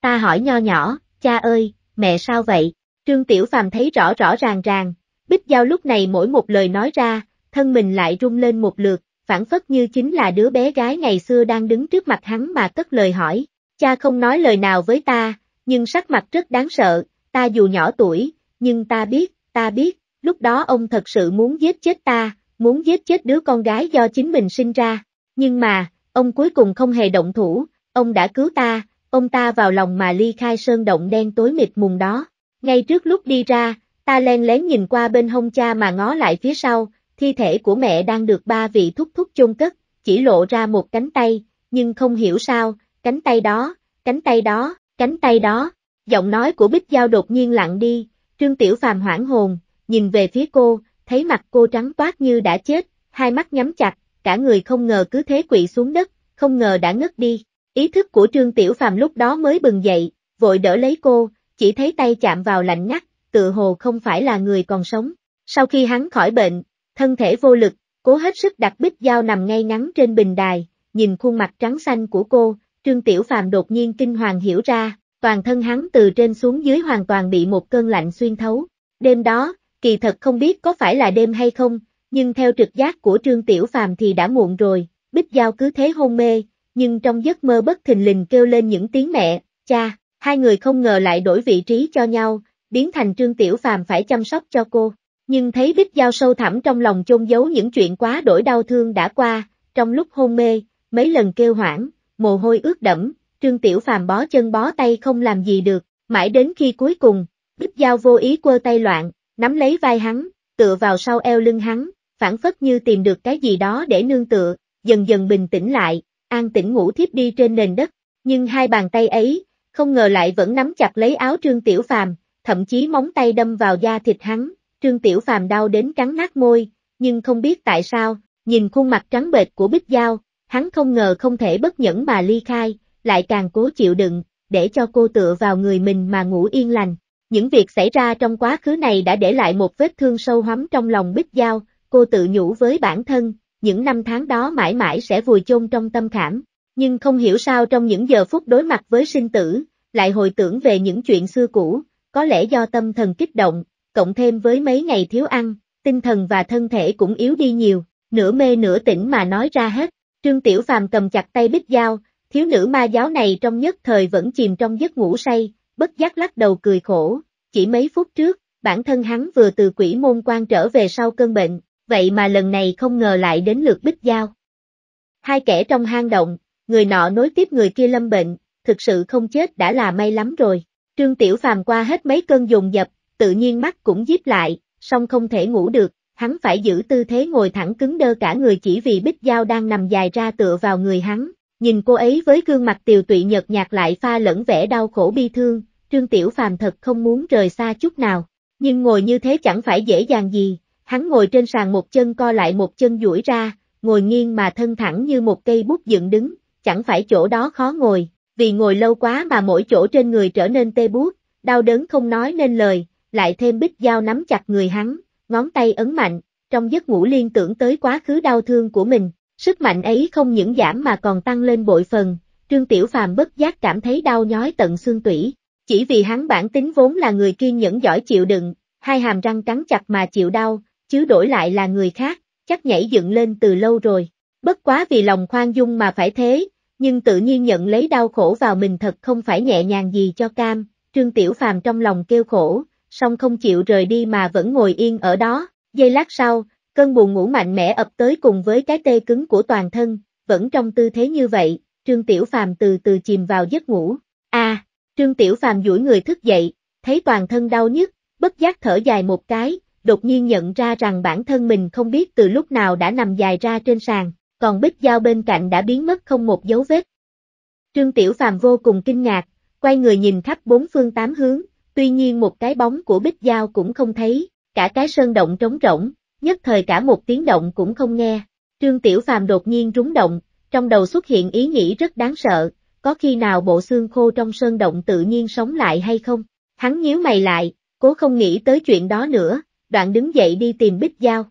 Ta hỏi nho nhỏ, cha ơi, mẹ sao vậy? Trương Tiểu Phàm thấy rõ rõ ràng ràng, Bích Giao lúc này mỗi một lời nói ra, thân mình lại rung lên một lượt, phản phất như chính là đứa bé gái ngày xưa đang đứng trước mặt hắn mà cất lời hỏi. Cha không nói lời nào với ta, nhưng sắc mặt rất đáng sợ, ta dù nhỏ tuổi, nhưng ta biết, ta biết, lúc đó ông thật sự muốn giết chết ta, muốn giết chết đứa con gái do chính mình sinh ra, nhưng mà, ông cuối cùng không hề động thủ, ông đã cứu ta, ông ta vào lòng mà ly khai sơn động đen tối mịt mùng đó. Ngay trước lúc đi ra, ta len lén nhìn qua bên hông cha mà ngó lại phía sau, thi thể của mẹ đang được ba vị thúc thúc chôn cất, chỉ lộ ra một cánh tay, nhưng không hiểu sao, cánh tay đó, cánh tay đó, cánh tay đó. Giọng nói của Bích Giao đột nhiên lặng đi, Trương Tiểu Phàm hoảng hồn, nhìn về phía cô, thấy mặt cô trắng toát như đã chết, hai mắt nhắm chặt, cả người không ngờ cứ thế quỵ xuống đất, không ngờ đã ngất đi. Ý thức của Trương Tiểu Phàm lúc đó mới bừng dậy, vội đỡ lấy cô, chỉ thấy tay chạm vào lạnh ngắt, tự hồ không phải là người còn sống. Sau khi hắn khỏi bệnh, thân thể vô lực, cố hết sức đặt bích dao nằm ngay ngắn trên bình đài, nhìn khuôn mặt trắng xanh của cô, Trương Tiểu Phàm đột nhiên kinh hoàng hiểu ra, toàn thân hắn từ trên xuống dưới hoàn toàn bị một cơn lạnh xuyên thấu. Đêm đó, kỳ thật không biết có phải là đêm hay không, nhưng theo trực giác của Trương Tiểu Phàm thì đã muộn rồi, Bích Giao cứ thế hôn mê, nhưng trong giấc mơ bất thình lình kêu lên những tiếng mẹ, cha, hai người không ngờ lại đổi vị trí cho nhau, biến thành Trương Tiểu Phàm phải chăm sóc cho cô. Nhưng thấy Bích Giao sâu thẳm trong lòng chôn giấu những chuyện quá đổi đau thương đã qua, trong lúc hôn mê, mấy lần kêu hoảng, mồ hôi ướt đẫm, Trương Tiểu Phàm bó chân bó tay không làm gì được, mãi đến khi cuối cùng, Bích Giao vô ý quơ tay loạn, nắm lấy vai hắn, tựa vào sau eo lưng hắn, phản phất như tìm được cái gì đó để nương tựa, dần dần bình tĩnh lại, an tĩnh ngủ thiếp đi trên nền đất, nhưng hai bàn tay ấy, không ngờ lại vẫn nắm chặt lấy áo Trương Tiểu Phàm, thậm chí móng tay đâm vào da thịt hắn, Trương Tiểu Phàm đau đến cắn nát môi, nhưng không biết tại sao, nhìn khuôn mặt trắng bệch của Bích Giao, hắn không ngờ không thể bất nhẫn mà ly khai, lại càng cố chịu đựng, để cho cô tựa vào người mình mà ngủ yên lành. Những việc xảy ra trong quá khứ này đã để lại một vết thương sâu hắm trong lòng Bích Giao, cô tự nhủ với bản thân, những năm tháng đó mãi mãi sẽ vùi chôn trong tâm khảm, nhưng không hiểu sao trong những giờ phút đối mặt với sinh tử, lại hồi tưởng về những chuyện xưa cũ, có lẽ do tâm thần kích động, cộng thêm với mấy ngày thiếu ăn, tinh thần và thân thể cũng yếu đi nhiều, nửa mê nửa tỉnh mà nói ra hết, Trương Tiểu Phàm cầm chặt tay Bích Dao, thiếu nữ ma giáo này trong nhất thời vẫn chìm trong giấc ngủ say, bất giác lắc đầu cười khổ, chỉ mấy phút trước, bản thân hắn vừa từ quỷ môn quan trở về sau cơn bệnh, vậy mà lần này không ngờ lại đến lượt bích giao. Hai kẻ trong hang động, người nọ nối tiếp người kia lâm bệnh, thực sự không chết đã là may lắm rồi. Trương Tiểu Phàm qua hết mấy cơn dùng dập, tự nhiên mắt cũng díp lại, song không thể ngủ được, hắn phải giữ tư thế ngồi thẳng cứng đơ cả người chỉ vì bích giao đang nằm dài ra tựa vào người hắn. Nhìn cô ấy với gương mặt tiều tụy nhợt nhạt lại pha lẫn vẻ đau khổ bi thương, Trương Tiểu Phàm thật không muốn rời xa chút nào, nhưng ngồi như thế chẳng phải dễ dàng gì, Hắn ngồi trên sàn một chân co lại một chân duỗi ra, ngồi nghiêng mà thân thẳng như một cây bút dựng đứng, chẳng phải chỗ đó khó ngồi, vì ngồi lâu quá mà mỗi chỗ trên người trở nên tê bút đau đớn không nói nên lời, lại thêm bích dao nắm chặt người hắn, ngón tay ấn mạnh, trong giấc ngủ liên tưởng tới quá khứ đau thương của mình, sức mạnh ấy không những giảm mà còn tăng lên bội phần, Trương Tiểu Phàm bất giác cảm thấy đau nhói tận xương tủy, chỉ vì hắn bản tính vốn là người kiên nhẫn giỏi chịu đựng, hai hàm răng cắn chặt mà chịu đau, chứ đổi lại là người khác, chắc nhảy dựng lên từ lâu rồi. Bất quá vì lòng khoan dung mà phải thế, nhưng tự nhiên nhận lấy đau khổ vào mình thật không phải nhẹ nhàng gì cho cam, Trương Tiểu Phàm trong lòng kêu khổ, song không chịu rời đi mà vẫn ngồi yên ở đó, giây lát sau, cơn buồn ngủ mạnh mẽ ập tới cùng với cái tê cứng của toàn thân, vẫn trong tư thế như vậy, Trương Tiểu Phàm từ từ chìm vào giấc ngủ. A, à, Trương Tiểu Phàm duỗi người thức dậy, thấy toàn thân đau nhức, bất giác thở dài một cái, đột nhiên nhận ra rằng bản thân mình không biết từ lúc nào đã nằm dài ra trên sàn, còn bích dao bên cạnh đã biến mất không một dấu vết. Trương Tiểu Phàm vô cùng kinh ngạc, quay người nhìn khắp bốn phương tám hướng, tuy nhiên một cái bóng của bích dao cũng không thấy, cả cái sơn động trống rỗng, nhất thời cả một tiếng động cũng không nghe. Trương Tiểu Phàm đột nhiên rúng động, trong đầu xuất hiện ý nghĩ rất đáng sợ, có khi nào bộ xương khô trong sơn động tự nhiên sống lại hay không? Hắn nhíu mày lại, cố không nghĩ tới chuyện đó nữa, đoạn đứng dậy đi tìm Bích Giao.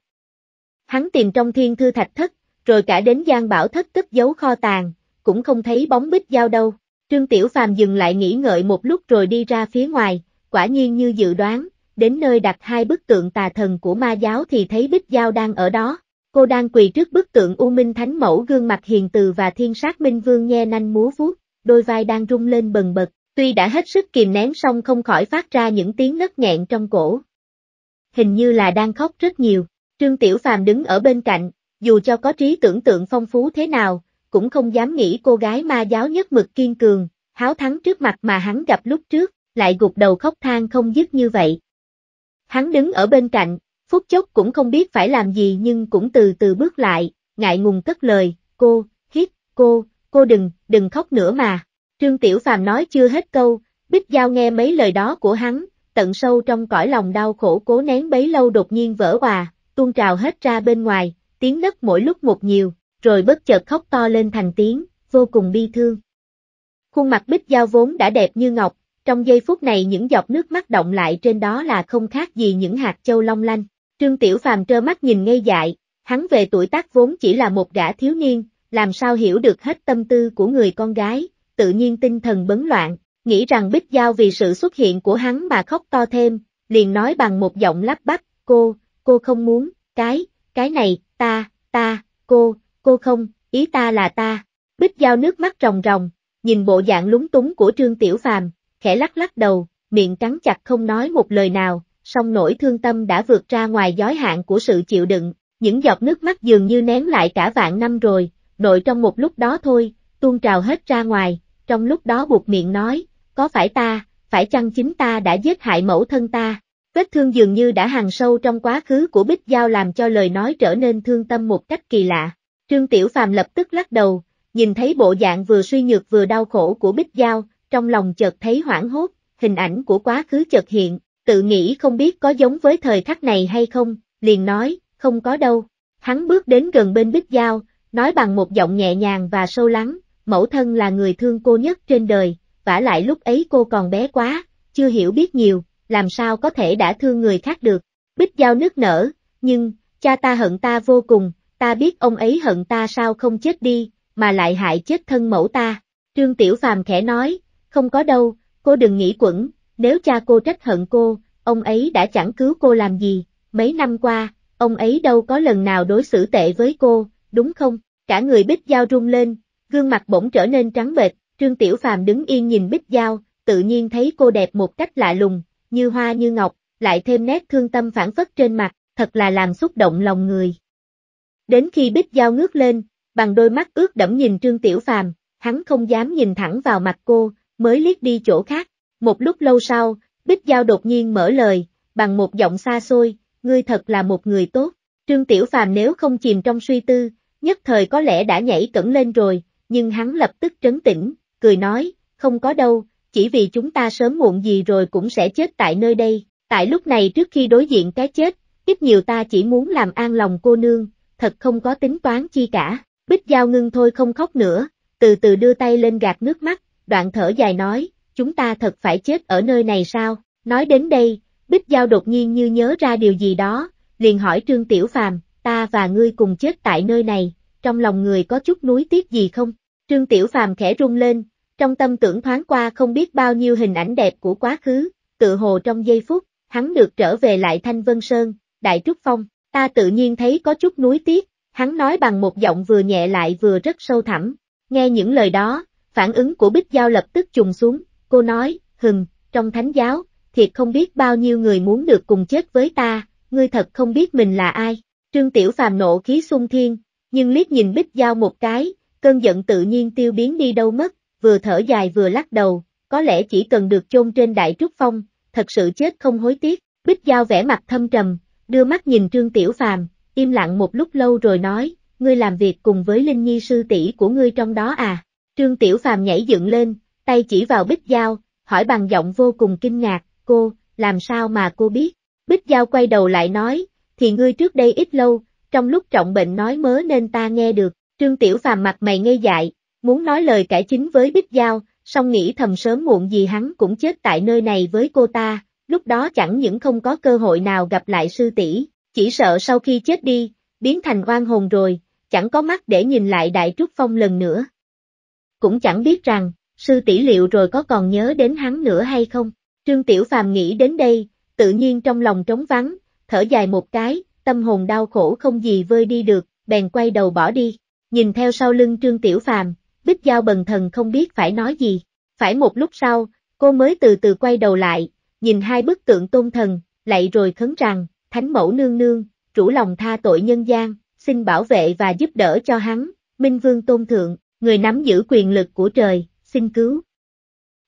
Hắn tìm trong thiên thư thạch thất, rồi cả đến gian bảo thất cất giấu kho tàng, cũng không thấy bóng Bích Giao đâu. Trương Tiểu Phàm dừng lại nghỉ ngợi một lúc rồi đi ra phía ngoài, quả nhiên như dự đoán, đến nơi đặt hai bức tượng tà thần của ma giáo thì thấy Bích Giao đang ở đó. Cô đang quỳ trước bức tượng U Minh Thánh Mẫu gương mặt hiền từ và thiên sát Minh Vương nhe nanh múa vuốt, đôi vai đang rung lên bần bật, tuy đã hết sức kìm nén xong không khỏi phát ra những tiếng nấc nghẹn trong cổ hình như là đang khóc rất nhiều. Trương Tiểu Phàm đứng ở bên cạnh, dù cho có trí tưởng tượng phong phú thế nào, cũng không dám nghĩ cô gái ma giáo nhất mực kiên cường, háo thắng trước mặt mà hắn gặp lúc trước, lại gục đầu khóc than không dứt như vậy. Hắn đứng ở bên cạnh, phút chốc cũng không biết phải làm gì nhưng cũng từ từ bước lại, ngại ngùng cất lời, cô, hít, cô, cô đừng, đừng khóc nữa mà. Trương Tiểu Phàm nói chưa hết câu, Bích Giao nghe mấy lời đó của hắn, tận sâu trong cõi lòng đau khổ cố nén bấy lâu đột nhiên vỡ hòa, tuôn trào hết ra bên ngoài, tiếng nấc mỗi lúc một nhiều, rồi bất chợt khóc to lên thành tiếng, vô cùng bi thương. Khuôn mặt bích giao vốn đã đẹp như ngọc, trong giây phút này những giọt nước mắt động lại trên đó là không khác gì những hạt châu long lanh. Trương Tiểu Phàm trơ mắt nhìn ngây dại, hắn về tuổi tác vốn chỉ là một gã thiếu niên, làm sao hiểu được hết tâm tư của người con gái, tự nhiên tinh thần bấn loạn, nghĩ rằng Bích Giao vì sự xuất hiện của hắn mà khóc to thêm, liền nói bằng một giọng lắp bắp, cô, cô không muốn, cái, cái này, ta, ta, cô, cô không, ý ta là ta. Bích Giao nước mắt ròng ròng, nhìn bộ dạng lúng túng của Trương Tiểu Phàm, khẽ lắc lắc đầu, miệng cắn chặt không nói một lời nào, song nỗi thương tâm đã vượt ra ngoài giới hạn của sự chịu đựng, những giọt nước mắt dường như nén lại cả vạn năm rồi, nội trong một lúc đó thôi, tuôn trào hết ra ngoài, trong lúc đó buộc miệng nói, có phải ta, phải chăng chính ta đã giết hại mẫu thân ta? Vết thương dường như đã hàng sâu trong quá khứ của Bích Giao làm cho lời nói trở nên thương tâm một cách kỳ lạ. Trương Tiểu Phàm lập tức lắc đầu, nhìn thấy bộ dạng vừa suy nhược vừa đau khổ của Bích Giao, trong lòng chợt thấy hoảng hốt, hình ảnh của quá khứ chợt hiện, tự nghĩ không biết có giống với thời khắc này hay không, liền nói, không có đâu. Hắn bước đến gần bên Bích Giao, nói bằng một giọng nhẹ nhàng và sâu lắng, mẫu thân là người thương cô nhất trên đời, vả lại lúc ấy cô còn bé quá, chưa hiểu biết nhiều, làm sao có thể đã thương người khác được. Bích Giao nước nở, nhưng, cha ta hận ta vô cùng, ta biết ông ấy hận ta sao không chết đi, mà lại hại chết thân mẫu ta. Trương Tiểu Phàm khẽ nói, không có đâu, cô đừng nghĩ quẩn, nếu cha cô trách hận cô, ông ấy đã chẳng cứu cô làm gì, mấy năm qua, ông ấy đâu có lần nào đối xử tệ với cô, đúng không? Cả người Bích Giao run lên, gương mặt bỗng trở nên trắng bệch, Trương Tiểu Phàm đứng yên nhìn Bích Giao, tự nhiên thấy cô đẹp một cách lạ lùng, như hoa như ngọc, lại thêm nét thương tâm phản phất trên mặt, thật là làm xúc động lòng người. Đến khi Bích Giao ngước lên, bằng đôi mắt ướt đẫm nhìn Trương Tiểu Phàm, hắn không dám nhìn thẳng vào mặt cô, mới liếc đi chỗ khác. Một lúc lâu sau, Bích Giao đột nhiên mở lời, bằng một giọng xa xôi, ngươi thật là một người tốt. Trương Tiểu Phàm nếu không chìm trong suy tư, nhất thời có lẽ đã nhảy cẩn lên rồi, nhưng hắn lập tức trấn tĩnh, cười nói, không có đâu, chỉ vì chúng ta sớm muộn gì rồi cũng sẽ chết tại nơi đây, tại lúc này trước khi đối diện cái chết, ít nhiều ta chỉ muốn làm an lòng cô nương, thật không có tính toán chi cả, bích giao ngưng thôi không khóc nữa, từ từ đưa tay lên gạt nước mắt, đoạn thở dài nói, chúng ta thật phải chết ở nơi này sao, nói đến đây, bích giao đột nhiên như nhớ ra điều gì đó, liền hỏi Trương Tiểu Phàm, ta và ngươi cùng chết tại nơi này, trong lòng người có chút nuối tiếc gì không? Trương Tiểu Phàm khẽ rung lên, trong tâm tưởng thoáng qua không biết bao nhiêu hình ảnh đẹp của quá khứ, tự hồ trong giây phút, hắn được trở về lại Thanh Vân Sơn, Đại Trúc Phong, ta tự nhiên thấy có chút nuối tiếc, hắn nói bằng một giọng vừa nhẹ lại vừa rất sâu thẳm. Nghe những lời đó, phản ứng của Bích Giao lập tức trùng xuống, cô nói, hừng, trong thánh giáo, thiệt không biết bao nhiêu người muốn được cùng chết với ta, ngươi thật không biết mình là ai. Trương Tiểu Phàm nộ khí xung thiên, nhưng liếc nhìn Bích Giao một cái, cơn giận tự nhiên tiêu biến đi đâu mất, vừa thở dài vừa lắc đầu, có lẽ chỉ cần được chôn trên đại trúc phong, thật sự chết không hối tiếc. Bích Giao vẻ mặt thâm trầm, đưa mắt nhìn Trương Tiểu Phàm, im lặng một lúc lâu rồi nói, ngươi làm việc cùng với Linh Nhi sư tỷ của ngươi trong đó à? Trương Tiểu Phàm nhảy dựng lên, tay chỉ vào Bích Giao, hỏi bằng giọng vô cùng kinh ngạc, cô, làm sao mà cô biết? Bích Giao quay đầu lại nói, thì ngươi trước đây ít lâu, trong lúc trọng bệnh nói mớ nên ta nghe được, Trương Tiểu Phàm mặt mày ngây dại, Muốn nói lời cải chính với Bích Giao, song nghĩ thầm sớm muộn gì hắn cũng chết tại nơi này với cô ta, lúc đó chẳng những không có cơ hội nào gặp lại sư tỷ, chỉ sợ sau khi chết đi, biến thành oan hồn rồi, chẳng có mắt để nhìn lại Đại Trúc Phong lần nữa. Cũng chẳng biết rằng, sư tỷ liệu rồi có còn nhớ đến hắn nữa hay không? Trương Tiểu Phàm nghĩ đến đây, tự nhiên trong lòng trống vắng, thở dài một cái, tâm hồn đau khổ không gì vơi đi được, bèn quay đầu bỏ đi. Nhìn theo sau lưng Trương Tiểu Phàm, Bích Giao bần thần không biết phải nói gì. Phải một lúc sau, cô mới từ từ quay đầu lại, nhìn hai bức tượng tôn thần, lạy rồi khấn rằng, Thánh mẫu nương nương, Chủ lòng tha tội nhân gian, xin bảo vệ và giúp đỡ cho hắn, Minh Vương tôn thượng, người nắm giữ quyền lực của trời, xin cứu.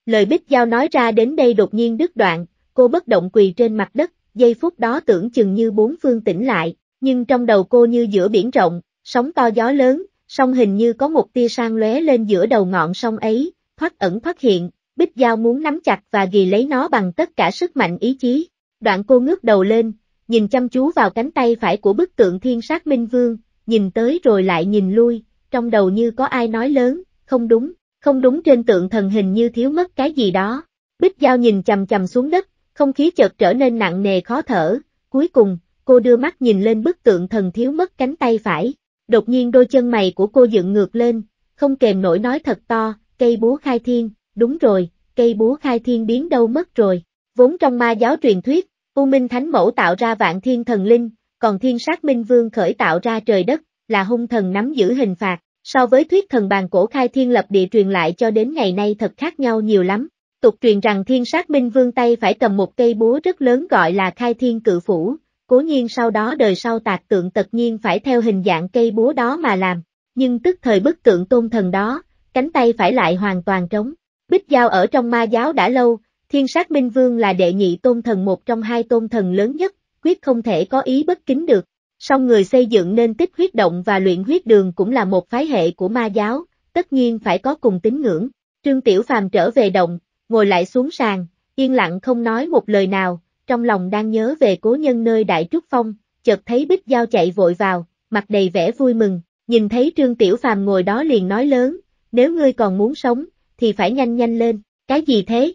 Lời Bích Giao nói ra đến đây đột nhiên đứt đoạn, cô bất động quỳ trên mặt đất, giây phút đó tưởng chừng như bốn phương tỉnh lại, nhưng trong đầu cô như giữa biển rộng, sóng to gió lớn, song hình như có một tia sang lóe lên giữa đầu ngọn sông ấy, thoát ẩn thoát hiện, Bích Giao muốn nắm chặt và ghi lấy nó bằng tất cả sức mạnh ý chí. Đoạn cô ngước đầu lên, nhìn chăm chú vào cánh tay phải của bức tượng thiên sát minh vương, nhìn tới rồi lại nhìn lui, trong đầu như có ai nói lớn, không đúng, không đúng trên tượng thần hình như thiếu mất cái gì đó. Bích Giao nhìn chầm chầm xuống đất, không khí chợt trở nên nặng nề khó thở, cuối cùng, cô đưa mắt nhìn lên bức tượng thần thiếu mất cánh tay phải, Đột nhiên đôi chân mày của cô dựng ngược lên, không kềm nổi nói thật to, cây búa khai thiên, đúng rồi, cây búa khai thiên biến đâu mất rồi. Vốn trong ma giáo truyền thuyết, U Minh Thánh Mẫu tạo ra vạn thiên thần linh, còn thiên sát minh vương khởi tạo ra trời đất, là hung thần nắm giữ hình phạt. So với thuyết thần bàn cổ khai thiên lập địa truyền lại cho đến ngày nay thật khác nhau nhiều lắm. Tục truyền rằng thiên sát minh vương tay phải cầm một cây búa rất lớn gọi là khai thiên cự phủ, Cố nhiên sau đó đời sau tạc tượng tất nhiên phải theo hình dạng cây búa đó mà làm, nhưng tức thời bức tượng tôn thần đó, cánh tay phải lại hoàn toàn trống. Bích Giao ở trong ma giáo đã lâu, Thiên sát Minh Vương là đệ nhị tôn thần một trong hai tôn thần lớn nhất, quyết không thể có ý bất kính được. Song người xây dựng nên tích huyết động và luyện huyết đường cũng là một phái hệ của ma giáo, tất nhiên phải có cùng tín ngưỡng. Trương Tiểu Phàm trở về động, ngồi lại xuống sàn, yên lặng không nói một lời nào, trong lòng đang nhớ về cố nhân nơi Đại Trúc Phong, chợt thấy Bích Giao chạy vội vào, mặt đầy vẻ vui mừng, nhìn thấy Trương Tiểu Phàm ngồi đó liền nói lớn, nếu ngươi còn muốn sống, thì phải nhanh nhanh lên, cái gì thế?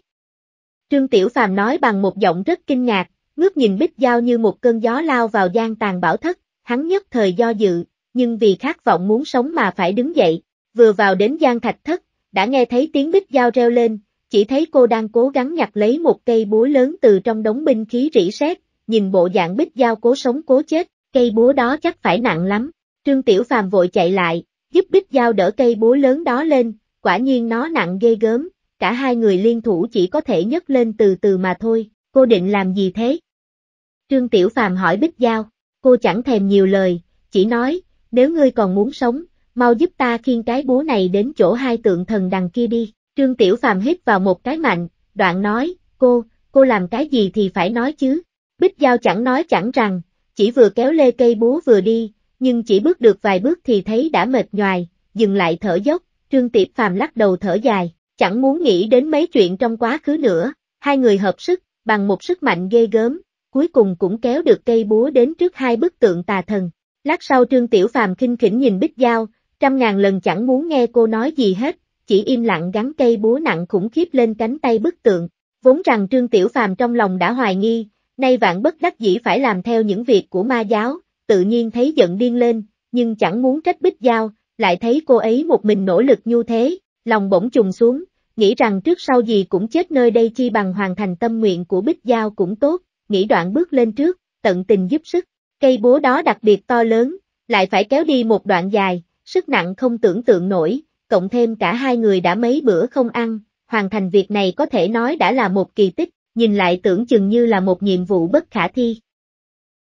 Trương Tiểu Phàm nói bằng một giọng rất kinh ngạc, ngước nhìn Bích Giao như một cơn gió lao vào gian tàn bảo thất, hắn nhất thời do dự, nhưng vì khát vọng muốn sống mà phải đứng dậy, vừa vào đến gian thạch thất, đã nghe thấy tiếng Bích Giao reo lên, chỉ thấy cô đang cố gắng nhặt lấy một cây búa lớn từ trong đống binh khí rỉ sét, nhìn bộ dạng bích dao cố sống cố chết, cây búa đó chắc phải nặng lắm. Trương Tiểu Phàm vội chạy lại, giúp bích dao đỡ cây búa lớn đó lên, quả nhiên nó nặng ghê gớm, cả hai người liên thủ chỉ có thể nhấc lên từ từ mà thôi, cô định làm gì thế? Trương Tiểu Phàm hỏi bích dao, cô chẳng thèm nhiều lời, chỉ nói, nếu ngươi còn muốn sống, mau giúp ta khiêng cái búa này đến chỗ hai tượng thần đằng kia đi. Trương Tiểu Phàm hít vào một cái mạnh, đoạn nói, cô, cô làm cái gì thì phải nói chứ. Bích Giao chẳng nói chẳng rằng, chỉ vừa kéo lê cây búa vừa đi, nhưng chỉ bước được vài bước thì thấy đã mệt nhoài, dừng lại thở dốc, Trương Tiệp Phàm lắc đầu thở dài, chẳng muốn nghĩ đến mấy chuyện trong quá khứ nữa, hai người hợp sức, bằng một sức mạnh ghê gớm, cuối cùng cũng kéo được cây búa đến trước hai bức tượng tà thần. Lát sau Trương Tiểu Phàm khinh khỉnh nhìn Bích Giao, trăm ngàn lần chẳng muốn nghe cô nói gì hết, chỉ im lặng gắn cây búa nặng khủng khiếp lên cánh tay bức tượng. Vốn rằng Trương Tiểu Phàm trong lòng đã hoài nghi, nay vạn bất đắc dĩ phải làm theo những việc của ma giáo, tự nhiên thấy giận điên lên, nhưng chẳng muốn trách bích giao, lại thấy cô ấy một mình nỗ lực như thế, lòng bỗng trùng xuống, nghĩ rằng trước sau gì cũng chết nơi đây chi bằng hoàn thành tâm nguyện của bích giao cũng tốt, nghĩ đoạn bước lên trước, tận tình giúp sức, cây búa đó đặc biệt to lớn, lại phải kéo đi một đoạn dài, sức nặng không tưởng tượng nổi, cộng thêm cả hai người đã mấy bữa không ăn, hoàn thành việc này có thể nói đã là một kỳ tích, nhìn lại tưởng chừng như là một nhiệm vụ bất khả thi.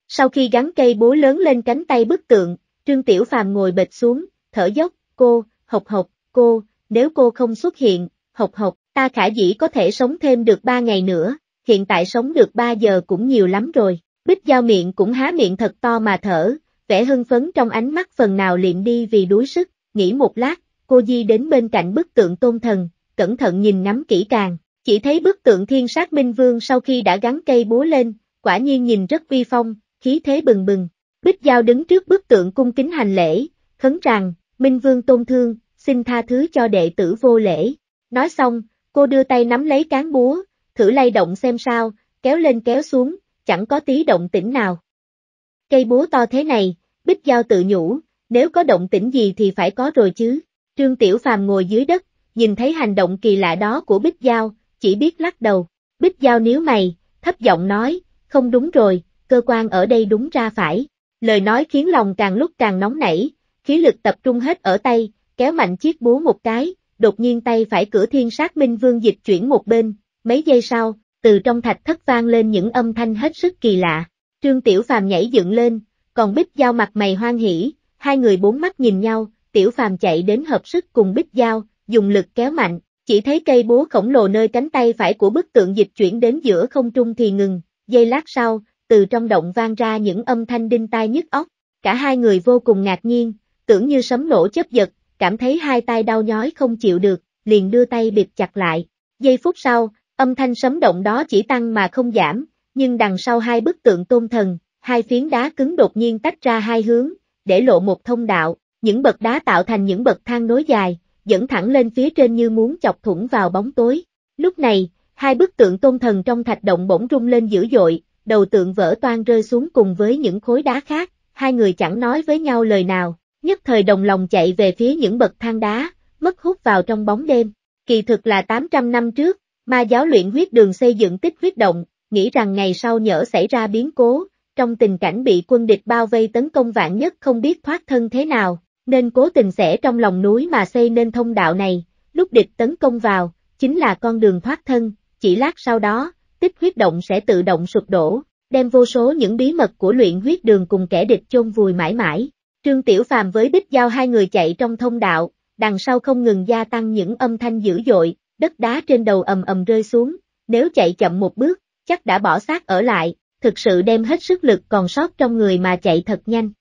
Sau khi gắn cây búa lớn lên cánh tay bức tượng, Trương Tiểu Phàm ngồi bệt xuống, thở dốc, cô, hộc hộc, cô, nếu cô không xuất hiện, hộc hộc, ta khả dĩ có thể sống thêm được ba ngày nữa, hiện tại sống được ba giờ cũng nhiều lắm rồi. Bích Giao miệng cũng há miệng thật to mà thở, vẻ hưng phấn trong ánh mắt phần nào liệm đi vì đuối sức, nghĩ một lát, cô Di đến bên cạnh bức tượng tôn thần, cẩn thận nhìn nắm kỹ càng, chỉ thấy bức tượng thiên sát minh vương sau khi đã gắn cây búa lên, quả nhiên nhìn rất uy phong, khí thế bừng bừng. Bích Giao đứng trước bức tượng cung kính hành lễ, khấn rằng, Minh Vương tôn thương, xin tha thứ cho đệ tử vô lễ. Nói xong, cô đưa tay nắm lấy cán búa, thử lay động xem sao, kéo lên kéo xuống, chẳng có tí động tĩnh nào. Cây búa to thế này, Bích Giao tự nhủ, nếu có động tĩnh gì thì phải có rồi chứ. Trương Tiểu Phàm ngồi dưới đất, nhìn thấy hành động kỳ lạ đó của Bích Giao, chỉ biết lắc đầu. Bích Giao nếu mày, thấp giọng nói, không đúng rồi, cơ quan ở đây đúng ra phải. Lời nói khiến lòng càng lúc càng nóng nảy, khí lực tập trung hết ở tay, kéo mạnh chiếc búa một cái, đột nhiên tay phải cửa thiên sát minh vương dịch chuyển một bên, mấy giây sau, từ trong thạch thất vang lên những âm thanh hết sức kỳ lạ. Trương Tiểu Phàm nhảy dựng lên, còn Bích Giao mặt mày hoan hỉ, hai người bốn mắt nhìn nhau, tiểu phàm chạy đến hợp sức cùng bích dao, dùng lực kéo mạnh, chỉ thấy cây búa khổng lồ nơi cánh tay phải của bức tượng dịch chuyển đến giữa không trung thì ngừng, giây lát sau, từ trong động vang ra những âm thanh đinh tai nhức óc, cả hai người vô cùng ngạc nhiên, tưởng như sấm nổ chớp giật, cảm thấy hai tay đau nhói không chịu được, liền đưa tay bịt chặt lại. Giây phút sau, âm thanh sấm động đó chỉ tăng mà không giảm, nhưng đằng sau hai bức tượng tôn thần, hai phiến đá cứng đột nhiên tách ra hai hướng, để lộ một thông đạo, những bậc đá tạo thành những bậc thang nối dài, dẫn thẳng lên phía trên như muốn chọc thủng vào bóng tối. Lúc này, hai bức tượng tôn thần trong thạch động bỗng rung lên dữ dội, đầu tượng vỡ toan rơi xuống cùng với những khối đá khác, hai người chẳng nói với nhau lời nào, nhất thời đồng lòng chạy về phía những bậc thang đá, mất hút vào trong bóng đêm. Kỳ thực là 800 năm trước, ma giáo luyện huyết đường xây dựng tích huyết động, nghĩ rằng ngày sau nhỡ xảy ra biến cố, trong tình cảnh bị quân địch bao vây tấn công vạn nhất không biết thoát thân thế nào, nên cố tình sẽ trong lòng núi mà xây nên thông đạo này, lúc địch tấn công vào, chính là con đường thoát thân, chỉ lát sau đó, tích huyết động sẽ tự động sụp đổ, đem vô số những bí mật của luyện huyết đường cùng kẻ địch chôn vùi mãi mãi. Trương Tiểu Phàm với Bích Giao hai người chạy trong thông đạo, đằng sau không ngừng gia tăng những âm thanh dữ dội, đất đá trên đầu ầm ầm rơi xuống, nếu chạy chậm một bước, chắc đã bỏ xác ở lại, thực sự đem hết sức lực còn sót trong người mà chạy thật nhanh.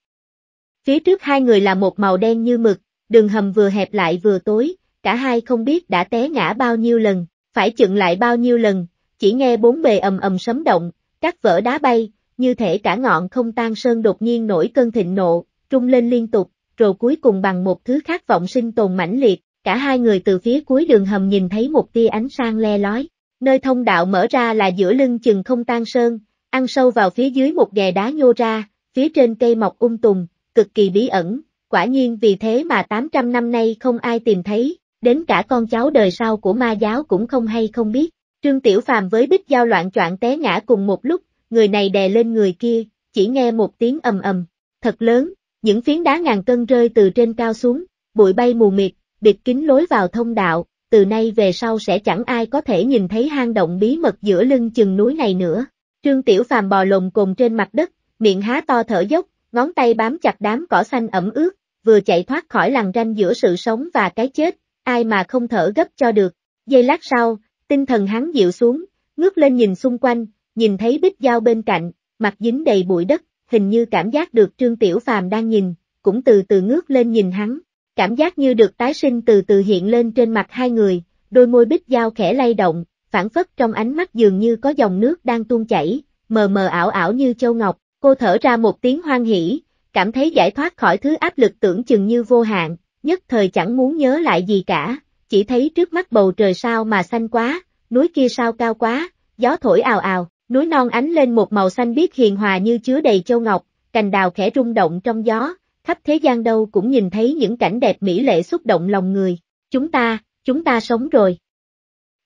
Phía trước hai người là một màu đen như mực, đường hầm vừa hẹp lại vừa tối, cả hai không biết đã té ngã bao nhiêu lần, phải chựng lại bao nhiêu lần, chỉ nghe bốn bề ầm ầm sấm động, các vỡ đá bay, như thể cả ngọn không tan sơn đột nhiên nổi cơn thịnh nộ, trung lên liên tục, rồi cuối cùng bằng một thứ khác vọng sinh tồn mãnh liệt, cả hai người từ phía cuối đường hầm nhìn thấy một tia ánh sáng le lói, nơi thông đạo mở ra là giữa lưng chừng không tan sơn, ăn sâu vào phía dưới một ghè đá nhô ra, phía trên cây mọc um tùm, cực kỳ bí ẩn, quả nhiên vì thế mà 800 năm nay không ai tìm thấy, đến cả con cháu đời sau của ma giáo cũng không hay không biết. Trương Tiểu Phàm với Bích Giao loạn choạng té ngã cùng một lúc, người này đè lên người kia, chỉ nghe một tiếng ầm ầm, thật lớn, những phiến đá ngàn cân rơi từ trên cao xuống, bụi bay mù mịt, bịt kín lối vào thông đạo, từ nay về sau sẽ chẳng ai có thể nhìn thấy hang động bí mật giữa lưng chừng núi này nữa. Trương Tiểu Phàm bò lồng cồn trên mặt đất, miệng há to thở dốc, ngón tay bám chặt đám cỏ xanh ẩm ướt, vừa chạy thoát khỏi làn ranh giữa sự sống và cái chết, ai mà không thở gấp cho được. Giây lát sau, tinh thần hắn dịu xuống, ngước lên nhìn xung quanh, nhìn thấy bích dao bên cạnh, mặt dính đầy bụi đất, hình như cảm giác được Trương Tiểu Phàm đang nhìn, cũng từ từ ngước lên nhìn hắn, cảm giác như được tái sinh từ từ hiện lên trên mặt hai người, đôi môi bích dao khẽ lay động, phản phất trong ánh mắt dường như có dòng nước đang tuôn chảy, mờ mờ ảo ảo như châu ngọc, Cô thở ra một tiếng hoan hỉ, cảm thấy giải thoát khỏi thứ áp lực tưởng chừng như vô hạn, nhất thời chẳng muốn nhớ lại gì cả, chỉ thấy trước mắt bầu trời sao mà xanh quá, núi kia sao cao quá, gió thổi ào ào, núi non ánh lên một màu xanh biếc hiền hòa như chứa đầy châu ngọc, cành đào khẽ rung động trong gió, khắp thế gian đâu cũng nhìn thấy những cảnh đẹp mỹ lệ xúc động lòng người. Chúng ta, chúng ta sống rồi.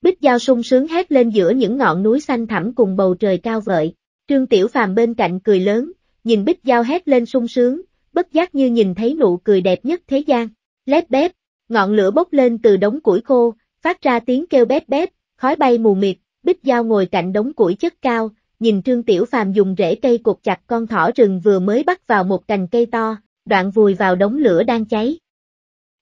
Bích Giao sung sướng hét lên giữa những ngọn núi xanh thẳm cùng bầu trời cao vợi. Trương Tiểu Phàm bên cạnh cười lớn, nhìn Bích Giao hét lên sung sướng, bất giác như nhìn thấy nụ cười đẹp nhất thế gian. Lép bép, ngọn lửa bốc lên từ đống củi khô, phát ra tiếng kêu bép bép, khói bay mù mịt, Bích Giao ngồi cạnh đống củi chất cao, nhìn Trương Tiểu Phàm dùng rễ cây cột chặt con thỏ rừng vừa mới bắt vào một cành cây to, đoạn vùi vào đống lửa đang cháy.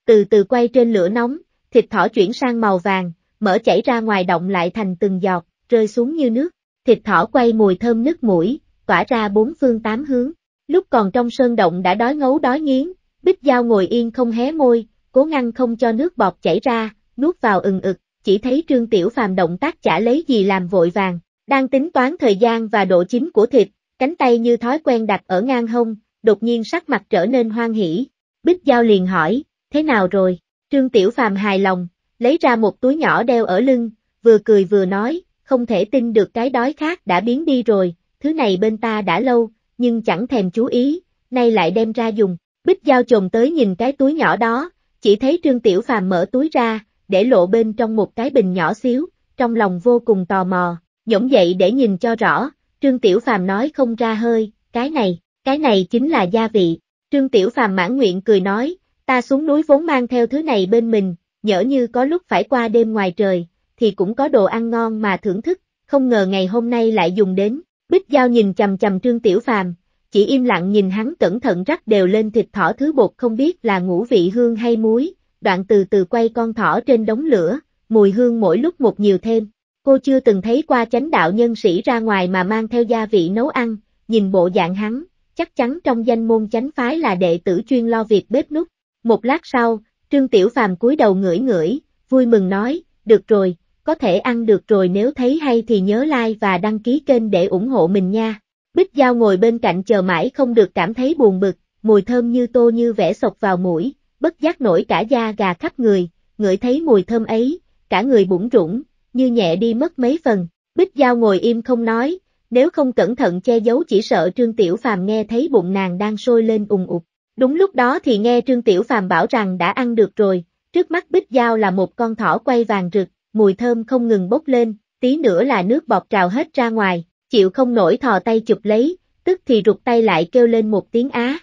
Từ từ quay trên lửa nóng, thịt thỏ chuyển sang màu vàng, mỡ chảy ra ngoài động lại thành từng giọt, rơi xuống như nước thịt thỏ quay mùi thơm nứt mũi, tỏa ra bốn phương tám hướng. Lúc còn trong sơn động đã đói ngấu đói nghiến, Bích Giao ngồi yên không hé môi, cố ngăn không cho nước bọt chảy ra, nuốt vào ừng ực, chỉ thấy Trương Tiểu Phàm động tác chả lấy gì làm vội vàng, đang tính toán thời gian và độ chín của thịt, cánh tay như thói quen đặt ở ngang hông, đột nhiên sắc mặt trở nên hoang hỉ. Bích Giao liền hỏi, thế nào rồi? Trương Tiểu Phàm hài lòng, lấy ra một túi nhỏ đeo ở lưng, vừa cười vừa nói, không thể tin được cái đói khác đã biến đi rồi, thứ này bên ta đã lâu, nhưng chẳng thèm chú ý, nay lại đem ra dùng. Bích Giao chồng tới nhìn cái túi nhỏ đó, chỉ thấy Trương Tiểu Phàm mở túi ra, để lộ bên trong một cái bình nhỏ xíu, trong lòng vô cùng tò mò, nhổm dậy để nhìn cho rõ, Trương Tiểu Phàm nói không ra hơi, cái này, cái này chính là gia vị. Trương Tiểu Phàm mãn nguyện cười nói, ta xuống núi vốn mang theo thứ này bên mình, nhỡ như có lúc phải qua đêm ngoài trời, thì cũng có đồ ăn ngon mà thưởng thức, không ngờ ngày hôm nay lại dùng đến. Bích Giao nhìn chầm chầm Trương Tiểu Phàm, chỉ im lặng nhìn hắn cẩn thận rắc đều lên thịt thỏ thứ bột không biết là ngũ vị hương hay muối, đoạn từ từ quay con thỏ trên đống lửa, mùi hương mỗi lúc một nhiều thêm. Cô chưa từng thấy qua chánh đạo nhân sĩ ra ngoài mà mang theo gia vị nấu ăn, nhìn bộ dạng hắn, chắc chắn trong danh môn chánh phái là đệ tử chuyên lo việc bếp nút. Một lát sau, Trương Tiểu Phàm cúi đầu ngửi ngửi, vui mừng nói, được rồi, có thể ăn được rồi nếu thấy hay thì nhớ like và đăng ký kênh để ủng hộ mình nha. Bích Giao ngồi bên cạnh chờ mãi không được cảm thấy buồn bực, mùi thơm như tô như vẽ sộc vào mũi, bất giác nổi cả da gà khắp người, ngửi thấy mùi thơm ấy, cả người bủng rũng, như nhẹ đi mất mấy phần. Bích Giao ngồi im không nói, nếu không cẩn thận che giấu chỉ sợ Trương Tiểu Phàm nghe thấy bụng nàng đang sôi lên ùng ục. Đúng lúc đó thì nghe Trương Tiểu Phàm bảo rằng đã ăn được rồi, trước mắt Bích Giao là một con thỏ quay vàng rực, mùi thơm không ngừng bốc lên, tí nữa là nước bọt trào hết ra ngoài, chịu không nổi thò tay chụp lấy, tức thì rụt tay lại kêu lên một tiếng á.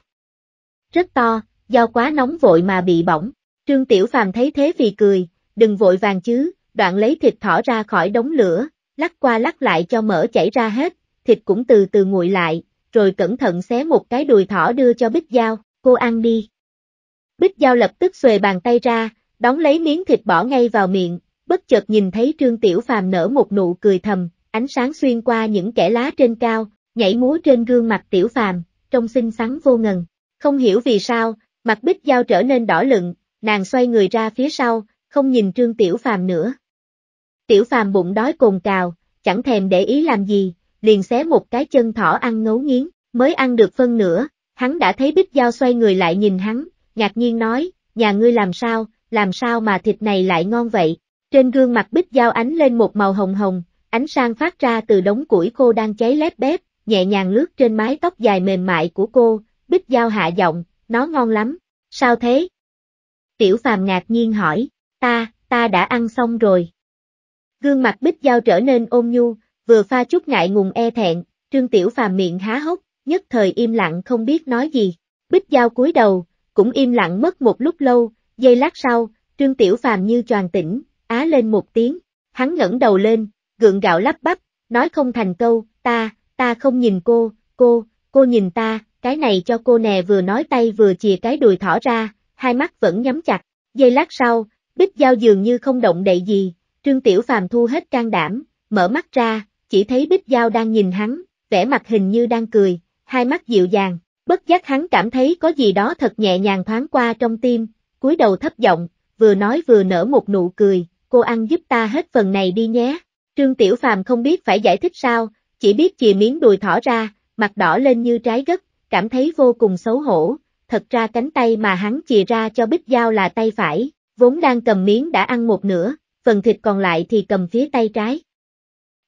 Rất to, do quá nóng vội mà bị bỏng, Trương Tiểu Phàm thấy thế vì cười, đừng vội vàng chứ, đoạn lấy thịt thỏ ra khỏi đống lửa, lắc qua lắc lại cho mỡ chảy ra hết, thịt cũng từ từ nguội lại, rồi cẩn thận xé một cái đùi thỏ đưa cho Bích Giao, cô ăn đi. Bích Giao lập tức xuề bàn tay ra, đóng lấy miếng thịt bỏ ngay vào miệng, bất chợt nhìn thấy Trương Tiểu Phàm nở một nụ cười thầm, ánh sáng xuyên qua những kẻ lá trên cao, nhảy múa trên gương mặt Tiểu Phàm, trông xinh xắn vô ngần. Không hiểu vì sao, mặt Bích dao trở nên đỏ lựng, nàng xoay người ra phía sau, không nhìn Trương Tiểu Phàm nữa. Tiểu Phàm bụng đói cồn cào, chẳng thèm để ý làm gì, liền xé một cái chân thỏ ăn ngấu nghiến, mới ăn được phân nữa hắn đã thấy Bích dao xoay người lại nhìn hắn, ngạc nhiên nói, nhà ngươi làm sao, làm sao mà thịt này lại ngon vậy, trên gương mặt bích dao ánh lên một màu hồng hồng, ánh sang phát ra từ đống củi cô đang cháy lép bếp nhẹ nhàng lướt trên mái tóc dài mềm mại của cô, bích dao hạ giọng, nó ngon lắm, sao thế? Tiểu phàm ngạc nhiên hỏi, ta, ta đã ăn xong rồi. Gương mặt bích dao trở nên ôn nhu, vừa pha chút ngại ngùng e thẹn, trương tiểu phàm miệng há hốc, nhất thời im lặng không biết nói gì, bích dao cúi đầu, cũng im lặng mất một lúc lâu, giây lát sau, trương tiểu phàm như choàng tỉnh, á lên một tiếng, hắn ngẩng đầu lên, gượng gạo lắp bắp, nói không thành câu, ta, ta không nhìn cô, cô, cô nhìn ta, cái này cho cô nè vừa nói tay vừa chìa cái đùi thỏ ra, hai mắt vẫn nhắm chặt, giây lát sau, bích giao dường như không động đậy gì, trương tiểu phàm thu hết can đảm, mở mắt ra, chỉ thấy bích giao đang nhìn hắn, vẻ mặt hình như đang cười, hai mắt dịu dàng, bất giác hắn cảm thấy có gì đó thật nhẹ nhàng thoáng qua trong tim, cúi đầu thấp giọng, vừa nói vừa nở một nụ cười, cô ăn giúp ta hết phần này đi nhé. Trương Tiểu Phàm không biết phải giải thích sao, chỉ biết chìa miếng đùi thỏ ra, mặt đỏ lên như trái gất, cảm thấy vô cùng xấu hổ. Thật ra cánh tay mà hắn chìa ra cho Bích Giao là tay phải, vốn đang cầm miếng đã ăn một nửa, phần thịt còn lại thì cầm phía tay trái.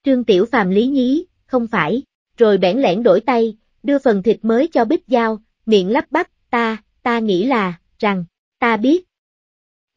Trương Tiểu Phàm lý nhí, không phải, rồi bẽn lẽn đổi tay, đưa phần thịt mới cho Bích Giao, miệng lắp bắp, ta, ta nghĩ là, rằng, ta biết,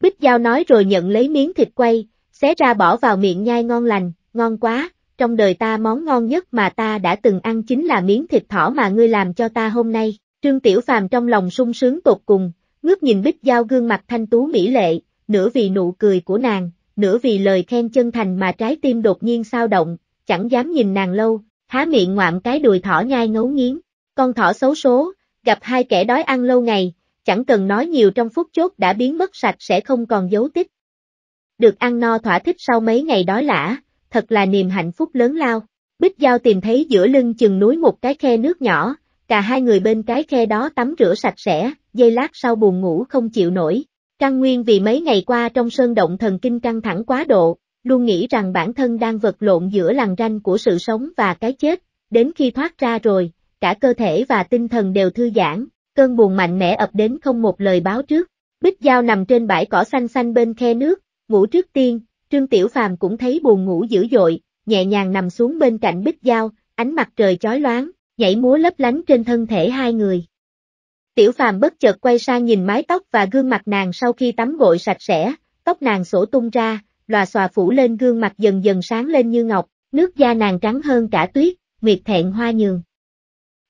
Bích Giao nói rồi nhận lấy miếng thịt quay, xé ra bỏ vào miệng nhai ngon lành, ngon quá, trong đời ta món ngon nhất mà ta đã từng ăn chính là miếng thịt thỏ mà ngươi làm cho ta hôm nay. Trương Tiểu Phàm trong lòng sung sướng tột cùng, ngước nhìn Bích Giao gương mặt thanh tú mỹ lệ, nửa vì nụ cười của nàng, nửa vì lời khen chân thành mà trái tim đột nhiên sao động, chẳng dám nhìn nàng lâu, há miệng ngoạm cái đùi thỏ nhai ngấu nghiến. Con thỏ xấu số, gặp hai kẻ đói ăn lâu ngày, chẳng cần nói nhiều trong phút chốt đã biến mất sạch sẽ không còn dấu tích. Được ăn no thỏa thích sau mấy ngày đói lã, thật là niềm hạnh phúc lớn lao. Bích Giao tìm thấy giữa lưng chừng núi một cái khe nước nhỏ, cả hai người bên cái khe đó tắm rửa sạch sẽ, dây lát sau buồn ngủ không chịu nổi. Căng nguyên vì mấy ngày qua trong sơn động thần kinh căng thẳng quá độ, luôn nghĩ rằng bản thân đang vật lộn giữa lằn ranh của sự sống và cái chết, đến khi thoát ra rồi, cả cơ thể và tinh thần đều thư giãn, cơn buồn mạnh mẽ ập đến không một lời báo trước. Bích Giao nằm trên bãi cỏ xanh xanh bên khe nước, ngủ trước tiên, Trương Tiểu Phàm cũng thấy buồn ngủ dữ dội, nhẹ nhàng nằm xuống bên cạnh Bích Giao, ánh mặt trời chói loáng, nhảy múa lấp lánh trên thân thể hai người. Tiểu Phàm bất chợt quay sang nhìn mái tóc và gương mặt nàng sau khi tắm gội sạch sẽ, tóc nàng sổ tung ra, lòa xòa phủ lên gương mặt dần dần sáng lên như ngọc, nước da nàng trắng hơn cả tuyết, miệt thẹn hoa nhường.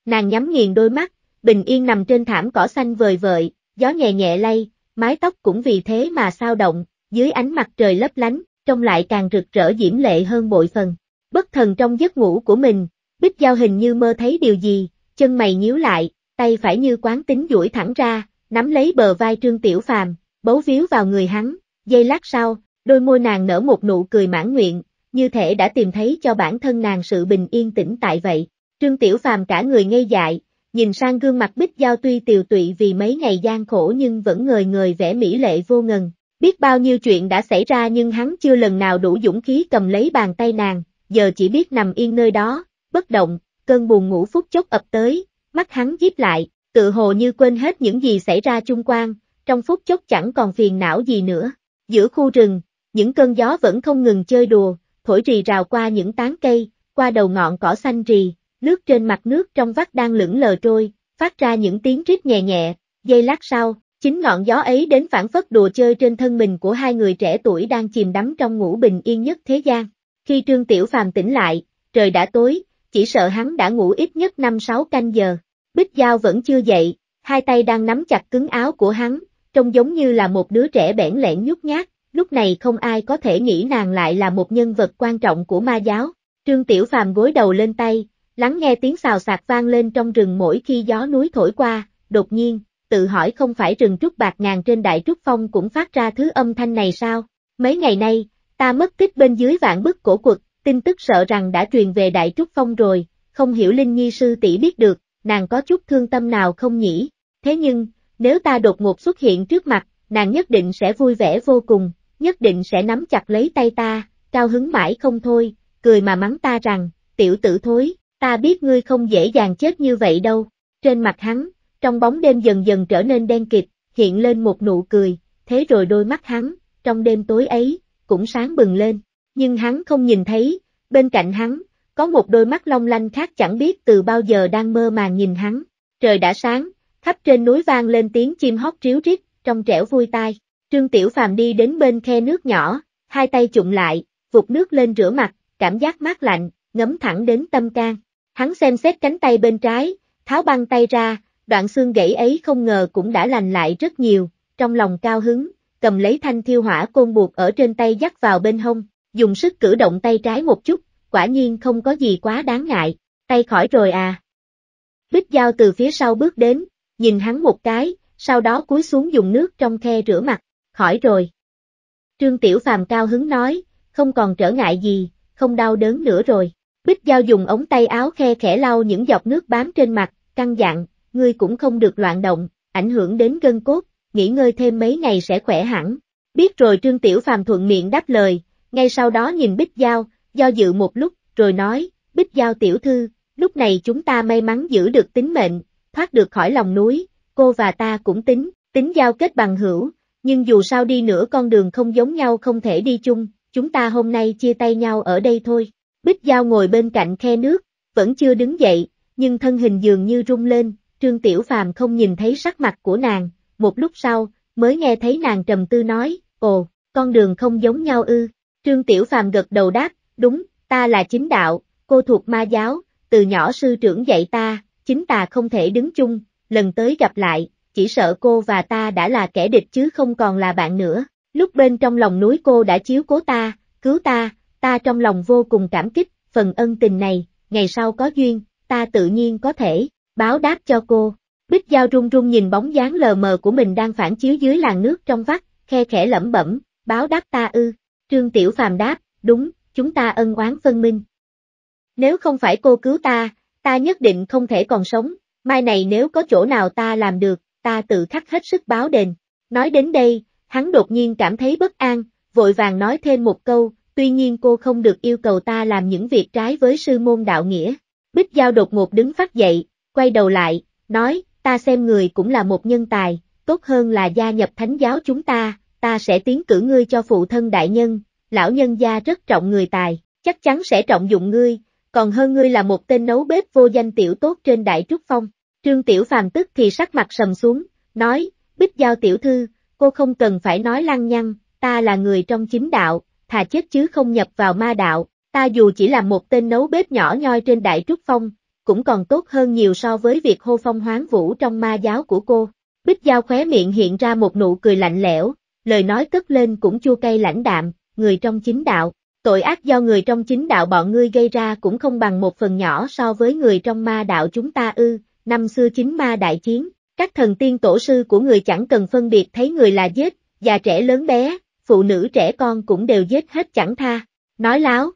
Nàng nhắm nghiền đôi mắt, bình yên nằm trên thảm cỏ xanh vời vợi, gió nhẹ nhẹ lay, mái tóc cũng vì thế mà sao động, dưới ánh mặt trời lấp lánh, trông lại càng rực rỡ diễm lệ hơn bội phần. Bất thần trong giấc ngủ của mình, Bích Giao hình như mơ thấy điều gì, chân mày nhíu lại, tay phải như quán tính duỗi thẳng ra, nắm lấy bờ vai Trương Tiểu Phàm, bấu víu vào người hắn, giây lát sau, đôi môi nàng nở một nụ cười mãn nguyện, như thể đã tìm thấy cho bản thân nàng sự bình yên tĩnh tại vậy. Trương Tiểu Phàm cả người ngây dại, nhìn sang gương mặt bích giao tuy tiều tụy vì mấy ngày gian khổ nhưng vẫn người người vẻ mỹ lệ vô ngần. Biết bao nhiêu chuyện đã xảy ra nhưng hắn chưa lần nào đủ dũng khí cầm lấy bàn tay nàng, giờ chỉ biết nằm yên nơi đó, bất động, cơn buồn ngủ phút chốc ập tới, mắt hắn díp lại, tự hồ như quên hết những gì xảy ra chung quanh, trong phút chốc chẳng còn phiền não gì nữa. Giữa khu rừng, những cơn gió vẫn không ngừng chơi đùa, thổi rì rào qua những tán cây, qua đầu ngọn cỏ xanh rì, nước trên mặt nước trong vắt đang lững lờ trôi, phát ra những tiếng rít nhẹ nhẹ, giây lát sau, chính ngọn gió ấy đến phản phất đùa chơi trên thân mình của hai người trẻ tuổi đang chìm đắm trong ngủ bình yên nhất thế gian. Khi Trương Tiểu Phàm tỉnh lại, trời đã tối, chỉ sợ hắn đã ngủ ít nhất 5-6 canh giờ. Bích Giao vẫn chưa dậy, hai tay đang nắm chặt cứng áo của hắn, trông giống như là một đứa trẻ bẽn lẽn nhút nhát, lúc này không ai có thể nghĩ nàng lại là một nhân vật quan trọng của ma giáo. Trương Tiểu Phàm gối đầu lên tay, lắng nghe tiếng xào xạc vang lên trong rừng mỗi khi gió núi thổi qua, đột nhiên, tự hỏi không phải rừng trúc bạc ngàn trên đại trúc phong cũng phát ra thứ âm thanh này sao? Mấy ngày nay, ta mất tích bên dưới vạn bức cổ quật, tin tức sợ rằng đã truyền về đại trúc phong rồi, không hiểu Linh Nhi sư tỷ biết được, nàng có chút thương tâm nào không nhỉ? Thế nhưng, nếu ta đột ngột xuất hiện trước mặt, nàng nhất định sẽ vui vẻ vô cùng, nhất định sẽ nắm chặt lấy tay ta, cao hứng mãi không thôi, cười mà mắng ta rằng, tiểu tử thối, ta biết ngươi không dễ dàng chết như vậy đâu. Trên mặt hắn, trong bóng đêm dần dần trở nên đen kịt, hiện lên một nụ cười, thế rồi đôi mắt hắn, trong đêm tối ấy, cũng sáng bừng lên. Nhưng hắn không nhìn thấy, bên cạnh hắn, có một đôi mắt long lanh khác chẳng biết từ bao giờ đang mơ màng nhìn hắn. Trời đã sáng, khắp trên núi vang lên tiếng chim hót ríu rít, trong trẻo vui tai. Trương Tiểu Phàm đi đến bên khe nước nhỏ, hai tay chụm lại, vụt nước lên rửa mặt, cảm giác mát lạnh, ngấm thẳng đến tâm can. Hắn xem xét cánh tay bên trái, tháo băng tay ra, đoạn xương gãy ấy không ngờ cũng đã lành lại rất nhiều, trong lòng cao hứng, cầm lấy thanh thiêu hỏa côn buộc ở trên tay dắt vào bên hông, dùng sức cử động tay trái một chút, quả nhiên không có gì quá đáng ngại, tay khỏi rồi à. Bích Giao từ phía sau bước đến, nhìn hắn một cái, sau đó cúi xuống dùng nước trong khe rửa mặt, khỏi rồi. Trương Tiểu Phàm cao hứng nói, không còn trở ngại gì, không đau đớn nữa rồi. Bích Giao dùng ống tay áo khe khẽ lau những giọt nước bám trên mặt, căng dặn, ngươi cũng không được loạn động, ảnh hưởng đến gân cốt, nghỉ ngơi thêm mấy ngày sẽ khỏe hẳn. Biết rồi Trương Tiểu Phàm thuận miệng đáp lời, ngay sau đó nhìn Bích Giao, do dự một lúc, rồi nói, Bích Giao tiểu thư, lúc này chúng ta may mắn giữ được tính mệnh, thoát được khỏi lòng núi, cô và ta cũng tính, tính giao kết bằng hữu, nhưng dù sao đi nữa con đường không giống nhau không thể đi chung, chúng ta hôm nay chia tay nhau ở đây thôi. Bích Giao ngồi bên cạnh khe nước, vẫn chưa đứng dậy, nhưng thân hình dường như rung lên, Trương Tiểu Phàm không nhìn thấy sắc mặt của nàng, một lúc sau, mới nghe thấy nàng trầm tư nói, ồ, con đường không giống nhau ư. Trương Tiểu Phàm gật đầu đáp, đúng, ta là chính đạo, cô thuộc ma giáo, từ nhỏ sư trưởng dạy ta, chính ta không thể đứng chung, lần tới gặp lại, chỉ sợ cô và ta đã là kẻ địch chứ không còn là bạn nữa. Lúc bên trong lòng núi cô đã chiếu cố ta, cứu ta, ta trong lòng vô cùng cảm kích, phần ân tình này, ngày sau có duyên, ta tự nhiên có thể, báo đáp cho cô. Bích Giao run run nhìn bóng dáng lờ mờ của mình đang phản chiếu dưới làn nước trong vắt, khe khẽ lẩm bẩm, báo đáp ta ư. Trương Tiểu Phàm đáp, đúng, chúng ta ân oán phân minh. Nếu không phải cô cứu ta, ta nhất định không thể còn sống, mai này nếu có chỗ nào ta làm được, ta tự khắc hết sức báo đền. Nói đến đây, hắn đột nhiên cảm thấy bất an, vội vàng nói thêm một câu, tuy nhiên cô không được yêu cầu ta làm những việc trái với sư môn đạo nghĩa. Bích Giao đột ngột đứng phát dậy, quay đầu lại, nói, ta xem người cũng là một nhân tài, tốt hơn là gia nhập thánh giáo chúng ta, ta sẽ tiến cử ngươi cho phụ thân đại nhân, lão nhân gia rất trọng người tài, chắc chắn sẽ trọng dụng ngươi, còn hơn ngươi là một tên nấu bếp vô danh tiểu tốt trên đại trúc phong. Trương Tiểu Phàm tức thì sắc mặt sầm xuống, nói, Bích Giao tiểu thư, cô không cần phải nói lăng nhăng, ta là người trong chính đạo, thà chết chứ không nhập vào ma đạo, ta dù chỉ là một tên nấu bếp nhỏ nhoi trên đại trúc phong, cũng còn tốt hơn nhiều so với việc hô phong hoáng vũ trong ma giáo của cô. Bích Giao khóe miệng hiện ra một nụ cười lạnh lẽo, lời nói cất lên cũng chua cay lãnh đạm, người trong chính đạo, tội ác do người trong chính đạo bọn ngươi gây ra cũng không bằng một phần nhỏ so với người trong ma đạo chúng ta ư, năm xưa chính ma đại chiến, các thần tiên tổ sư của người chẳng cần phân biệt thấy người là giết, già trẻ lớn bé, phụ nữ trẻ con cũng đều giết hết chẳng tha, nói láo.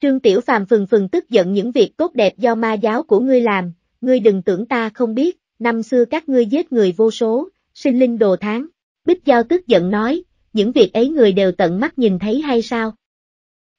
Trương Tiểu Phàm phừng phừng tức giận những việc tốt đẹp do ma giáo của ngươi làm, ngươi đừng tưởng ta không biết, năm xưa các ngươi giết người vô số, sinh linh đồ tháng. Bích Giao tức giận nói, những việc ấy người đều tận mắt nhìn thấy hay sao?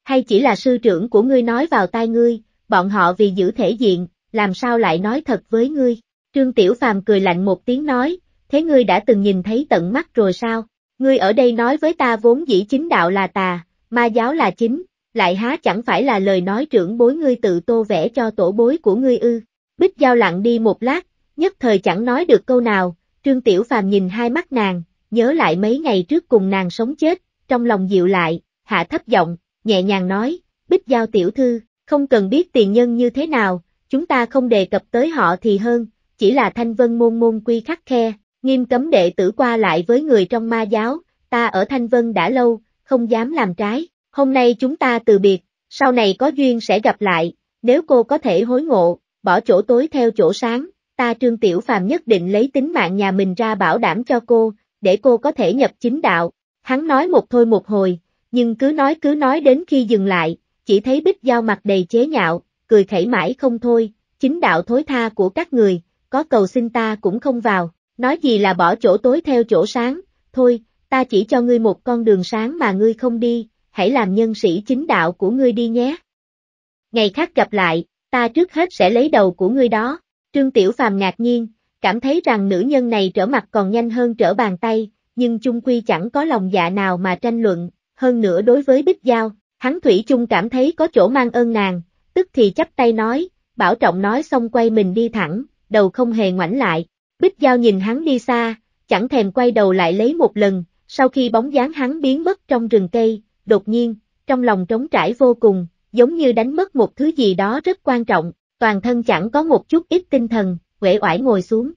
Hay chỉ là sư trưởng của ngươi nói vào tai ngươi, bọn họ vì giữ thể diện, làm sao lại nói thật với ngươi? Trương Tiểu Phàm cười lạnh một tiếng nói, thế ngươi đã từng nhìn thấy tận mắt rồi sao? Ngươi ở đây nói với ta vốn dĩ chính đạo là tà, ma giáo là chính, lại há chẳng phải là lời nói trưởng bối ngươi tự tô vẽ cho tổ bối của ngươi ư. Bích Giao lặng đi một lát, nhất thời chẳng nói được câu nào, Trương Tiểu Phàm nhìn hai mắt nàng, nhớ lại mấy ngày trước cùng nàng sống chết, trong lòng dịu lại, hạ thấp giọng, nhẹ nhàng nói, Bích Giao tiểu thư, không cần biết tiền nhân như thế nào, chúng ta không đề cập tới họ thì hơn, chỉ là thanh vân môn môn quy khắc khe, nghiêm cấm đệ tử qua lại với người trong ma giáo, ta ở Thanh Vân đã lâu, không dám làm trái, hôm nay chúng ta từ biệt, sau này có duyên sẽ gặp lại, nếu cô có thể hối ngộ, bỏ chỗ tối theo chỗ sáng, ta Trương Tiểu Phàm nhất định lấy tính mạng nhà mình ra bảo đảm cho cô, để cô có thể nhập chính đạo. Hắn nói một thôi một hồi, nhưng cứ nói cứ nói đến khi dừng lại, chỉ thấy Bích Giao mặt đầy chế nhạo, cười khẩy mãi không thôi, chính đạo thối tha của các người, có cầu xin ta cũng không vào, Nói gì là bỏ chỗ tối theo chỗ sáng, thôi, ta chỉ cho ngươi một con đường sáng mà ngươi không đi, hãy làm nhân sĩ chính đạo của ngươi đi nhé. Ngày khác gặp lại, ta trước hết sẽ lấy đầu của ngươi đó. Trương Tiểu Phàm ngạc nhiên, cảm thấy rằng nữ nhân này trở mặt còn nhanh hơn trở bàn tay, nhưng chung quy chẳng có lòng dạ nào mà tranh luận, hơn nữa đối với Bích Giao, hắn Thủy chung cảm thấy có chỗ mang ơn nàng, tức thì chắp tay nói, Bảo Trọng nói xong quay mình đi thẳng, đầu không hề ngoảnh lại, Bích Giao nhìn hắn đi xa, chẳng thèm quay đầu lại lấy một lần, sau khi bóng dáng hắn biến mất trong rừng cây, đột nhiên, trong lòng trống trải vô cùng, giống như đánh mất một thứ gì đó rất quan trọng, toàn thân chẳng có một chút ít tinh thần, uể oải ngồi xuống.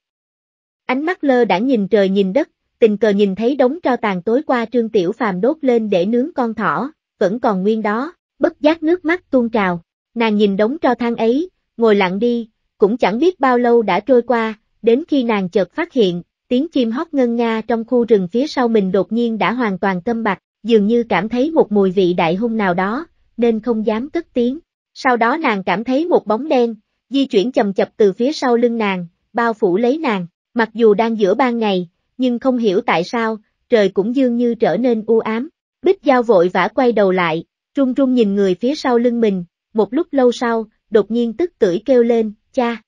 Ánh mắt lơ đã nhìn trời nhìn đất, tình cờ nhìn thấy đống tro tàn tối qua Trương Tiểu Phàm đốt lên để nướng con thỏ, vẫn còn nguyên đó, bất giác nước mắt tuôn trào. Nàng nhìn đống tro than ấy, ngồi lặng đi, cũng chẳng biết bao lâu đã trôi qua, đến khi nàng chợt phát hiện, tiếng chim hót ngân nga trong khu rừng phía sau mình đột nhiên đã hoàn toàn câm bặt, dường như cảm thấy một mùi vị đại hung nào đó, nên không dám cất tiếng. Sau đó nàng cảm thấy một bóng đen, di chuyển chậm chập từ phía sau lưng nàng, bao phủ lấy nàng, mặc dù đang giữa ban ngày, nhưng không hiểu tại sao, trời cũng dường như trở nên u ám. Bích Giao vội vã quay đầu lại, trung trung nhìn người phía sau lưng mình, một lúc lâu sau, đột nhiên tức tưởi kêu lên, cha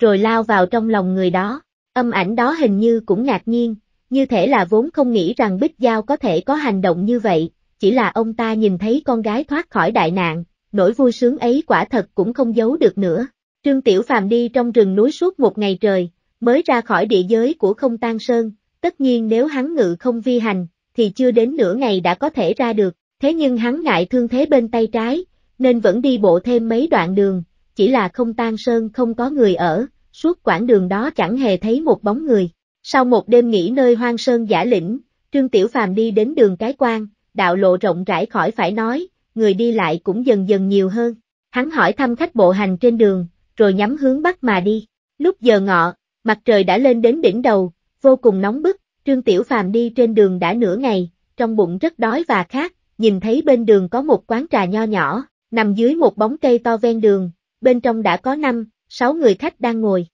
rồi lao vào trong lòng người đó. Âm ảnh đó hình như cũng ngạc nhiên, như thể là vốn không nghĩ rằng Bích Giao có thể có hành động như vậy, chỉ là ông ta nhìn thấy con gái thoát khỏi đại nạn, nỗi vui sướng ấy quả thật cũng không giấu được nữa. Trương Tiểu Phàm đi trong rừng núi suốt một ngày trời, mới ra khỏi địa giới của không tan sơn, tất nhiên nếu hắn ngự không vi hành, thì chưa đến nửa ngày đã có thể ra được, thế nhưng hắn ngại thương thế bên tay trái, nên vẫn đi bộ thêm mấy đoạn đường, chỉ là không tan sơn không có người ở, suốt quãng đường đó chẳng hề thấy một bóng người. Sau một đêm nghỉ nơi hoang sơn giả lĩnh, Trương Tiểu Phàm đi đến đường Cái quan, đạo lộ rộng rãi khỏi phải nói, người đi lại cũng dần dần nhiều hơn. Hắn hỏi thăm khách bộ hành trên đường, rồi nhắm hướng bắc mà đi. Lúc giờ ngọ, mặt trời đã lên đến đỉnh đầu, vô cùng nóng bức, Trương Tiểu Phàm đi trên đường đã nửa ngày, trong bụng rất đói và khát, nhìn thấy bên đường có một quán trà nho nhỏ, nằm dưới một bóng cây to ven đường, bên trong đã có năm, sáu người khách đang ngồi.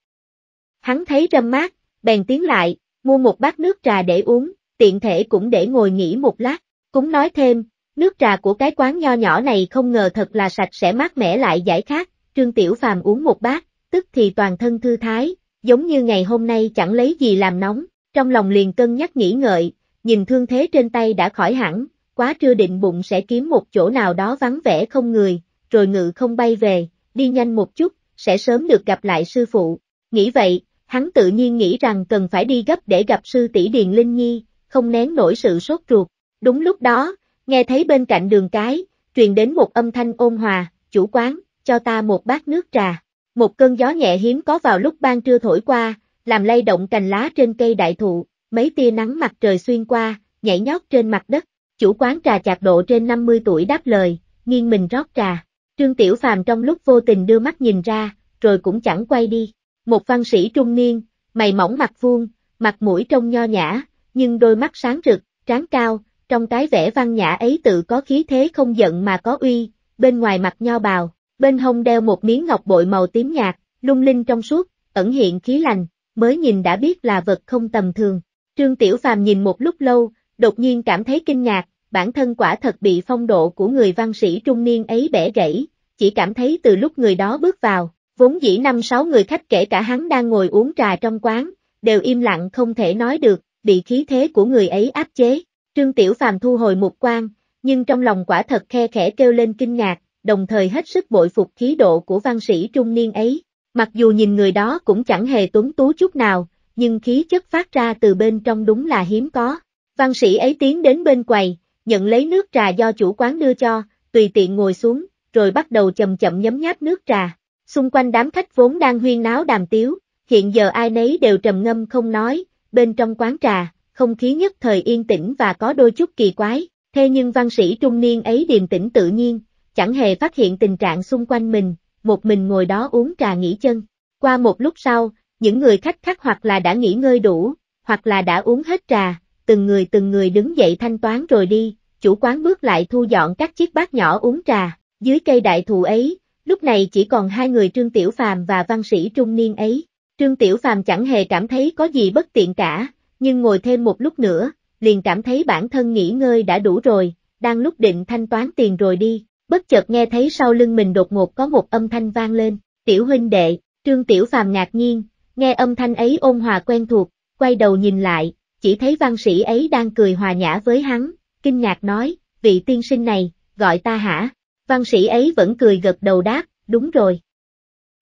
Hắn thấy râm mát, bèn tiến lại, mua một bát nước trà để uống, tiện thể cũng để ngồi nghỉ một lát, cũng nói thêm, nước trà của cái quán nho nhỏ này không ngờ thật là sạch sẽ mát mẻ lại giải khát, Trương Tiểu Phàm uống một bát, tức thì toàn thân thư thái, giống như ngày hôm nay chẳng lấy gì làm nóng, trong lòng liền cân nhắc nghĩ ngợi, nhìn thương thế trên tay đã khỏi hẳn, quá trưa định bụng sẽ kiếm một chỗ nào đó vắng vẻ không người, rồi ngự không bay về, đi nhanh một chút, sẽ sớm được gặp lại sư phụ. Nghĩ vậy, hắn tự nhiên nghĩ rằng cần phải đi gấp để gặp sư tỷ Điền Linh Nhi, không nén nổi sự sốt ruột. Đúng lúc đó, nghe thấy bên cạnh đường cái, truyền đến một âm thanh ôn hòa, chủ quán, cho ta một bát nước trà. Một cơn gió nhẹ hiếm có vào lúc ban trưa thổi qua, làm lay động cành lá trên cây đại thụ, mấy tia nắng mặt trời xuyên qua, nhảy nhót trên mặt đất. Chủ quán trà chạc độ trên 50 tuổi đáp lời, nghiêng mình rót trà. Trương Tiểu Phàm trong lúc vô tình đưa mắt nhìn ra, rồi cũng chẳng quay đi. Một văn sĩ trung niên, mày mỏng mặt vuông, mặt mũi trông nho nhã, nhưng đôi mắt sáng rực, tráng cao, trong cái vẻ văn nhã ấy tự có khí thế không giận mà có uy, bên ngoài mặt nho bào, bên hông đeo một miếng ngọc bội màu tím nhạt, lung linh trong suốt, ẩn hiện khí lành, mới nhìn đã biết là vật không tầm thường. Trương Tiểu Phàm nhìn một lúc lâu, đột nhiên cảm thấy kinh ngạc, bản thân quả thật bị phong độ của người văn sĩ trung niên ấy bẻ gãy, chỉ cảm thấy từ lúc người đó bước vào, vốn dĩ năm sáu người khách kể cả hắn đang ngồi uống trà trong quán, đều im lặng không thể nói được, bị khí thế của người ấy áp chế. Trương Tiểu Phàm thu hồi một quan, nhưng trong lòng quả thật khe khẽ kêu lên kinh ngạc, đồng thời hết sức bội phục khí độ của văn sĩ trung niên ấy. Mặc dù nhìn người đó cũng chẳng hề tuấn tú chút nào, nhưng khí chất phát ra từ bên trong đúng là hiếm có. Văn sĩ ấy tiến đến bên quầy, nhận lấy nước trà do chủ quán đưa cho, tùy tiện ngồi xuống, rồi bắt đầu chậm chậm nhấm nháp nước trà. Xung quanh đám khách vốn đang huyên náo đàm tiếu, hiện giờ ai nấy đều trầm ngâm không nói, bên trong quán trà, không khí nhất thời yên tĩnh và có đôi chút kỳ quái, thế nhưng văn sĩ trung niên ấy điềm tĩnh tự nhiên, chẳng hề phát hiện tình trạng xung quanh mình, một mình ngồi đó uống trà nghỉ chân. Qua một lúc sau, những người khách khác hoặc là đã nghỉ ngơi đủ, hoặc là đã uống hết trà, từng người từng người đứng dậy thanh toán rồi đi, chủ quán bước lại thu dọn các chiếc bát nhỏ uống trà, dưới cây đại thụ ấy, lúc này chỉ còn hai người Trương Tiểu Phàm và văn sĩ trung niên ấy. Trương Tiểu Phàm chẳng hề cảm thấy có gì bất tiện cả, nhưng ngồi thêm một lúc nữa, liền cảm thấy bản thân nghỉ ngơi đã đủ rồi, đang lúc định thanh toán tiền rồi đi, bất chợt nghe thấy sau lưng mình đột ngột có một âm thanh vang lên, "Tiểu huynh đệ." Trương Tiểu Phàm ngạc nhiên, nghe âm thanh ấy ôn hòa quen thuộc, quay đầu nhìn lại, chỉ thấy văn sĩ ấy đang cười hòa nhã với hắn, kinh ngạc nói, vị tiên sinh này, gọi ta hả? Văn sĩ ấy vẫn cười gật đầu đáp, đúng rồi.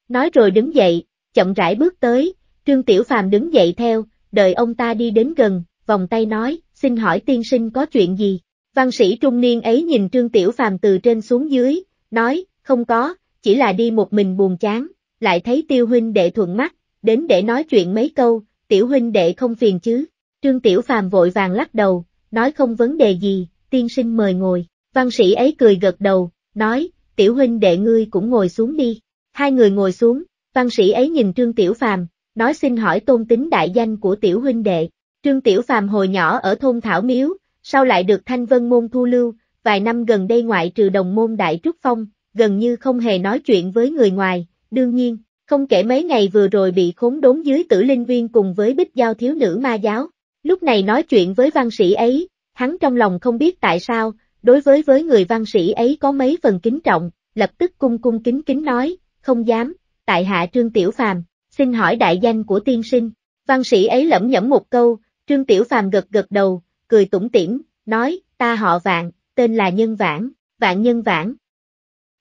Nói rồi đứng dậy, chậm rãi bước tới, Trương Tiểu Phàm đứng dậy theo, đợi ông ta đi đến gần, vòng tay nói, xin hỏi tiên sinh có chuyện gì? Văn sĩ trung niên ấy nhìn Trương Tiểu Phàm từ trên xuống dưới, nói, không có, chỉ là đi một mình buồn chán, lại thấy tiêu huynh đệ thuận mắt, đến để nói chuyện mấy câu, tiểu huynh đệ không phiền chứ. Trương Tiểu Phàm vội vàng lắc đầu, nói không vấn đề gì, tiên sinh mời ngồi. Văn sĩ ấy cười gật đầu, nói, Tiểu huynh đệ ngươi cũng ngồi xuống đi. Hai người ngồi xuống, văn sĩ ấy nhìn Trương Tiểu Phàm, nói xin hỏi tôn tính đại danh của Tiểu huynh đệ. Trương Tiểu Phàm hồi nhỏ ở thôn Thảo Miếu, sau lại được Thanh Vân Môn thu lưu, vài năm gần đây ngoại trừ đồng môn Đại Trúc Phong, gần như không hề nói chuyện với người ngoài, đương nhiên, không kể mấy ngày vừa rồi bị khốn đốn dưới tử linh viên cùng với bích giao thiếu nữ ma giáo, Lúc này nói chuyện với văn sĩ ấy, hắn trong lòng không biết tại sao, đối với với người văn sĩ ấy có mấy phần kính trọng, lập tức cung cung kính kính nói, không dám, tại hạ Trương Tiểu Phàm, xin hỏi đại danh của tiên sinh. Văn sĩ ấy lẩm nhẩm một câu, Trương Tiểu Phàm gật gật đầu, cười tủm tỉm, nói, ta họ Vạn, tên là Nhân Vãn, Vạn Nhân Vãn.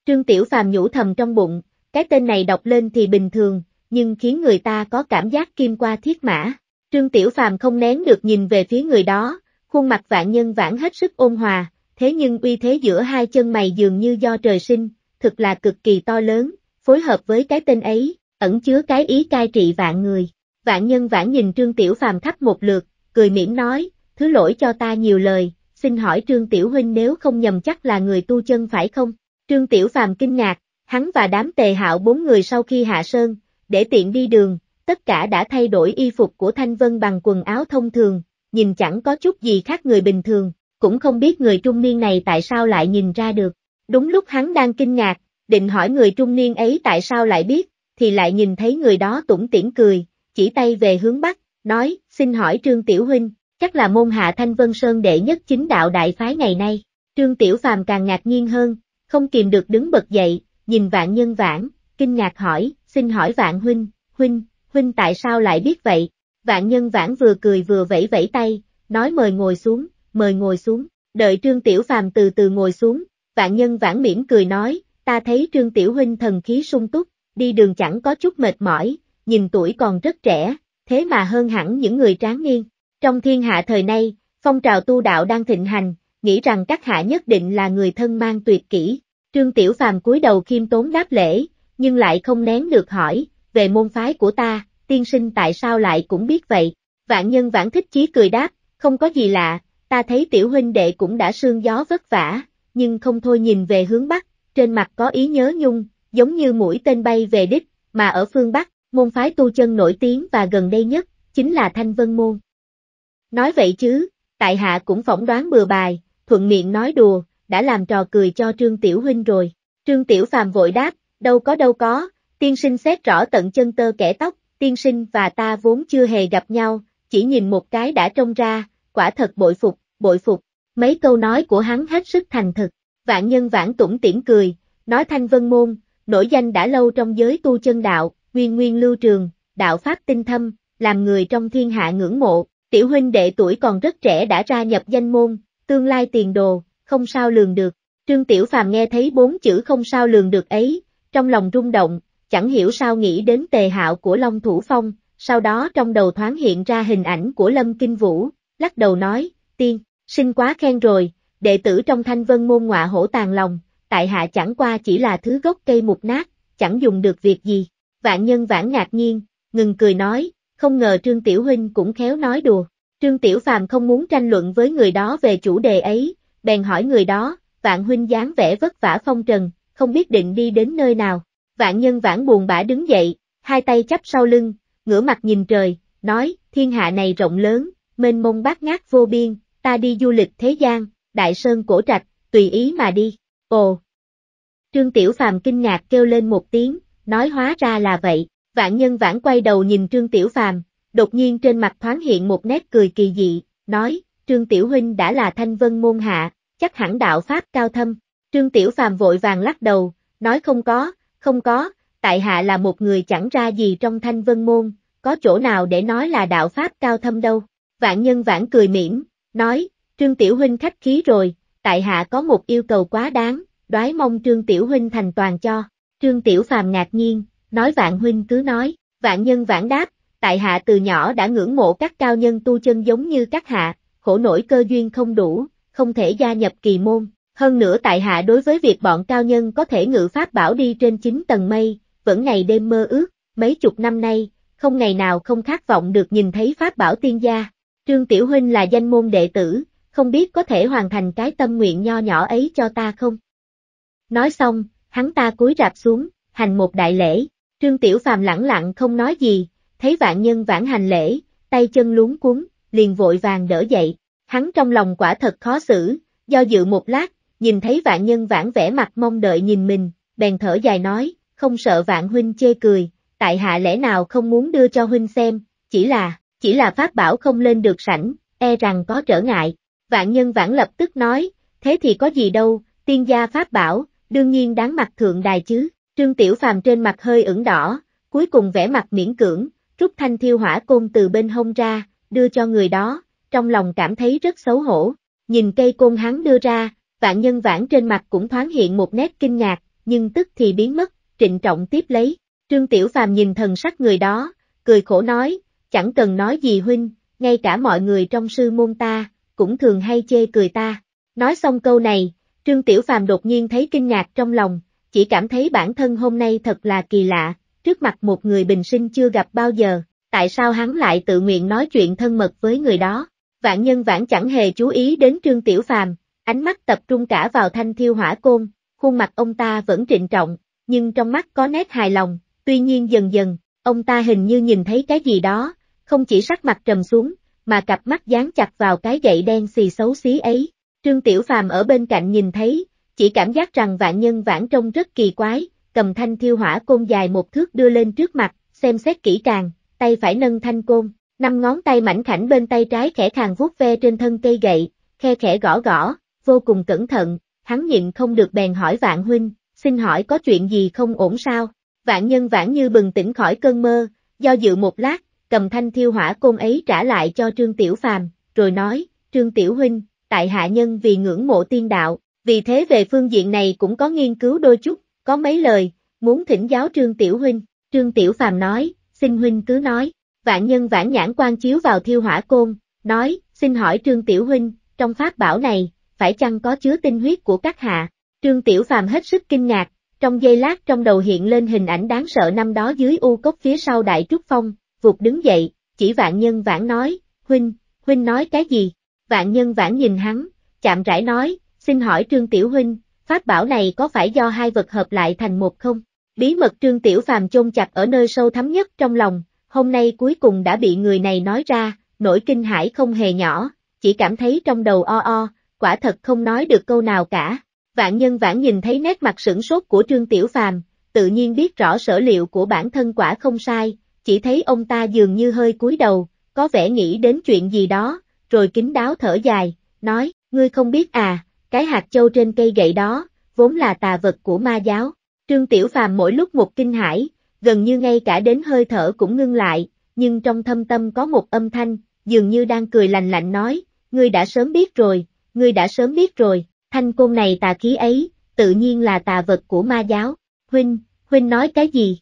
Trương Tiểu Phàm nhủ thầm trong bụng, cái tên này đọc lên thì bình thường, nhưng khiến người ta có cảm giác kim qua thiết mã. Trương Tiểu Phàm không nén được nhìn về phía người đó, khuôn mặt vạn nhân vãn hết sức ôn hòa, thế nhưng uy thế giữa hai chân mày dường như do trời sinh, thực là cực kỳ to lớn, phối hợp với cái tên ấy, ẩn chứa cái ý cai trị vạn người. Vạn nhân vãn nhìn Trương Tiểu Phàm khắp một lượt, cười mỉm nói, thứ lỗi cho ta nhiều lời, xin hỏi Trương Tiểu Huynh nếu không nhầm chắc là người tu chân phải không? Trương Tiểu Phàm kinh ngạc, hắn và đám tề hạo bốn người sau khi hạ sơn, để tiện đi đường, tất cả đã thay đổi y phục của Thanh Vân bằng quần áo thông thường, nhìn chẳng có chút gì khác người bình thường, cũng không biết người trung niên này tại sao lại nhìn ra được. Đúng lúc hắn đang kinh ngạc, định hỏi người trung niên ấy tại sao lại biết, thì lại nhìn thấy người đó tủm tiễn cười, chỉ tay về hướng Bắc, nói, xin hỏi Trương Tiểu Huynh, chắc là môn hạ Thanh Vân Sơn đệ nhất chính đạo đại phái ngày nay. Trương Tiểu Phàm càng ngạc nhiên hơn, không kìm được đứng bật dậy, nhìn vạn nhân vãn, kinh ngạc hỏi, xin hỏi vạn huynh, huynh, huynh tại sao lại biết vậy? Vạn nhân vãn vừa cười vừa vẫy vẫy tay, nói mời ngồi xuống, mời ngồi xuống, đợi Trương Tiểu Phàm từ từ ngồi xuống, vạn nhân vãn mỉm cười nói, ta thấy Trương Tiểu Huynh thần khí sung túc, đi đường chẳng có chút mệt mỏi, nhìn tuổi còn rất trẻ, thế mà hơn hẳn những người tráng niên. Trong thiên hạ thời nay, phong trào tu đạo đang thịnh hành, nghĩ rằng các hạ nhất định là người thân mang tuyệt kỹ. Trương Tiểu Phàm cúi đầu khiêm tốn đáp lễ, nhưng lại không nén được hỏi, về môn phái của ta, tiên sinh tại sao lại cũng biết vậy? Vạn nhân vãn thích chí cười đáp, không có gì lạ, ta thấy tiểu huynh đệ cũng đã sương gió vất vả, nhưng không thôi nhìn về hướng Bắc, trên mặt có ý nhớ nhung, giống như mũi tên bay về đích, mà ở phương Bắc, môn phái tu chân nổi tiếng và gần đây nhất, chính là Thanh Vân Môn. Nói vậy chứ, tại hạ cũng phỏng đoán bừa bài, thuận miệng nói đùa, đã làm trò cười cho Trương Tiểu Huynh rồi. Trương Tiểu Phàm vội đáp, đâu có đâu có, Tiên sinh xét rõ tận chân tơ kẻ tóc, tiên sinh và ta vốn chưa hề gặp nhau, chỉ nhìn một cái đã trông ra, quả thật bội phục, bội phục. Mấy câu nói của hắn hết sức thành thực, vạn nhân vãn tủng tiễn cười, nói thanh vân môn, nổi danh đã lâu trong giới tu chân đạo, nguyên nguyên lưu trường, đạo pháp tinh thâm, làm người trong thiên hạ ngưỡng mộ, tiểu huynh đệ tuổi còn rất trẻ đã ra nhập danh môn, tương lai tiền đồ, không sao lường được. Trương Tiểu Phàm nghe thấy bốn chữ không sao lường được ấy, trong lòng rung động, chẳng hiểu sao nghĩ đến tề hạo của Long Thủ Phong, sau đó trong đầu thoáng hiện ra hình ảnh của Lâm Kinh Vũ, lắc đầu nói, tiên, sinh quá khen rồi, đệ tử trong thanh vân môn ngọa hổ tàn lòng, tại hạ chẳng qua chỉ là thứ gốc cây mục nát, chẳng dùng được việc gì, vạn nhân vãn ngạc nhiên, ngừng cười nói, không ngờ Trương Tiểu Huynh cũng khéo nói đùa, Trương Tiểu Phàm không muốn tranh luận với người đó về chủ đề ấy, bèn hỏi người đó, vạn huynh dáng vẻ vất vả phong trần, không biết định đi đến nơi nào, vạn nhân vãn buồn bã đứng dậy, hai tay chắp sau lưng, ngửa mặt nhìn trời, nói, thiên hạ này rộng lớn, mênh mông bát ngát vô biên, ta đi du lịch thế gian, đại sơn cổ trạch, tùy ý mà đi, ồ. Trương Tiểu Phàm kinh ngạc kêu lên một tiếng, nói hóa ra là vậy, vạn nhân vãn quay đầu nhìn Trương Tiểu Phàm, đột nhiên trên mặt thoáng hiện một nét cười kỳ dị, nói, Trương Tiểu Huynh đã là thanh vân môn hạ, chắc hẳn đạo Pháp cao thâm, Trương Tiểu Phàm vội vàng lắc đầu, nói không có, không có, tại hạ là một người chẳng ra gì trong thanh vân môn, có chỗ nào để nói là đạo pháp cao thâm đâu. Vạn nhân vãn cười mỉm, nói, Trương Tiểu Huynh khách khí rồi, tại hạ có một yêu cầu quá đáng, đoái mong Trương Tiểu Huynh thành toàn cho. Trương Tiểu Phàm ngạc nhiên, nói vạn huynh cứ nói, vạn nhân vãn đáp, tại hạ từ nhỏ đã ngưỡng mộ các cao nhân tu chân giống như các hạ, khổ nổi cơ duyên không đủ, không thể gia nhập kỳ môn, hơn nữa tại hạ đối với việc bọn cao nhân có thể ngự pháp bảo đi trên chín tầng mây, vẫn ngày đêm mơ ước, mấy chục năm nay, không ngày nào không khát vọng được nhìn thấy pháp bảo tiên gia. Trương Tiểu Huynh là danh môn đệ tử, không biết có thể hoàn thành cái tâm nguyện nho nhỏ ấy cho ta không? Nói xong, hắn ta cúi rạp xuống, hành một đại lễ, Trương Tiểu Phàm lẳng lặng không nói gì, thấy vạn nhân vãn hành lễ, tay chân luống cuốn liền vội vàng đỡ dậy, hắn trong lòng quả thật khó xử, do dự một lát, nhìn thấy vạn nhân vãn vẻ mặt mong đợi nhìn mình, bèn thở dài nói, không sợ vạn huynh chê cười, tại hạ lẽ nào không muốn đưa cho huynh xem, chỉ là, chỉ là pháp bảo không lên được sảnh, e rằng có trở ngại. Vạn nhân vãn lập tức nói, thế thì có gì đâu, tiên gia pháp bảo, đương nhiên đáng mặt thượng đài chứ, trương tiểu phàm trên mặt hơi ửng đỏ, cuối cùng vẽ mặt miễn cưỡng, rút thanh thiêu hỏa côn từ bên hông ra, đưa cho người đó, trong lòng cảm thấy rất xấu hổ, nhìn cây côn hắn đưa ra, vạn nhân vãn trên mặt cũng thoáng hiện một nét kinh ngạc, nhưng tức thì biến mất, trịnh trọng tiếp lấy. Trương Tiểu Phàm nhìn thần sắc người đó, cười khổ nói, chẳng cần nói gì huynh, ngay cả mọi người trong sư môn ta, cũng thường hay chê cười ta. Nói xong câu này, Trương Tiểu Phàm đột nhiên thấy kinh ngạc trong lòng, chỉ cảm thấy bản thân hôm nay thật là kỳ lạ, trước mặt một người bình sinh chưa gặp bao giờ, tại sao hắn lại tự nguyện nói chuyện thân mật với người đó. Vạn nhân vãn chẳng hề chú ý đến Trương Tiểu Phàm, Ánh mắt tập trung cả vào thanh thiêu hỏa côn, khuôn mặt ông ta vẫn trịnh trọng, nhưng trong mắt có nét hài lòng, tuy nhiên dần dần, ông ta hình như nhìn thấy cái gì đó, không chỉ sắc mặt trầm xuống, mà cặp mắt dán chặt vào cái gậy đen xì xấu xí ấy. Trương Tiểu Phàm ở bên cạnh nhìn thấy, chỉ cảm giác rằng vạn nhân vãn trông rất kỳ quái, cầm thanh thiêu hỏa côn dài một thước đưa lên trước mặt, xem xét kỹ càng, tay phải nâng thanh côn, năm ngón tay mảnh khảnh bên tay trái khẽ khàng vuốt ve trên thân cây gậy, khe khẽ gõ gõ, vô cùng cẩn thận, hắn nhịn không được bèn hỏi vạn huynh, xin hỏi có chuyện gì không ổn sao? Vạn nhân vãn như bừng tỉnh khỏi cơn mơ, do dự một lát, cầm thanh thiêu hỏa côn ấy trả lại cho Trương Tiểu Phàm, rồi nói, Trương Tiểu Huynh, tại hạ nhân vì ngưỡng mộ tiên đạo, vì thế về phương diện này cũng có nghiên cứu đôi chút, có mấy lời, muốn thỉnh giáo Trương Tiểu Huynh, Trương Tiểu Phàm nói, xin Huynh cứ nói, vạn nhân vãn nhãn quan chiếu vào thiêu hỏa côn, nói, xin hỏi Trương Tiểu Huynh, trong pháp bảo này, phải chăng có chứa tinh huyết của các hạ? Trương Tiểu Phàm hết sức kinh ngạc, trong giây lát trong đầu hiện lên hình ảnh đáng sợ năm đó dưới u cốc phía sau đại trúc phong, vụt đứng dậy, chỉ vạn nhân vãn nói, huynh, huynh nói cái gì? Vạn nhân vãn nhìn hắn, chạm rãi nói, xin hỏi Trương Tiểu Huynh, pháp bảo này có phải do hai vật hợp lại thành một không? Bí mật Trương Tiểu Phàm chôn chặt ở nơi sâu thắm nhất trong lòng, hôm nay cuối cùng đã bị người này nói ra, nỗi kinh hãi không hề nhỏ, chỉ cảm thấy trong đầu o o, quả thật không nói được câu nào cả. Vạn nhân vãn nhìn thấy nét mặt sửng sốt của Trương Tiểu Phàm, tự nhiên biết rõ sở liệu của bản thân quả không sai, chỉ thấy ông ta dường như hơi cúi đầu, có vẻ nghĩ đến chuyện gì đó, rồi kính đáo thở dài, nói, ngươi không biết à, cái hạt châu trên cây gậy đó, vốn là tà vật của ma giáo. Trương Tiểu Phàm mỗi lúc một kinh hãi, gần như ngay cả đến hơi thở cũng ngưng lại, nhưng trong thâm tâm có một âm thanh, dường như đang cười lành lạnh nói, ngươi đã sớm biết rồi, ngươi đã sớm biết rồi, thanh côn này tà khí ấy, tự nhiên là tà vật của ma giáo. Huynh, huynh nói cái gì?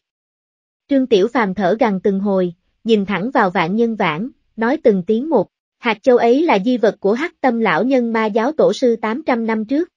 Trương Tiểu Phàm thở gần từng hồi, nhìn thẳng vào vạn nhân vãn, nói từng tiếng một, hạt châu ấy là di vật của hắc tâm lão nhân ma giáo tổ sư 800 năm trước.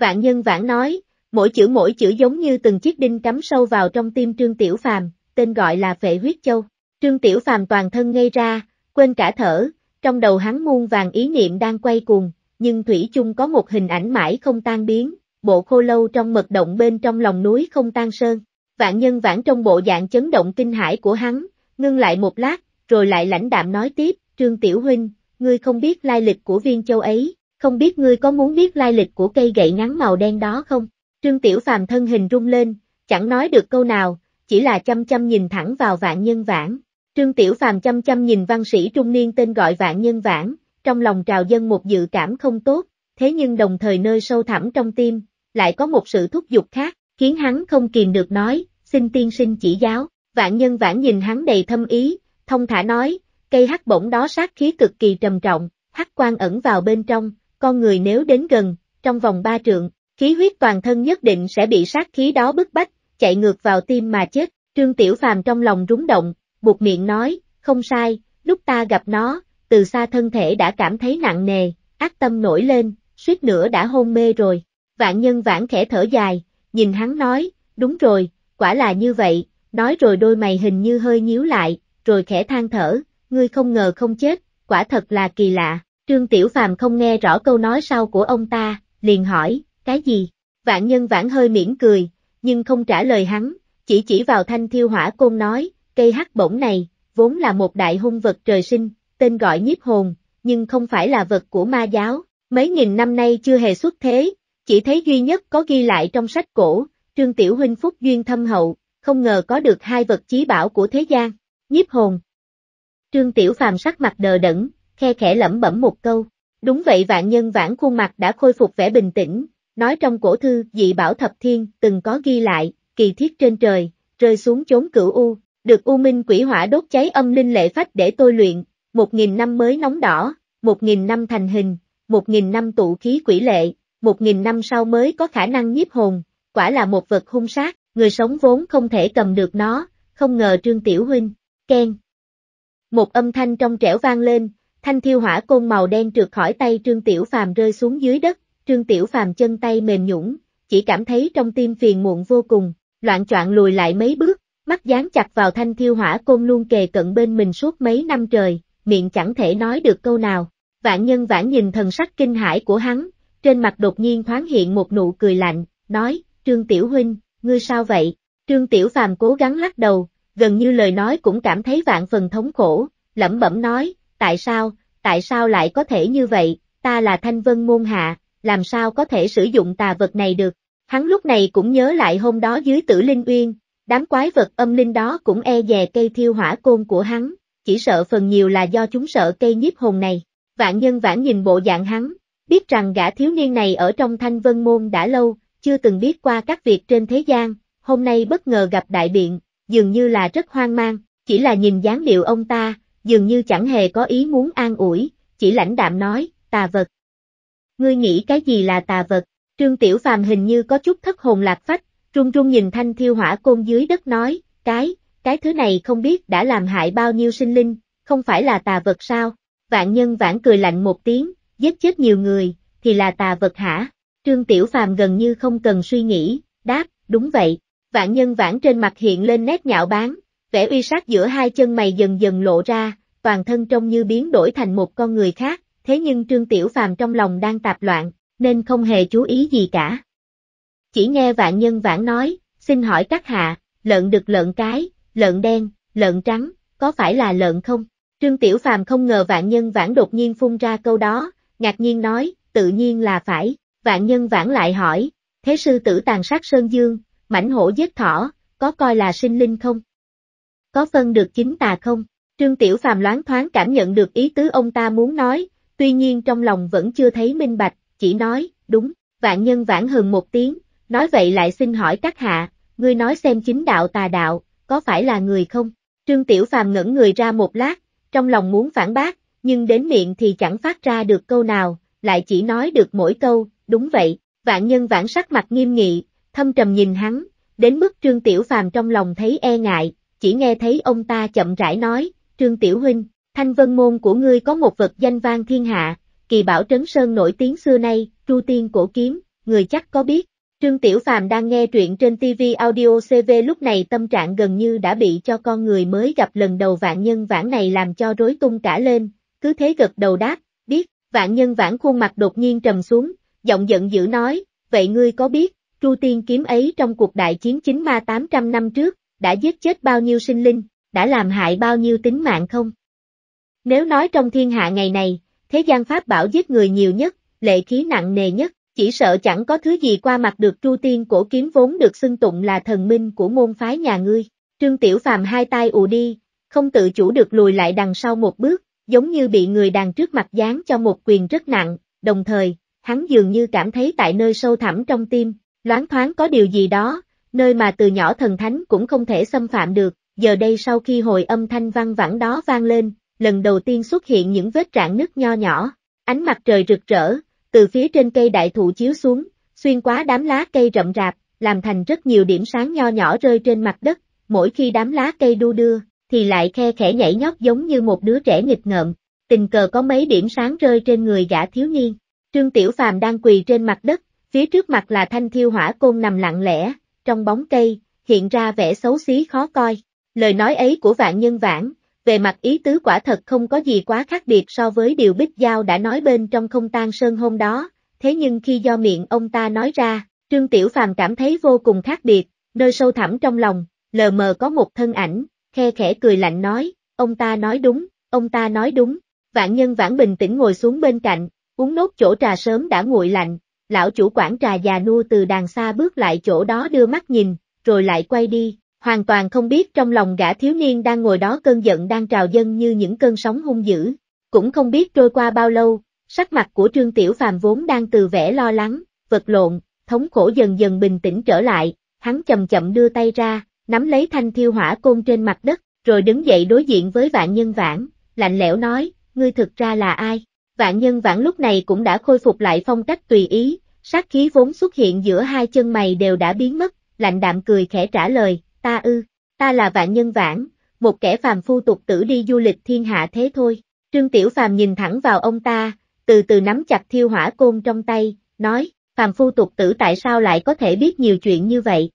Vạn nhân vãn nói, mỗi chữ mỗi chữ giống như từng chiếc đinh cắm sâu vào trong tim Trương Tiểu Phàm, tên gọi là Phệ Huyết Châu. Trương Tiểu Phàm toàn thân ngây ra, quên cả thở, trong đầu hắn muôn vàng ý niệm đang quay cuồng, nhưng Thủy chung có một hình ảnh mãi không tan biến, bộ khô lâu trong mật động bên trong lòng núi không tan sơn. Vạn nhân vãn trong bộ dạng chấn động kinh hải của hắn, ngưng lại một lát, rồi lại lãnh đạm nói tiếp, Trương Tiểu Huynh, ngươi không biết lai lịch của viên châu ấy, không biết ngươi có muốn biết lai lịch của cây gậy ngắn màu đen đó không? Trương Tiểu Phàm thân hình rung lên, chẳng nói được câu nào, chỉ là chăm chăm nhìn thẳng vào vạn nhân vãn. Trương Tiểu Phàm chăm chăm nhìn văn sĩ trung niên tên gọi vạn nhân vãn, trong lòng trào dân một dự cảm không tốt, thế nhưng đồng thời nơi sâu thẳm trong tim, lại có một sự thúc giục khác, khiến hắn không kìm được nói, xin tiên sinh chỉ giáo, vạn nhân vãn nhìn hắn đầy thâm ý, thông thả nói, cây hắc bổng đó sát khí cực kỳ trầm trọng, hắc quan ẩn vào bên trong, con người nếu đến gần, trong vòng ba trượng, khí huyết toàn thân nhất định sẽ bị sát khí đó bức bách, chạy ngược vào tim mà chết, trương tiểu phàm trong lòng rúng động, buộc miệng nói, không sai, lúc ta gặp nó, từ xa thân thể đã cảm thấy nặng nề, ác tâm nổi lên, suýt nữa đã hôn mê rồi. Vạn nhân vãn khẽ thở dài, nhìn hắn nói, đúng rồi, quả là như vậy, nói rồi đôi mày hình như hơi nhíu lại, rồi khẽ than thở, ngươi không ngờ không chết, quả thật là kỳ lạ. Trương Tiểu Phàm không nghe rõ câu nói sau của ông ta, liền hỏi, cái gì? Vạn nhân vãn hơi mỉm cười, nhưng không trả lời hắn, chỉ chỉ vào thanh thiêu hỏa côn nói, cây hắc bổng này, vốn là một đại hung vật trời sinh, tên gọi nhiếp hồn, nhưng không phải là vật của ma giáo, mấy nghìn năm nay chưa hề xuất thế, chỉ thấy duy nhất có ghi lại trong sách cổ, Trương Tiểu Huynh Phúc Duyên Thâm Hậu, không ngờ có được hai vật chí bảo của thế gian, nhiếp hồn. Trương Tiểu Phàm sắc mặt đờ đẫn, khe khẽ lẩm bẩm một câu, đúng vậy vạn nhân vãn khuôn mặt đã khôi phục vẻ bình tĩnh, nói trong cổ thư dị bảo thập thiên từng có ghi lại, kỳ thiết trên trời, rơi xuống chốn cửu U, được U Minh quỷ hỏa đốt cháy âm linh lệ phách để tôi luyện, một nghìn năm mới nóng đỏ, một nghìn năm thành hình, một nghìn năm tụ khí quỷ lệ, một nghìn năm sau mới có khả năng nhiếp hồn, quả là một vật hung sát, người sống vốn không thể cầm được nó, không ngờ Trương Tiểu Huynh, khen. Một âm thanh trong trẻo vang lên, thanh thiêu hỏa côn màu đen trượt khỏi tay Trương Tiểu Phàm rơi xuống dưới đất, Trương Tiểu Phàm chân tay mềm nhũng, chỉ cảm thấy trong tim phiền muộn vô cùng, loạn choạng lùi lại mấy bước, mắt dán chặt vào thanh thiêu hỏa côn luôn kề cận bên mình suốt mấy năm trời, miệng chẳng thể nói được câu nào. Vạn nhân vãn nhìn thần sắc kinh hãi của hắn, trên mặt đột nhiên thoáng hiện một nụ cười lạnh, nói, Trương Tiểu Huynh, ngươi sao vậy? Trương Tiểu Phàm cố gắng lắc đầu, gần như lời nói cũng cảm thấy vạn phần thống khổ, lẩm bẩm nói, tại sao, tại sao lại có thể như vậy, ta là thanh vân môn hạ, làm sao có thể sử dụng tà vật này được. Hắn lúc này cũng nhớ lại hôm đó dưới tử linh uyên, đám quái vật âm linh đó cũng e dè cây thiêu hỏa côn của hắn, chỉ sợ phần nhiều là do chúng sợ cây nhiếp hồn này. Vạn nhân vãn nhìn bộ dạng hắn, biết rằng gã thiếu niên này ở trong thanh vân môn đã lâu, chưa từng biết qua các việc trên thế gian, hôm nay bất ngờ gặp đại biện, dường như là rất hoang mang, chỉ là nhìn dáng điệu ông ta, dường như chẳng hề có ý muốn an ủi, chỉ lãnh đạm nói, tà vật. Ngươi nghĩ cái gì là tà vật? Trương Tiểu Phàm hình như có chút thất hồn lạc phách, trung trung nhìn thanh thiêu hỏa côn dưới đất nói, cái, cái thứ này không biết đã làm hại bao nhiêu sinh linh, không phải là tà vật sao? Vạn nhân vãn cười lạnh một tiếng, giết chết nhiều người, thì là tà vật hả? Trương Tiểu Phàm gần như không cần suy nghĩ, đáp, đúng vậy. Vạn nhân vãn trên mặt hiện lên nét nhạo báng, vẻ uy sát giữa hai chân mày dần dần lộ ra, toàn thân trông như biến đổi thành một con người khác, thế nhưng Trương Tiểu Phàm trong lòng đang tạp loạn, nên không hề chú ý gì cả. Chỉ nghe vạn nhân vãn nói, xin hỏi các hạ, lợn được lợn cái, lợn đen, lợn trắng, có phải là lợn không? Trương Tiểu Phàm không ngờ vạn nhân vãn đột nhiên phun ra câu đó, ngạc nhiên nói, tự nhiên là phải, vạn nhân vãn lại hỏi, thế sư tử tàn sát Sơn Dương, mảnh hổ giết thỏ, có coi là sinh linh không? Có phân được chính tà không? Trương Tiểu Phàm loáng thoáng cảm nhận được ý tứ ông ta muốn nói, tuy nhiên trong lòng vẫn chưa thấy minh bạch, chỉ nói, đúng, vạn nhân vãn hừng một tiếng, nói vậy lại xin hỏi các hạ, ngươi nói xem chính đạo tà đạo, có phải là người không? Trương Tiểu Phàm ngẩn người ra một lát, trong lòng muốn phản bác, nhưng đến miệng thì chẳng phát ra được câu nào, lại chỉ nói được mỗi câu, đúng vậy, vạn nhân vãn sắc mặt nghiêm nghị, thâm trầm nhìn hắn, đến mức Trương Tiểu Phàm trong lòng thấy e ngại, chỉ nghe thấy ông ta chậm rãi nói, Trương Tiểu Huynh, thanh vân môn của ngươi có một vật danh vang thiên hạ, kỳ bảo trấn sơn nổi tiếng xưa nay, tru tiên cổ kiếm, người chắc có biết, Trương Tiểu Phàm đang nghe truyện trên TV audio CV lúc này tâm trạng gần như đã bị cho con người mới gặp lần đầu vạn nhân vãn này làm cho rối tung cả lên, cứ thế gật đầu đáp, biết, vạn nhân vãn khuôn mặt đột nhiên trầm xuống, giọng giận dữ nói, vậy ngươi có biết, Tru Tiên kiếm ấy trong cuộc đại chiến chính ma 800 năm trước, đã giết chết bao nhiêu sinh linh, đã làm hại bao nhiêu tính mạng không? Nếu nói trong thiên hạ ngày này, thế gian pháp bảo giết người nhiều nhất, lệ khí nặng nề nhất, chỉ sợ chẳng có thứ gì qua mặt được Chu Tiên cổ kiếm vốn được xưng tụng là thần minh của môn phái nhà ngươi. Trương Tiểu Phàm hai tay ù đi, không tự chủ được lùi lại đằng sau một bước, giống như bị người đàn trước mặt giáng cho một quyền rất nặng, đồng thời, hắn dường như cảm thấy tại nơi sâu thẳm trong tim, loáng thoáng có điều gì đó, nơi mà từ nhỏ thần thánh cũng không thể xâm phạm được, giờ đây sau khi hồi âm thanh vang vẳng đó vang lên, lần đầu tiên xuất hiện những vết rạn nứt nho nhỏ, ánh mặt trời rực rỡ, từ phía trên cây đại thụ chiếu xuống, xuyên qua đám lá cây rậm rạp, làm thành rất nhiều điểm sáng nho nhỏ rơi trên mặt đất, mỗi khi đám lá cây đu đưa, thì lại khe khẽ nhảy nhót giống như một đứa trẻ nghịch ngợm, tình cờ có mấy điểm sáng rơi trên người gã thiếu niên. Trương Tiểu Phàm đang quỳ trên mặt đất, phía trước mặt là thanh thiêu hỏa côn nằm lặng lẽ, trong bóng cây, hiện ra vẻ xấu xí khó coi. Lời nói ấy của vạn nhân vãn, về mặt ý tứ quả thật không có gì quá khác biệt so với điều Bích Giao đã nói bên trong không tan sơn hôm đó, thế nhưng khi do miệng ông ta nói ra, Trương Tiểu Phàm cảm thấy vô cùng khác biệt, nơi sâu thẳm trong lòng, lờ mờ có một thân ảnh, khe khẽ cười lạnh nói, ông ta nói đúng, ông ta nói đúng, vạn nhân vãn bình tĩnh ngồi xuống bên cạnh, uống nốt chỗ trà sớm đã nguội lạnh, lão chủ quản trà già nua từ đàng xa bước lại chỗ đó đưa mắt nhìn, rồi lại quay đi, hoàn toàn không biết trong lòng gã thiếu niên đang ngồi đó cơn giận đang trào dâng như những cơn sóng hung dữ. Cũng không biết trôi qua bao lâu, sắc mặt của Trương Tiểu Phàm vốn đang từ vẻ lo lắng, vật lộn, thống khổ dần dần bình tĩnh trở lại, hắn chậm chậm đưa tay ra, nắm lấy thanh thiêu hỏa côn trên mặt đất, rồi đứng dậy đối diện với vạn nhân vãn, lạnh lẽo nói, ngươi thực ra là ai? Vạn nhân vãn lúc này cũng đã khôi phục lại phong cách tùy ý, sát khí vốn xuất hiện giữa hai chân mày đều đã biến mất, lạnh đạm cười khẽ trả lời, ta ư, ta là vạn nhân vãn, một kẻ phàm phu tục tử đi du lịch thiên hạ thế thôi. Trương Tiểu Phàm nhìn thẳng vào ông ta, từ từ nắm chặt thiêu hỏa côn trong tay, nói, phàm phu tục tử tại sao lại có thể biết nhiều chuyện như vậy?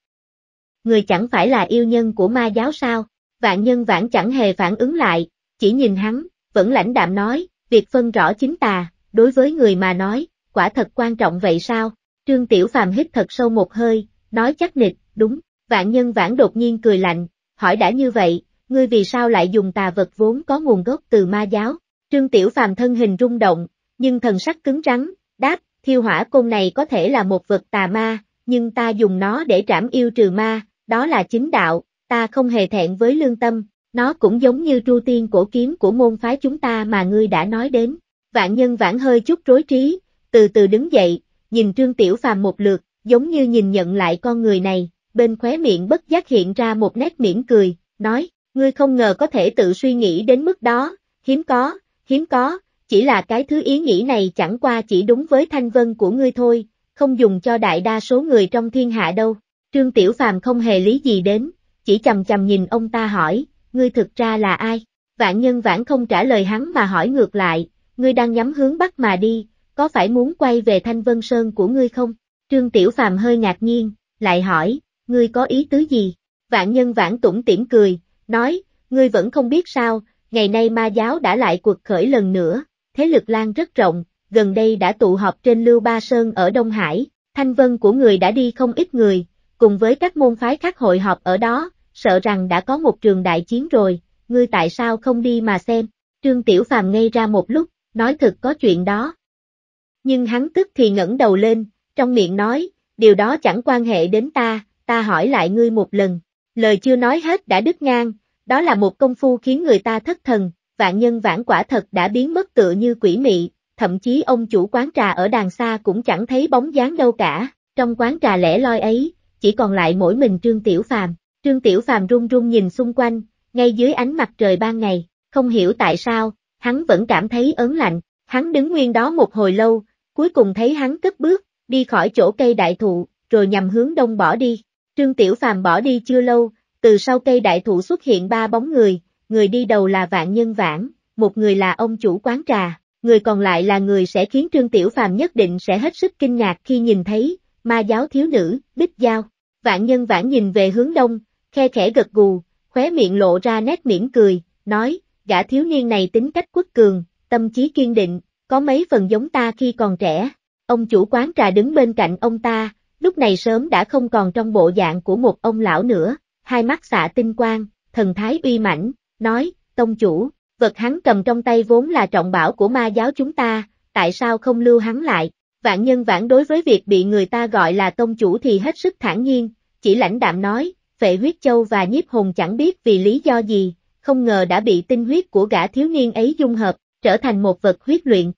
Người chẳng phải là yêu nhân của ma giáo sao? Vạn nhân vãn chẳng hề phản ứng lại, chỉ nhìn hắn, vẫn lãnh đạm nói, việc phân rõ chính tà, đối với người mà nói, quả thật quan trọng vậy sao? Trương Tiểu Phàm hít thật sâu một hơi, nói chắc nịch, đúng, Vạn nhân vãn đột nhiên cười lạnh, hỏi đã như vậy, ngươi vì sao lại dùng tà vật vốn có nguồn gốc từ ma giáo? Trương Tiểu Phàm thân hình rung động, nhưng thần sắc cứng rắn, đáp, thiêu hỏa côn này có thể là một vật tà ma, nhưng ta dùng nó để trảm yêu trừ ma, đó là chính đạo, ta không hề thẹn với lương tâm, nó cũng giống như tru tiên cổ kiếm của môn phái chúng ta mà ngươi đã nói đến. Vạn nhân vãn hơi chút rối trí, từ từ đứng dậy, nhìn Trương Tiểu Phàm một lượt, giống như nhìn nhận lại con người này, bên khóe miệng bất giác hiện ra một nét mỉm cười, nói, ngươi không ngờ có thể tự suy nghĩ đến mức đó, hiếm có, hiếm có, chỉ là cái thứ ý nghĩ này chẳng qua chỉ đúng với thanh vân của ngươi thôi, không dùng cho đại đa số người trong thiên hạ đâu. Trương Tiểu Phàm không hề lý gì đến, chỉ chầm chầm nhìn ông ta hỏi, ngươi thực ra là ai? Vạn nhân vãn không trả lời hắn mà hỏi ngược lại, ngươi đang nhắm hướng bắc mà đi, có phải muốn quay về Thanh Vân Sơn của ngươi không? Trương Tiểu Phàm hơi ngạc nhiên, lại hỏi, ngươi có ý tứ gì? Vạn nhân vãn tủng tiễn cười, nói, ngươi vẫn không biết sao, ngày nay ma giáo đã lại cuộc khởi lần nữa, thế lực lan rất rộng, gần đây đã tụ họp trên Lưu Ba Sơn ở Đông Hải, thanh vân của người đã đi không ít người, cùng với các môn phái khác hội họp ở đó, sợ rằng đã có một trường đại chiến rồi, ngươi tại sao không đi mà xem? Trương Tiểu Phàm ngây ra một lúc, nói thật có chuyện đó. Nhưng hắn tức thì ngẩng đầu lên, trong miệng nói, điều đó chẳng quan hệ đến ta, ta hỏi lại ngươi một lần, lời chưa nói hết đã đứt ngang, đó là một công phu khiến người ta thất thần, vạn nhân vãn quả thật đã biến mất tựa như quỷ mị, thậm chí ông chủ quán trà ở đàng xa cũng chẳng thấy bóng dáng đâu cả, trong quán trà lẻ loi ấy, chỉ còn lại mỗi mình Trương Tiểu Phàm. Trương Tiểu Phàm run run nhìn xung quanh, ngay dưới ánh mặt trời ban ngày, không hiểu tại sao, hắn vẫn cảm thấy ớn lạnh, hắn đứng nguyên đó một hồi lâu, cuối cùng thấy hắn cất bước, đi khỏi chỗ cây đại thụ, rồi nhằm hướng đông bỏ đi. Trương Tiểu Phàm bỏ đi chưa lâu, từ sau cây đại thụ xuất hiện ba bóng người, người đi đầu là Vạn Nhân Vãn, một người là ông chủ quán trà, người còn lại là người sẽ khiến Trương Tiểu Phàm nhất định sẽ hết sức kinh ngạc khi nhìn thấy, ma giáo thiếu nữ, Bích Giao. Vạn Nhân Vãn nhìn về hướng đông, khe khẽ gật gù, khóe miệng lộ ra nét mỉm cười, nói, gã thiếu niên này tính cách quốc cường, tâm trí kiên định, có mấy phần giống ta khi còn trẻ. Ông chủ quán trà đứng bên cạnh ông ta, lúc này sớm đã không còn trong bộ dạng của một ông lão nữa, hai mắt xạ tinh quang, thần thái uy mãnh, nói, tông chủ, vật hắn cầm trong tay vốn là trọng bảo của ma giáo chúng ta, tại sao không lưu hắn lại, vạn nhân vãn đối với việc bị người ta gọi là tông chủ thì hết sức thản nhiên, chỉ lãnh đạm nói, vệ huyết châu và nhiếp hồn chẳng biết vì lý do gì, không ngờ đã bị tinh huyết của gã thiếu niên ấy dung hợp, trở thành một vật huyết luyện.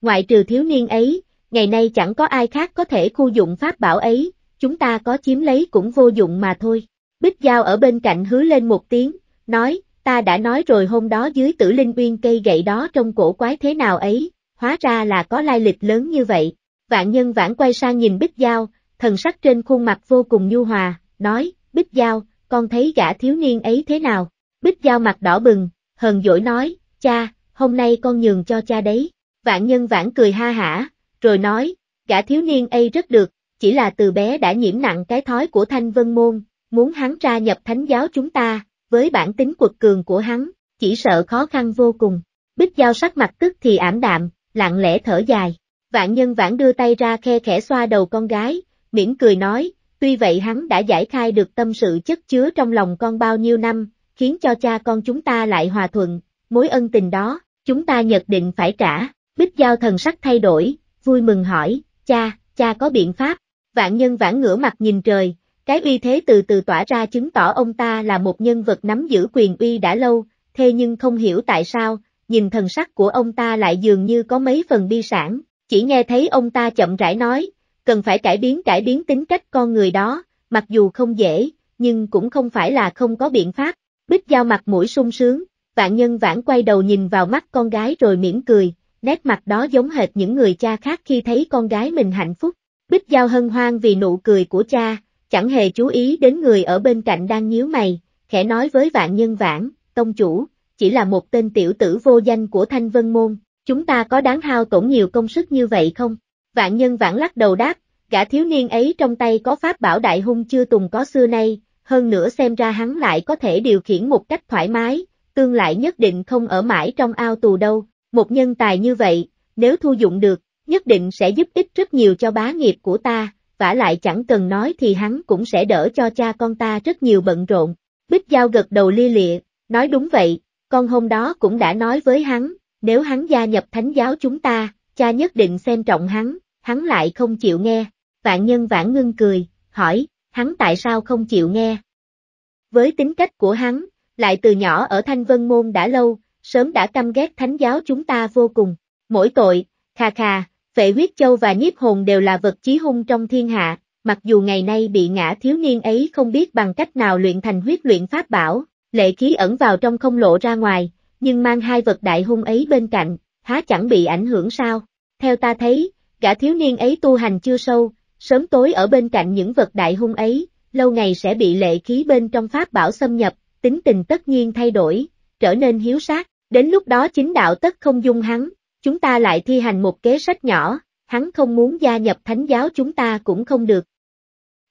Ngoại trừ thiếu niên ấy, ngày nay chẳng có ai khác có thể khu dụng pháp bảo ấy, chúng ta có chiếm lấy cũng vô dụng mà thôi. Bích Giao ở bên cạnh hứa lên một tiếng, nói, ta đã nói rồi hôm đó dưới tử linh uyên cây gậy đó trong cổ quái thế nào ấy, hóa ra là có lai lịch lớn như vậy. Vạn nhân vãn quay sang nhìn Bích Giao, thần sắc trên khuôn mặt vô cùng nhu hòa, nói, Bích Giao, con thấy gã thiếu niên ấy thế nào? Bích Giao mặt đỏ bừng, hờn dỗi nói, cha, hôm nay con nhường cho cha đấy. Vạn nhân vãn cười ha hả, rồi nói, gã thiếu niên ấy rất được, chỉ là từ bé đã nhiễm nặng cái thói của Thanh Vân Môn, muốn hắn ra nhập thánh giáo chúng ta, với bản tính quật cường của hắn, chỉ sợ khó khăn vô cùng. Bích Giao sắc mặt tức thì ảm đạm, lặng lẽ thở dài. Vạn nhân vãn đưa tay ra khe khẽ xoa đầu con gái, mỉm cười nói, tuy vậy hắn đã giải khai được tâm sự chất chứa trong lòng con bao nhiêu năm, khiến cho cha con chúng ta lại hòa thuận, mối ân tình đó, chúng ta nhật định phải trả. Bích Giao thần sắc thay đổi, vui mừng hỏi, cha, cha có biện pháp, vạn nhân vãn ngửa mặt nhìn trời, cái uy thế từ từ tỏa ra chứng tỏ ông ta là một nhân vật nắm giữ quyền uy đã lâu, thế nhưng không hiểu tại sao, nhìn thần sắc của ông ta lại dường như có mấy phần bi sản, chỉ nghe thấy ông ta chậm rãi nói, cần phải cải biến cải biến tính cách con người đó, mặc dù không dễ, nhưng cũng không phải là không có biện pháp, bích giao mặt mũi sung sướng, vạn nhân vãn quay đầu nhìn vào mắt con gái rồi mỉm cười, nét mặt đó giống hệt những người cha khác khi thấy con gái mình hạnh phúc. Bích Giao hân hoan vì nụ cười của cha, chẳng hề chú ý đến người ở bên cạnh đang nhíu mày, khẽ nói với vạn nhân vãn, tông chủ, chỉ là một tên tiểu tử vô danh của Thanh Vân Môn, chúng ta có đáng hao tổn nhiều công sức như vậy không? Vạn nhân vãn lắc đầu đáp, gã thiếu niên ấy trong tay có pháp bảo đại hung chưa từng có xưa nay, hơn nữa xem ra hắn lại có thể điều khiển một cách thoải mái, tương lại nhất định không ở mãi trong ao tù đâu, một nhân tài như vậy, nếu thu dụng được, nhất định sẽ giúp ích rất nhiều cho bá nghiệp của ta, vả lại chẳng cần nói thì hắn cũng sẽ đỡ cho cha con ta rất nhiều bận rộn. Bích Giao gật đầu lia lịa, nói đúng vậy, con hôm đó cũng đã nói với hắn, nếu hắn gia nhập thánh giáo chúng ta, cha nhất định xem trọng hắn, hắn lại không chịu nghe. Vạn nhân vãn ngưng cười, hỏi, hắn tại sao không chịu nghe? Với tính cách của hắn, lại từ nhỏ ở Thanh Vân Môn đã lâu, sớm đã căm ghét thánh giáo chúng ta vô cùng. Mỗi tội, khà khà, vệ huyết châu và nhiếp hồn đều là vật chí hung trong thiên hạ, mặc dù ngày nay bị ngã thiếu niên ấy không biết bằng cách nào luyện thành huyết luyện pháp bảo, lệ khí ẩn vào trong không lộ ra ngoài, nhưng mang hai vật đại hung ấy bên cạnh, há chẳng bị ảnh hưởng sao. Theo ta thấy, gã thiếu niên ấy tu hành chưa sâu, sớm tối ở bên cạnh những vật đại hung ấy, lâu ngày sẽ bị lệ khí bên trong pháp bảo xâm nhập, tính tình tất nhiên thay đổi, trở nên hiếu sát. Đến lúc đó chính đạo tất không dung hắn, chúng ta lại thi hành một kế sách nhỏ, hắn không muốn gia nhập thánh giáo chúng ta cũng không được.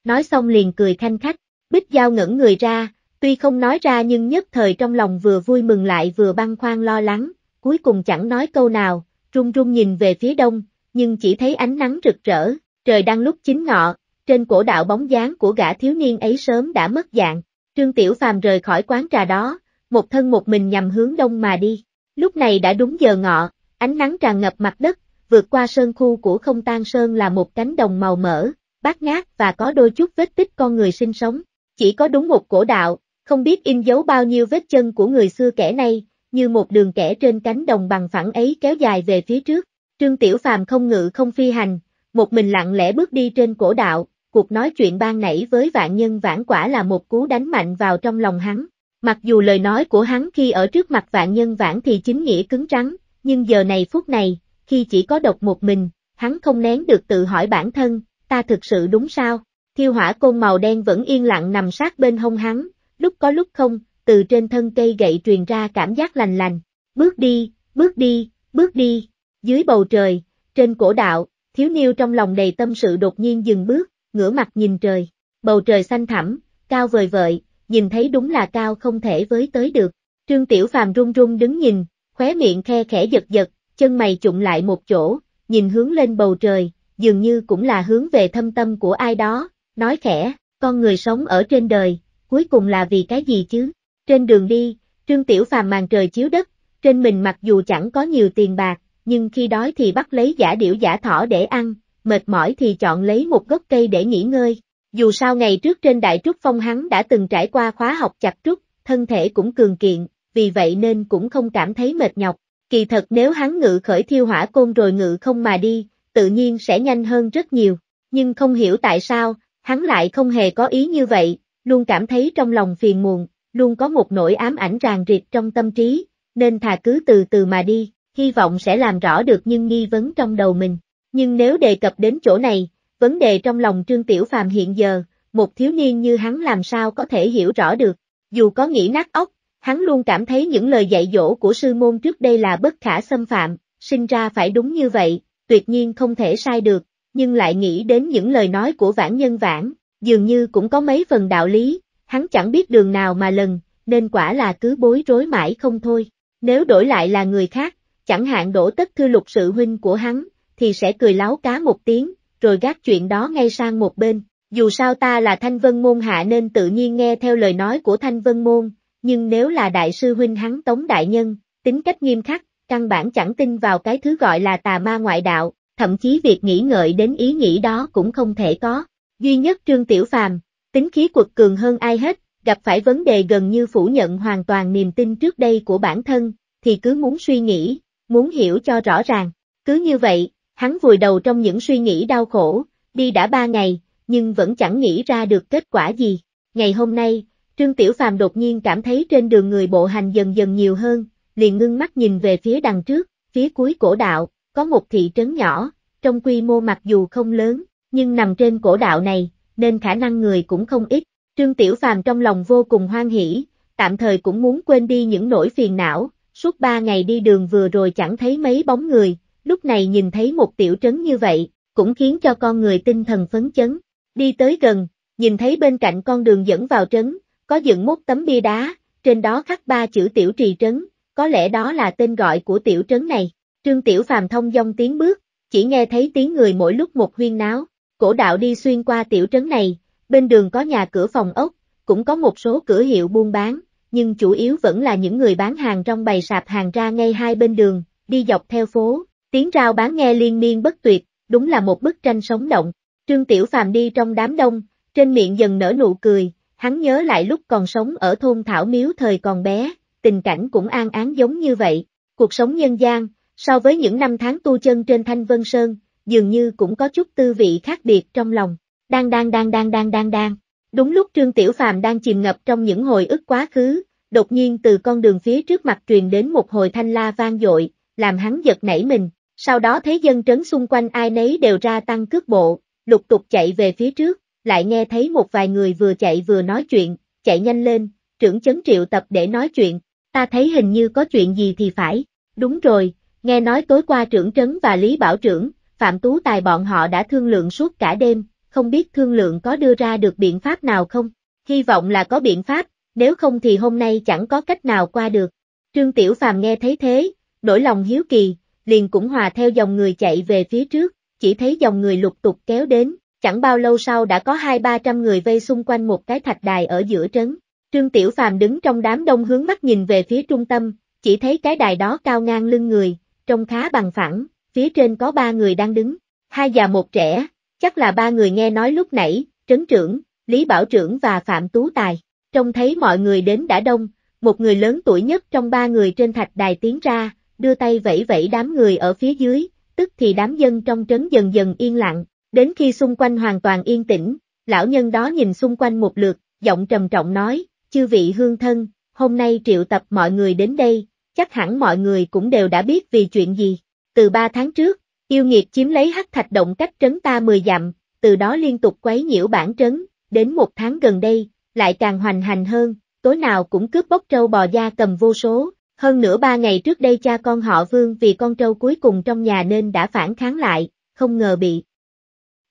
Nói xong liền cười khanh khách, Bích Giao ngẩn người ra, tuy không nói ra nhưng nhất thời trong lòng vừa vui mừng lại vừa băng khoan lo lắng, cuối cùng chẳng nói câu nào, run run nhìn về phía đông, nhưng chỉ thấy ánh nắng rực rỡ, trời đang lúc chính ngọ, trên cổ đạo bóng dáng của gã thiếu niên ấy sớm đã mất dạng. Trương Tiểu Phàm rời khỏi quán trà đó, một thân một mình nhằm hướng đông mà đi. Lúc này đã đúng giờ ngọ, ánh nắng tràn ngập mặt đất, vượt qua sơn khu của không tan sơn là một cánh đồng màu mỡ, bát ngát và có đôi chút vết tích con người sinh sống. Chỉ có đúng một cổ đạo, không biết in dấu bao nhiêu vết chân của người xưa kẻ này, như một đường kẻ trên cánh đồng bằng phẳng ấy kéo dài về phía trước. Trương Tiểu Phàm không ngự không phi hành, một mình lặng lẽ bước đi trên cổ đạo, cuộc nói chuyện ban nãy với vạn nhân vãn quả là một cú đánh mạnh vào trong lòng hắn. Mặc dù lời nói của hắn khi ở trước mặt vạn nhân vãn thì chính nghĩa cứng rắn, nhưng giờ này phút này, khi chỉ có độc một mình, hắn không nén được tự hỏi bản thân, ta thực sự đúng sao? Thiêu hỏa côn màu đen vẫn yên lặng nằm sát bên hông hắn, lúc có lúc không, từ trên thân cây gậy truyền ra cảm giác lành lành. Bước đi, bước đi, bước đi, dưới bầu trời, trên cổ đạo, thiếu niêu trong lòng đầy tâm sự đột nhiên dừng bước, ngửa mặt nhìn trời. Bầu trời xanh thẳm, cao vời vợi, nhìn thấy đúng là cao không thể với tới được. Trương Tiểu Phàm run run đứng nhìn, khóe miệng khe khẽ giật giật, chân mày trụng lại một chỗ, nhìn hướng lên bầu trời, dường như cũng là hướng về thâm tâm của ai đó, nói khẽ, con người sống ở trên đời, cuối cùng là vì cái gì chứ? Trên đường đi, Trương Tiểu Phàm màn trời chiếu đất, trên mình mặc dù chẳng có nhiều tiền bạc, nhưng khi đói thì bắt lấy giả điểu giả thỏ để ăn, mệt mỏi thì chọn lấy một gốc cây để nghỉ ngơi, dù sao ngày trước trên đại trúc phong hắn đã từng trải qua khóa học chặt trúc, thân thể cũng cường kiện, vì vậy nên cũng không cảm thấy mệt nhọc. Kỳ thật nếu hắn ngự khởi thiêu hỏa côn rồi ngự không mà đi, tự nhiên sẽ nhanh hơn rất nhiều. Nhưng không hiểu tại sao, hắn lại không hề có ý như vậy, luôn cảm thấy trong lòng phiền muộn, luôn có một nỗi ám ảnh ràng rịt trong tâm trí, nên thà cứ từ từ mà đi, hy vọng sẽ làm rõ được những nghi vấn trong đầu mình. Nhưng nếu đề cập đến chỗ này, Vấn đề trong lòng Trương Tiểu Phàm hiện giờ, một thiếu niên như hắn làm sao có thể hiểu rõ được, dù có nghĩ nát óc, hắn luôn cảm thấy những lời dạy dỗ của sư môn trước đây là bất khả xâm phạm, sinh ra phải đúng như vậy, tuyệt nhiên không thể sai được, nhưng lại nghĩ đến những lời nói của vãn nhân vãn, dường như cũng có mấy phần đạo lý, hắn chẳng biết đường nào mà lần, nên quả là cứ bối rối mãi không thôi. Nếu đổi lại là người khác, chẳng hạn đổ tất thư lục sự huynh của hắn, thì sẽ cười láo cá một tiếng, rồi gác chuyện đó ngay sang một bên. Dù sao ta là Thanh Vân Môn hạ nên tự nhiên nghe theo lời nói của Thanh Vân Môn, nhưng nếu là đại sư huynh hắn Tống Đại Nhân, tính cách nghiêm khắc, căn bản chẳng tin vào cái thứ gọi là tà ma ngoại đạo, thậm chí việc nghĩ ngợi đến ý nghĩ đó cũng không thể có. Duy nhất Trương Tiểu Phàm, tính khí quật cường hơn ai hết, gặp phải vấn đề gần như phủ nhận hoàn toàn niềm tin trước đây của bản thân, thì cứ muốn suy nghĩ, muốn hiểu cho rõ ràng. Cứ như vậy, Hắn vùi đầu trong những suy nghĩ đau khổ, đi đã ba ngày, nhưng vẫn chẳng nghĩ ra được kết quả gì. Ngày hôm nay, Trương Tiểu Phàm đột nhiên cảm thấy trên đường người bộ hành dần dần nhiều hơn, liền ngưng mắt nhìn về phía đằng trước, phía cuối cổ đạo, có một thị trấn nhỏ, trong quy mô mặc dù không lớn, nhưng nằm trên cổ đạo này, nên khả năng người cũng không ít. Trương Tiểu Phàm trong lòng vô cùng hoan hỷ, tạm thời cũng muốn quên đi những nỗi phiền não, suốt ba ngày đi đường vừa rồi chẳng thấy mấy bóng người, lúc này nhìn thấy một tiểu trấn như vậy, cũng khiến cho con người tinh thần phấn chấn. Đi tới gần, nhìn thấy bên cạnh con đường dẫn vào trấn, có dựng một tấm bia đá, trên đó khắc ba chữ tiểu trì trấn, có lẽ đó là tên gọi của tiểu trấn này. Trương Tiểu Phàm thông dong tiến bước, chỉ nghe thấy tiếng người mỗi lúc một huyên náo, cổ đạo đi xuyên qua tiểu trấn này, bên đường có nhà cửa phòng ốc, cũng có một số cửa hiệu buôn bán, nhưng chủ yếu vẫn là những người bán hàng trong bày sạp hàng ra ngay hai bên đường, đi dọc theo phố, Tiếng rao bán nghe liên miên bất tuyệt, đúng là một bức tranh sống động. Trương Tiểu Phàm đi trong đám đông, trên miệng dần nở nụ cười, hắn nhớ lại lúc còn sống ở thôn Thảo Miếu thời còn bé, tình cảnh cũng an án giống như vậy. Cuộc sống nhân gian, so với những năm tháng tu chân trên Thanh Vân Sơn, dường như cũng có chút tư vị khác biệt trong lòng. Đang đang đang đang đang đang đang. Đúng lúc Trương Tiểu Phàm đang chìm ngập trong những hồi ức quá khứ, đột nhiên từ con đường phía trước mặt truyền đến một hồi thanh la vang dội, làm hắn giật nảy mình, sau đó thấy dân trấn xung quanh ai nấy đều ra tăng cước bộ, lục tục chạy về phía trước, lại nghe thấy một vài người vừa chạy vừa nói chuyện, chạy nhanh lên, trưởng chấn triệu tập để nói chuyện, ta thấy hình như có chuyện gì thì phải, đúng rồi, nghe nói tối qua trưởng trấn và Lý Bảo trưởng, Phạm Tú Tài bọn họ đã thương lượng suốt cả đêm, không biết thương lượng có đưa ra được biện pháp nào không, hy vọng là có biện pháp, nếu không thì hôm nay chẳng có cách nào qua được. Trương Tiểu Phàm nghe thấy thế, nỗi lòng hiếu kỳ, liền cũng hòa theo dòng người chạy về phía trước, chỉ thấy dòng người lục tục kéo đến, chẳng bao lâu sau đã có hai ba trăm người vây xung quanh một cái thạch đài ở giữa trấn. Trương Tiểu Phàm đứng trong đám đông hướng mắt nhìn về phía trung tâm, chỉ thấy cái đài đó cao ngang lưng người, trông khá bằng phẳng, phía trên có ba người đang đứng, hai già một trẻ, chắc là ba người nghe nói lúc nãy, trấn trưởng, Lý Bảo Trưởng và Phạm Tú Tài. Trông thấy mọi người đến đã đông, một người lớn tuổi nhất trong ba người trên thạch đài tiến ra, đưa tay vẫy vẫy đám người ở phía dưới, tức thì đám dân trong trấn dần dần yên lặng, đến khi xung quanh hoàn toàn yên tĩnh, lão nhân đó nhìn xung quanh một lượt, giọng trầm trọng nói, chư vị hương thân, hôm nay triệu tập mọi người đến đây, chắc hẳn mọi người cũng đều đã biết vì chuyện gì. Từ ba tháng trước, yêu nghiệt chiếm lấy hắc thạch động cách trấn ta 10 dặm, từ đó liên tục quấy nhiễu bản trấn, đến một tháng gần đây, lại càng hoành hành hơn, tối nào cũng cướp bóc trâu bò da cầm vô số, hơn nữa ba ngày trước đây cha con họ Vương vì con trâu cuối cùng trong nhà nên đã phản kháng lại, không ngờ bị.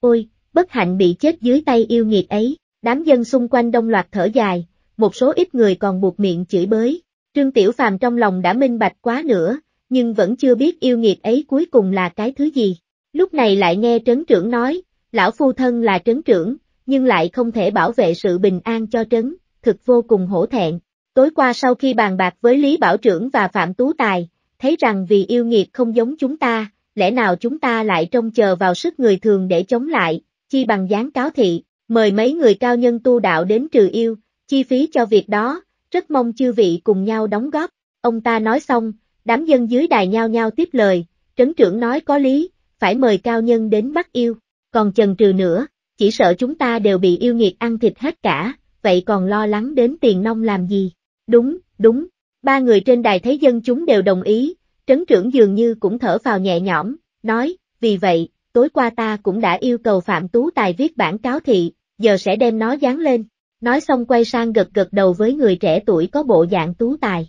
Ôi, bất hạnh bị chết dưới tay yêu nghiệt ấy, đám dân xung quanh đông loạt thở dài, một số ít người còn buộc miệng chửi bới. Trương Tiểu Phàm trong lòng đã minh bạch quá nữa, nhưng vẫn chưa biết yêu nghiệt ấy cuối cùng là cái thứ gì. Lúc này lại nghe trấn trưởng nói, lão phu thân là trấn trưởng, nhưng lại không thể bảo vệ sự bình an cho trấn, thực vô cùng hổ thẹn, Tối qua sau khi bàn bạc với Lý Bảo Trưởng và Phạm Tú Tài, thấy rằng vì yêu nghiệt không giống chúng ta, lẽ nào chúng ta lại trông chờ vào sức người thường để chống lại, chi bằng dáng cáo thị, mời mấy người cao nhân tu đạo đến trừ yêu, chi phí cho việc đó, rất mong chư vị cùng nhau đóng góp. Ông ta nói xong, đám dân dưới đài nhao nhau tiếp lời, trấn trưởng nói có lý, phải mời cao nhân đến bắt yêu, còn chần trừ nữa, chỉ sợ chúng ta đều bị yêu nghiệt ăn thịt hết cả, vậy còn lo lắng đến tiền nông làm gì. Đúng, đúng, ba người trên đài thấy dân chúng đều đồng ý, trấn trưởng dường như cũng thở vào nhẹ nhõm, nói, vì vậy, tối qua ta cũng đã yêu cầu Phạm Tú Tài viết bản cáo thị, giờ sẽ đem nó dán lên. Nói xong quay sang gật gật đầu với người trẻ tuổi có bộ dạng Tú Tài.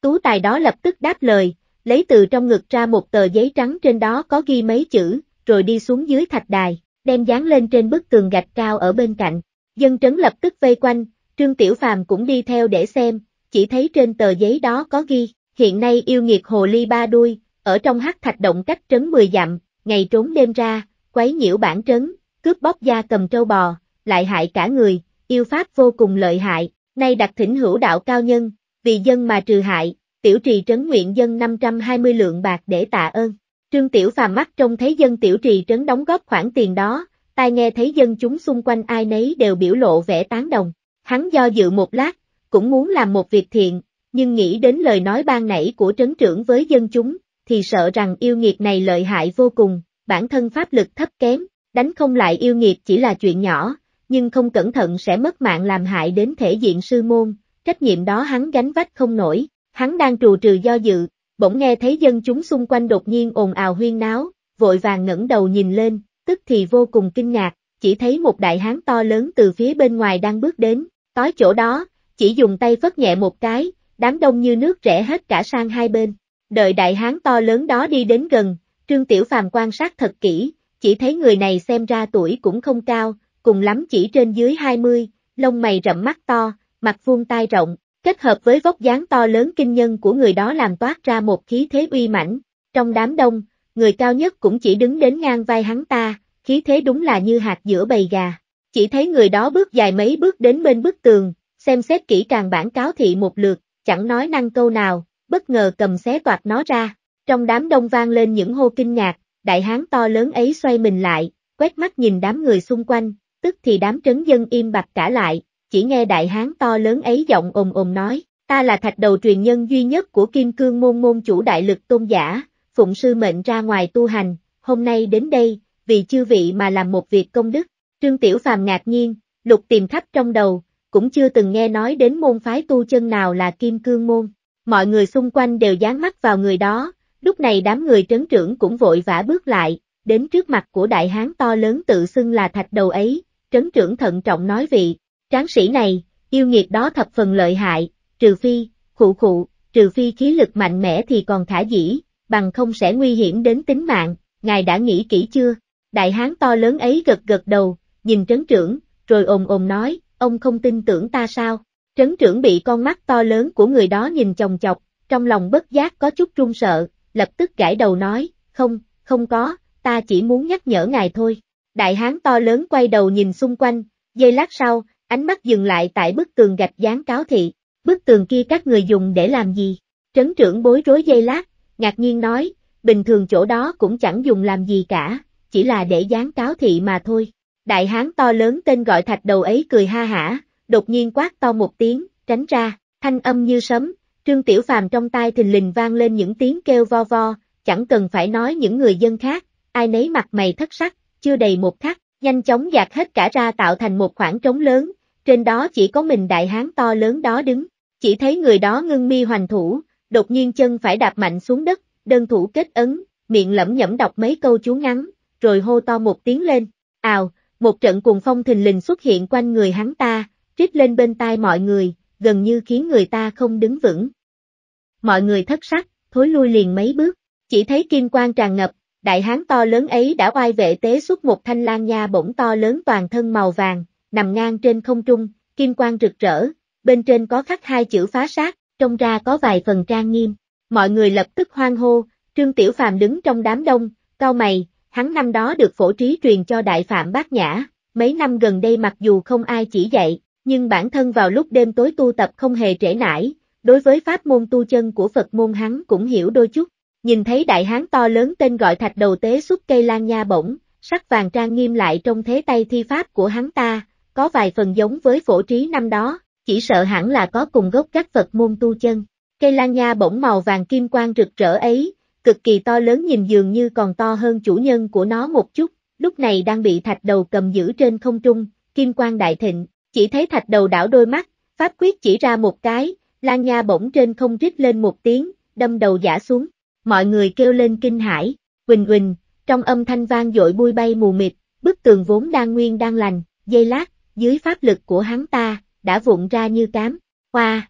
Tú Tài đó lập tức đáp lời, lấy từ trong ngực ra một tờ giấy trắng trên đó có ghi mấy chữ, rồi đi xuống dưới thạch đài, đem dán lên trên bức tường gạch cao ở bên cạnh. Dân trấn lập tức vây quanh, Trương Tiểu Phàm cũng đi theo để xem, chỉ thấy trên tờ giấy đó có ghi, hiện nay yêu nghiệt hồ ly ba đuôi, ở trong hắc thạch động cách trấn 10 dặm, ngày trốn đêm ra, quấy nhiễu bản trấn, cướp bóc da cầm trâu bò, lại hại cả người, yêu pháp vô cùng lợi hại, nay đặt thỉnh hữu đạo cao nhân, vì dân mà trừ hại, tiểu trì trấn nguyện dân 520 lượng bạc để tạ ơn. Trương Tiểu Phàm mắt trông thấy dân tiểu trì trấn đóng góp khoản tiền đó, tai nghe thấy dân chúng xung quanh ai nấy đều biểu lộ vẻ tán đồng, Hắn do dự một lát, cũng muốn làm một việc thiện, nhưng nghĩ đến lời nói ban nãy của trấn trưởng với dân chúng, thì sợ rằng yêu nghiệt này lợi hại vô cùng, bản thân pháp lực thấp kém, đánh không lại yêu nghiệt chỉ là chuyện nhỏ, nhưng không cẩn thận sẽ mất mạng làm hại đến thể diện sư môn, trách nhiệm đó hắn gánh vách không nổi, hắn đang trù trừ do dự, bỗng nghe thấy dân chúng xung quanh đột nhiên ồn ào huyên náo, vội vàng ngẩng đầu nhìn lên, tức thì vô cùng kinh ngạc, chỉ thấy một đại hán to lớn từ phía bên ngoài đang bước đến, Tối chỗ đó, chỉ dùng tay phất nhẹ một cái, đám đông như nước rẽ hết cả sang hai bên. Đợi đại hán to lớn đó đi đến gần, Trương Tiểu Phàm quan sát thật kỹ, chỉ thấy người này xem ra tuổi cũng không cao, cùng lắm chỉ trên dưới 20, lông mày rậm mắt to, mặt vuông tai rộng, kết hợp với vóc dáng to lớn kinh nhân của người đó làm toát ra một khí thế uy mãnh. Trong đám đông, người cao nhất cũng chỉ đứng đến ngang vai hắn ta, khí thế đúng là như hạt giữa bầy gà. Chỉ thấy người đó bước dài mấy bước đến bên bức tường, xem xét kỹ càng bản cáo thị một lượt, chẳng nói năng câu nào, bất ngờ cầm xé toạc nó ra. Trong đám đông vang lên những hô kinh ngạc, đại hán to lớn ấy xoay mình lại, quét mắt nhìn đám người xung quanh, tức thì đám trấn dân im bặt cả lại, chỉ nghe đại hán to lớn ấy giọng ồm ồm nói, ta là thạch đầu truyền nhân duy nhất của kim cương môn môn chủ đại lực tôn giả, phụng sư mệnh ra ngoài tu hành, hôm nay đến đây, vì chư vị mà làm một việc công đức, Trương Tiểu Phàm ngạc nhiên, lục tìm khắp trong đầu, cũng chưa từng nghe nói đến môn phái tu chân nào là kim cương môn. Mọi người xung quanh đều dán mắt vào người đó, lúc này đám người trấn trưởng cũng vội vã bước lại, đến trước mặt của đại hán to lớn tự xưng là thạch đầu ấy, trấn trưởng thận trọng nói vị, tráng sĩ này, yêu nghiệt đó thập phần lợi hại, trừ phi, khụ khụ, trừ phi khí lực mạnh mẽ thì còn khả dĩ, bằng không sẽ nguy hiểm đến tính mạng, ngài đã nghĩ kỹ chưa? Đại hán to lớn ấy gật gật đầu, nhìn trấn trưởng, rồi ồm ồm nói, ông không tin tưởng ta sao? Trấn trưởng bị con mắt to lớn của người đó nhìn chồng chọc, trong lòng bất giác có chút run sợ, lập tức gãi đầu nói, không, không có, ta chỉ muốn nhắc nhở ngài thôi. Đại hán to lớn quay đầu nhìn xung quanh, giây lát sau, ánh mắt dừng lại tại bức tường gạch dán cáo thị, bức tường kia các người dùng để làm gì? Trấn trưởng bối rối giây lát, ngạc nhiên nói, bình thường chỗ đó cũng chẳng dùng làm gì cả, chỉ là để dán cáo thị mà thôi. Đại hán to lớn tên gọi thạch đầu ấy cười ha hả, đột nhiên quát to một tiếng, tránh ra, thanh âm như sấm, trương tiểu phàm trong tai thình lình vang lên những tiếng kêu vo vo, chẳng cần phải nói những người dân khác, ai nấy mặt mày thất sắc, chưa đầy một khắc, nhanh chóng dạt hết cả ra tạo thành một khoảng trống lớn, trên đó chỉ có mình đại hán to lớn đó đứng, chỉ thấy người đó ngưng mi hoành thủ, đột nhiên chân phải đạp mạnh xuống đất, đơn thủ kết ấn, miệng lẩm nhẩm đọc mấy câu chú ngắn, rồi hô to một tiếng lên, ào, một trận cuồng phong thình lình xuất hiện quanh người hắn ta, trích lên bên tai mọi người, gần như khiến người ta không đứng vững. Mọi người thất sắc, thối lui liền mấy bước, chỉ thấy kim quang tràn ngập, đại hán to lớn ấy đã oai vệ tế xuất một thanh lan nha bổng to lớn toàn thân màu vàng, nằm ngang trên không trung, kim quang rực rỡ, bên trên có khắc hai chữ phá sát, trong ra có vài phần trang nghiêm. Mọi người lập tức hoang hô, Trương Tiểu Phàm đứng trong đám đông, cao mày, Hắn năm đó được phổ trí truyền cho Đại Phạm Bát Nhã, mấy năm gần đây mặc dù không ai chỉ dạy, nhưng bản thân vào lúc đêm tối tu tập không hề trễ nải, đối với pháp môn tu chân của Phật môn hắn cũng hiểu đôi chút. Nhìn thấy đại hán to lớn tên gọi thạch đầu tế xuất cây lan nha bổng, sắc vàng trang nghiêm lại trong thế tay thi pháp của hắn ta, có vài phần giống với phổ trí năm đó, chỉ sợ hẳn là có cùng gốc các Phật môn tu chân. Cây lan nha bổng màu vàng kim quang rực rỡ ấy, cực kỳ to lớn nhìn dường như còn to hơn chủ nhân của nó một chút, lúc này đang bị thạch đầu cầm giữ trên không trung, kim quang đại thịnh, chỉ thấy thạch đầu đảo đôi mắt, pháp quyết chỉ ra một cái, Lan Nha bỗng trên không rít lên một tiếng, đâm đầu giả xuống. Mọi người kêu lên kinh hãi, quỳnh quỳnh. trong âm thanh vang dội bui bay mù mịt, bức tường vốn đang nguyên đang lành, dây lát, dưới pháp lực của hắn ta, đã vụn ra như cám, hoa.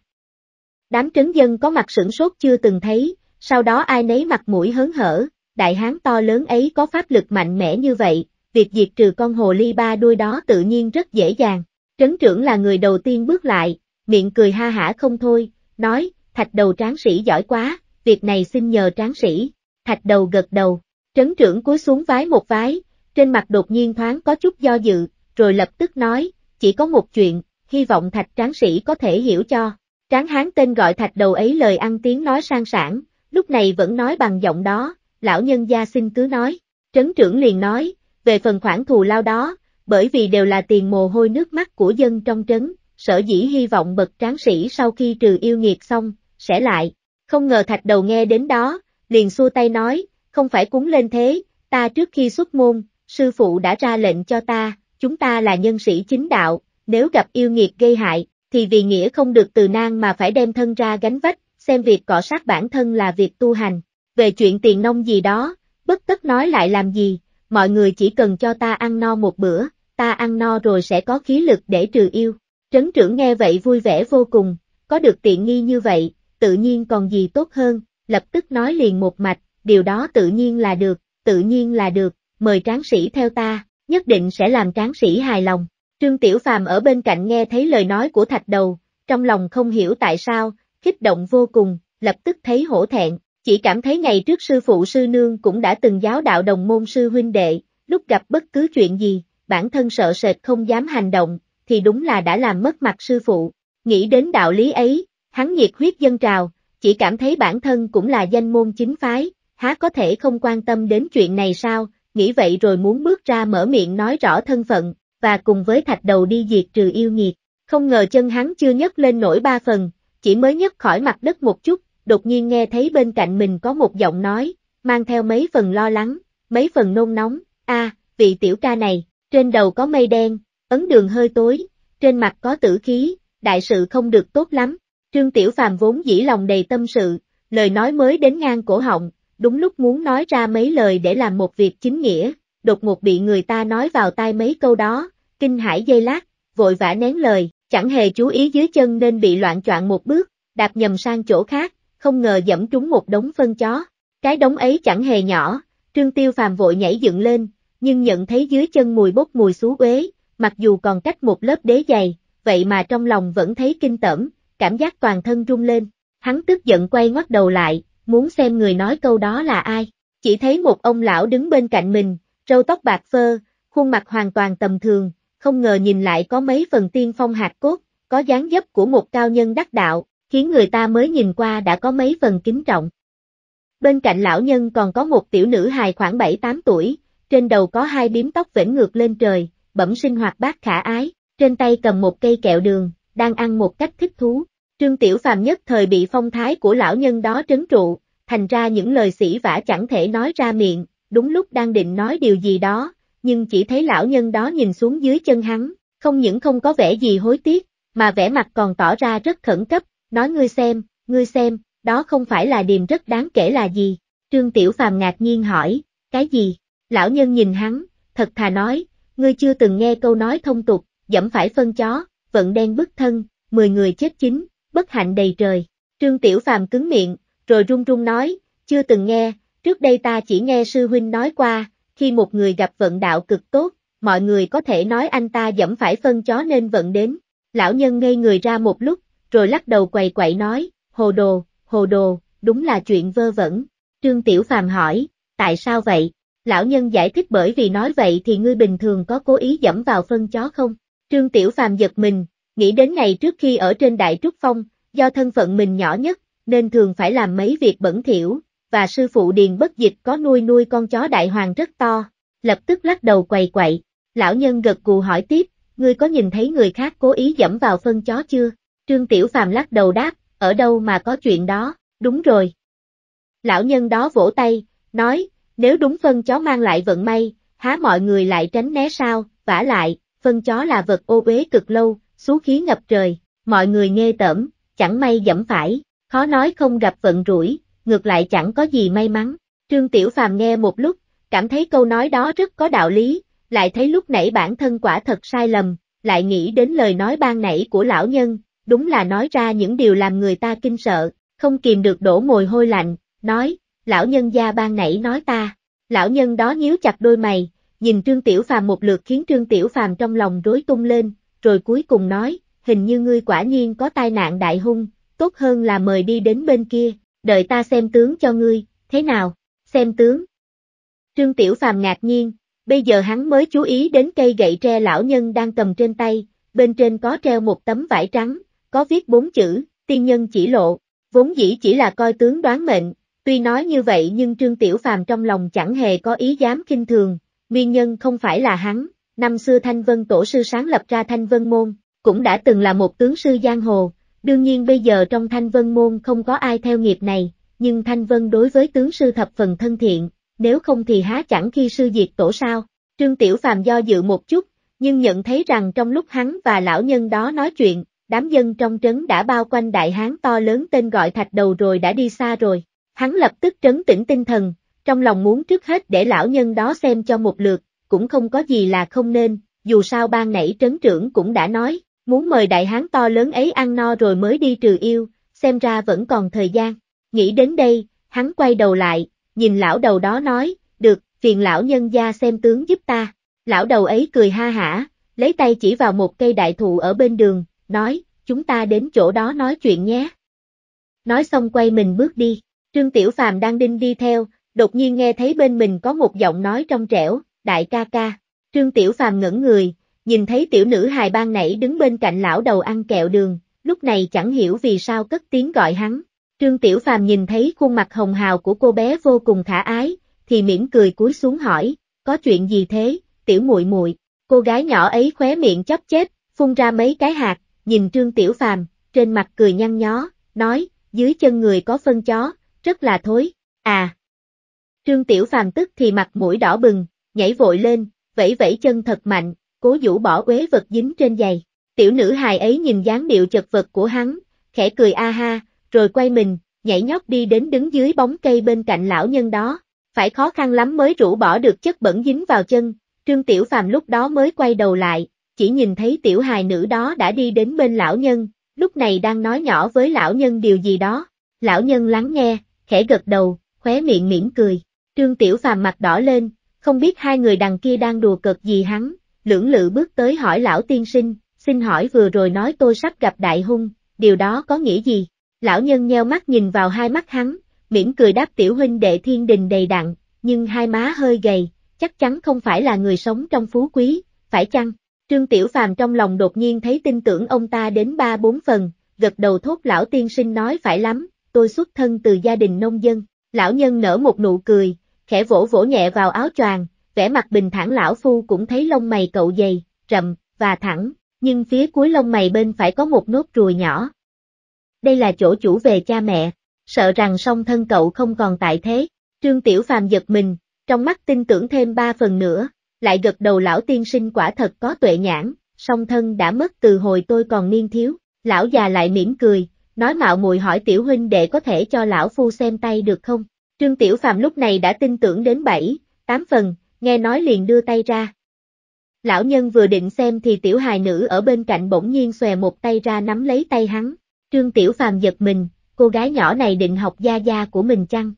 Đám trấn dân có mặt sửng sốt chưa từng thấy, sau đó ai nấy mặt mũi hớn hở, đại hán to lớn ấy có pháp lực mạnh mẽ như vậy, việc diệt trừ con hồ ly ba đuôi đó tự nhiên rất dễ dàng. Trấn trưởng là người đầu tiên bước lại, miệng cười ha hả không thôi, nói, thạch đầu tráng sĩ giỏi quá, việc này xin nhờ tráng sĩ. Thạch đầu gật đầu, trấn trưởng cúi xuống vái một vái, trên mặt đột nhiên thoáng có chút do dự, rồi lập tức nói, chỉ có một chuyện, hy vọng thạch tráng sĩ có thể hiểu cho. Tráng hán tên gọi thạch đầu ấy lời ăn tiếng nói sang sảng, lúc này vẫn nói bằng giọng đó, lão nhân gia xin cứ nói. Trấn trưởng liền nói, về phần khoản thù lao đó, bởi vì đều là tiền mồ hôi nước mắt của dân trong trấn, sở dĩ hy vọng bậc tráng sĩ sau khi trừ yêu nghiệt xong, sẽ lại. Không ngờ thạch đầu nghe đến đó, liền xua tay nói, không phải cúng lên thế, ta trước khi xuất môn, sư phụ đã ra lệnh cho ta, chúng ta là nhân sĩ chính đạo, nếu gặp yêu nghiệt gây hại, thì vì nghĩa không được từ nan mà phải đem thân ra gánh vách, xem việc cọ sát bản thân là việc tu hành. Về chuyện tiền nông gì đó, bất tất nói lại làm gì, mọi người chỉ cần cho ta ăn no một bữa, ta ăn no rồi sẽ có khí lực để trừ yêu. Trấn trưởng nghe vậy vui vẻ vô cùng, có được tiện nghi như vậy, tự nhiên còn gì tốt hơn, lập tức nói liền một mạch, điều đó tự nhiên là được, tự nhiên là được, mời tráng sĩ theo ta, nhất định sẽ làm tráng sĩ hài lòng. Trương Tiểu Phàm ở bên cạnh nghe thấy lời nói của thạch đầu, trong lòng không hiểu tại sao, kích động vô cùng, lập tức thấy hổ thẹn, chỉ cảm thấy ngày trước sư phụ sư nương cũng đã từng giáo đạo đồng môn sư huynh đệ, lúc gặp bất cứ chuyện gì, bản thân sợ sệt không dám hành động, thì đúng là đã làm mất mặt sư phụ. Nghĩ đến đạo lý ấy, hắn nhiệt huyết dân trào, chỉ cảm thấy bản thân cũng là danh môn chính phái, há có thể không quan tâm đến chuyện này sao, nghĩ vậy rồi muốn bước ra mở miệng nói rõ thân phận, và cùng với thạch đầu đi diệt trừ yêu nghiệt. Không ngờ chân hắn chưa nhấc lên nổi ba phần, chỉ mới nhấc khỏi mặt đất một chút, đột nhiên nghe thấy bên cạnh mình có một giọng nói, mang theo mấy phần lo lắng, mấy phần nôn nóng, a, à, vị tiểu ca này, trên đầu có mây đen, ấn đường hơi tối, trên mặt có tử khí, đại sự không được tốt lắm. Trương Tiểu Phàm vốn dĩ lòng đầy tâm sự, lời nói mới đến ngang cổ họng, đúng lúc muốn nói ra mấy lời để làm một việc chính nghĩa, đột ngột bị người ta nói vào tai mấy câu đó, kinh hãi dây lát, vội vã nén lời, chẳng hề chú ý dưới chân nên bị loạn choạng một bước, đạp nhầm sang chỗ khác, không ngờ dẫm trúng một đống phân chó. Cái đống ấy chẳng hề nhỏ, Trương Tiêu Phàm vội nhảy dựng lên, nhưng nhận thấy dưới chân mùi bốc mùi xú uế, mặc dù còn cách một lớp đế dày, vậy mà trong lòng vẫn thấy kinh tởm, cảm giác toàn thân rung lên. Hắn tức giận quay ngoắt đầu lại, muốn xem người nói câu đó là ai. Chỉ thấy một ông lão đứng bên cạnh mình, râu tóc bạc phơ, khuôn mặt hoàn toàn tầm thường, không ngờ nhìn lại có mấy phần tiên phong hạt cốt, có dáng dấp của một cao nhân đắc đạo, khiến người ta mới nhìn qua đã có mấy phần kính trọng. Bên cạnh lão nhân còn có một tiểu nữ hài khoảng 7-8 tuổi, trên đầu có hai biếm tóc vểnh ngược lên trời, bẩm sinh hoạt bát khả ái, trên tay cầm một cây kẹo đường, đang ăn một cách thích thú. Trương Tiểu Phàm nhất thời bị phong thái của lão nhân đó trấn trụ, thành ra những lời sĩ vả chẳng thể nói ra miệng, đúng lúc đang định nói điều gì đó, nhưng chỉ thấy lão nhân đó nhìn xuống dưới chân hắn, không những không có vẻ gì hối tiếc, mà vẻ mặt còn tỏ ra rất khẩn cấp, nói ngươi xem, ngươi xem, đó không phải là điềm rất đáng kể là gì. Trương Tiểu Phàm ngạc nhiên hỏi, cái gì? Lão nhân nhìn hắn, thật thà nói, ngươi chưa từng nghe câu nói thông tục, dẫm phải phân chó, vận đen bức thân, 10 người chết chính, bất hạnh đầy trời. Trương Tiểu Phàm cứng miệng, rồi run run nói, chưa từng nghe, trước đây ta chỉ nghe sư huynh nói qua, khi một người gặp vận đạo cực tốt, mọi người có thể nói anh ta dẫm phải phân chó nên vận đến. Lão nhân ngây người ra một lúc, rồi lắc đầu quầy quậy nói, hồ đồ, hồ đồ, đúng là chuyện vơ vẩn. Trương Tiểu Phàm hỏi, tại sao vậy? Lão nhân giải thích bởi vì nói vậy thì ngươi bình thường có cố ý dẫm vào phân chó không? Trương Tiểu Phàm giật mình, nghĩ đến ngày trước khi ở trên Đại Trúc Phong, do thân phận mình nhỏ nhất, nên thường phải làm mấy việc bẩn thỉu, và sư phụ Điền Bất Dịch có nuôi nuôi con chó đại hoàng rất to, lập tức lắc đầu quầy quậy, lão nhân gật cù hỏi tiếp, ngươi có nhìn thấy người khác cố ý dẫm vào phân chó chưa? Trương Tiểu Phàm lắc đầu đáp, ở đâu mà có chuyện đó, đúng rồi. Lão nhân đó vỗ tay, nói, nếu đúng phân chó mang lại vận may, há mọi người lại tránh né sao, vả lại, phân chó là vật ô uế cực lâu, xú khí ngập trời, mọi người nghe tởm, chẳng may dẫm phải, khó nói không gặp vận rủi, ngược lại chẳng có gì may mắn. Trương Tiểu Phàm nghe một lúc, cảm thấy câu nói đó rất có đạo lý, lại thấy lúc nãy bản thân quả thật sai lầm, lại nghĩ đến lời nói ban nãy của lão nhân, đúng là nói ra những điều làm người ta kinh sợ, không kìm được đổ mồi hôi lạnh, nói, lão nhân gia ban nãy nói ta, lão nhân đó nhíu chặt đôi mày, nhìn Trương Tiểu Phàm một lượt khiến Trương Tiểu Phàm trong lòng rối tung lên, rồi cuối cùng nói, hình như ngươi quả nhiên có tai nạn đại hung, tốt hơn là mời đi đến bên kia, đợi ta xem tướng cho ngươi, thế nào, xem tướng. Trương Tiểu Phàm ngạc nhiên, bây giờ hắn mới chú ý đến cây gậy tre lão nhân đang cầm trên tay, bên trên có treo một tấm vải trắng, có viết bốn chữ, tiên nhân chỉ lộ, vốn dĩ chỉ là coi tướng đoán mệnh, tuy nói như vậy nhưng Trương Tiểu Phàm trong lòng chẳng hề có ý dám kinh thường, nguyên nhân không phải là hắn, năm xưa Thanh Vân Tổ sư sáng lập ra Thanh Vân Môn, cũng đã từng là một tướng sư giang hồ, Đương nhiên bây giờ trong Thanh Vân Môn không có ai theo nghiệp này, nhưng Thanh Vân đối với tướng sư thập phần thân thiện, nếu không thì há chẳng khi sư diệt tổ sao. Trương Tiểu Phàm do dự một chút, nhưng nhận thấy rằng trong lúc hắn và lão nhân đó nói chuyện, đám dân trong trấn đã bao quanh đại hán to lớn tên gọi thạch đầu rồi đã đi xa rồi. Hắn lập tức trấn tĩnh tinh thần, trong lòng muốn trước hết để lão nhân đó xem cho một lượt, cũng không có gì là không nên, dù sao ban nãy trấn trưởng cũng đã nói, Muốn mời đại hán to lớn ấy ăn no rồi mới đi trừ yêu, xem ra vẫn còn thời gian. Nghĩ đến đây, hắn quay đầu lại, nhìn lão đầu đó nói, được, phiền lão nhân gia xem tướng giúp ta. Lão đầu ấy cười ha hả, lấy tay chỉ vào một cây đại thụ ở bên đường, nói, chúng ta đến chỗ đó nói chuyện nhé. Nói xong quay mình bước đi, Trương Tiểu Phàm đang đinh đi theo, đột nhiên nghe thấy bên mình có một giọng nói trong trẻo, đại ca ca. Trương Tiểu Phàm ngẩn người, nhìn thấy tiểu nữ hài ban nãy đứng bên cạnh lão đầu ăn kẹo đường, lúc này chẳng hiểu vì sao cất tiếng gọi hắn. Trương Tiểu Phàm nhìn thấy khuôn mặt hồng hào của cô bé vô cùng khả ái, thì mỉm cười cúi xuống hỏi, có chuyện gì thế, tiểu muội muội? Cô gái nhỏ ấy khóe miệng chóp chết phun ra mấy cái hạt, nhìn Trương Tiểu Phàm, trên mặt cười nhăn nhó, nói, dưới chân người có phân chó, rất là thối. À. Trương Tiểu Phàm tức thì mặt mũi đỏ bừng, nhảy vội lên, vẫy vẫy chân thật mạnh, cố vũ bỏ uế vật dính trên giày. Tiểu nữ hài ấy nhìn dáng điệu chật vật của hắn, khẽ cười a ha, rồi quay mình, nhảy nhót đi đến đứng dưới bóng cây bên cạnh lão nhân đó. Phải khó khăn lắm mới rũ bỏ được chất bẩn dính vào chân, Trương Tiểu Phàm lúc đó mới quay đầu lại, chỉ nhìn thấy tiểu hài nữ đó đã đi đến bên lão nhân, lúc này đang nói nhỏ với lão nhân điều gì đó. Lão nhân lắng nghe, khẽ gật đầu, khóe miệng mỉm cười. Trương Tiểu Phàm mặt đỏ lên, không biết hai người đằng kia đang đùa cợt gì hắn, lưỡng lự bước tới hỏi lão tiên sinh, xin hỏi vừa rồi nói tôi sắp gặp đại hung, điều đó có nghĩa gì? Lão nhân nheo mắt nhìn vào hai mắt hắn, mỉm cười đáp tiểu huynh đệ thiên đình đầy đặn, nhưng hai má hơi gầy, chắc chắn không phải là người sống trong phú quý, phải chăng? Trương Tiểu Phàm trong lòng đột nhiên thấy tin tưởng ông ta đến ba bốn phần, gật đầu thốt lão tiên sinh nói phải lắm, tôi xuất thân từ gia đình nông dân, lão nhân nở một nụ cười, khẽ vỗ vỗ nhẹ vào áo choàng, vẻ mặt bình thản lão phu cũng thấy lông mày cậu dày, rậm, và thẳng, nhưng phía cuối lông mày bên phải có một nốt ruồi nhỏ. Đây là chỗ chủ về cha mẹ, sợ rằng song thân cậu không còn tại thế, Trương Tiểu Phàm giật mình, trong mắt tin tưởng thêm ba phần nữa, lại gật đầu lão tiên sinh quả thật có tuệ nhãn, song thân đã mất từ hồi tôi còn niên thiếu, lão già lại mỉm cười, nói mạo muội hỏi tiểu huynh để có thể cho lão phu xem tay được không? Trương Tiểu Phàm lúc này đã tin tưởng đến bảy, tám phần, nghe nói liền đưa tay ra. Lão nhân vừa định xem thì tiểu hài nữ ở bên cạnh bỗng nhiên xòe một tay ra nắm lấy tay hắn, trương tiểu phàm giật mình, cô gái nhỏ này định học gia gia của mình chăng?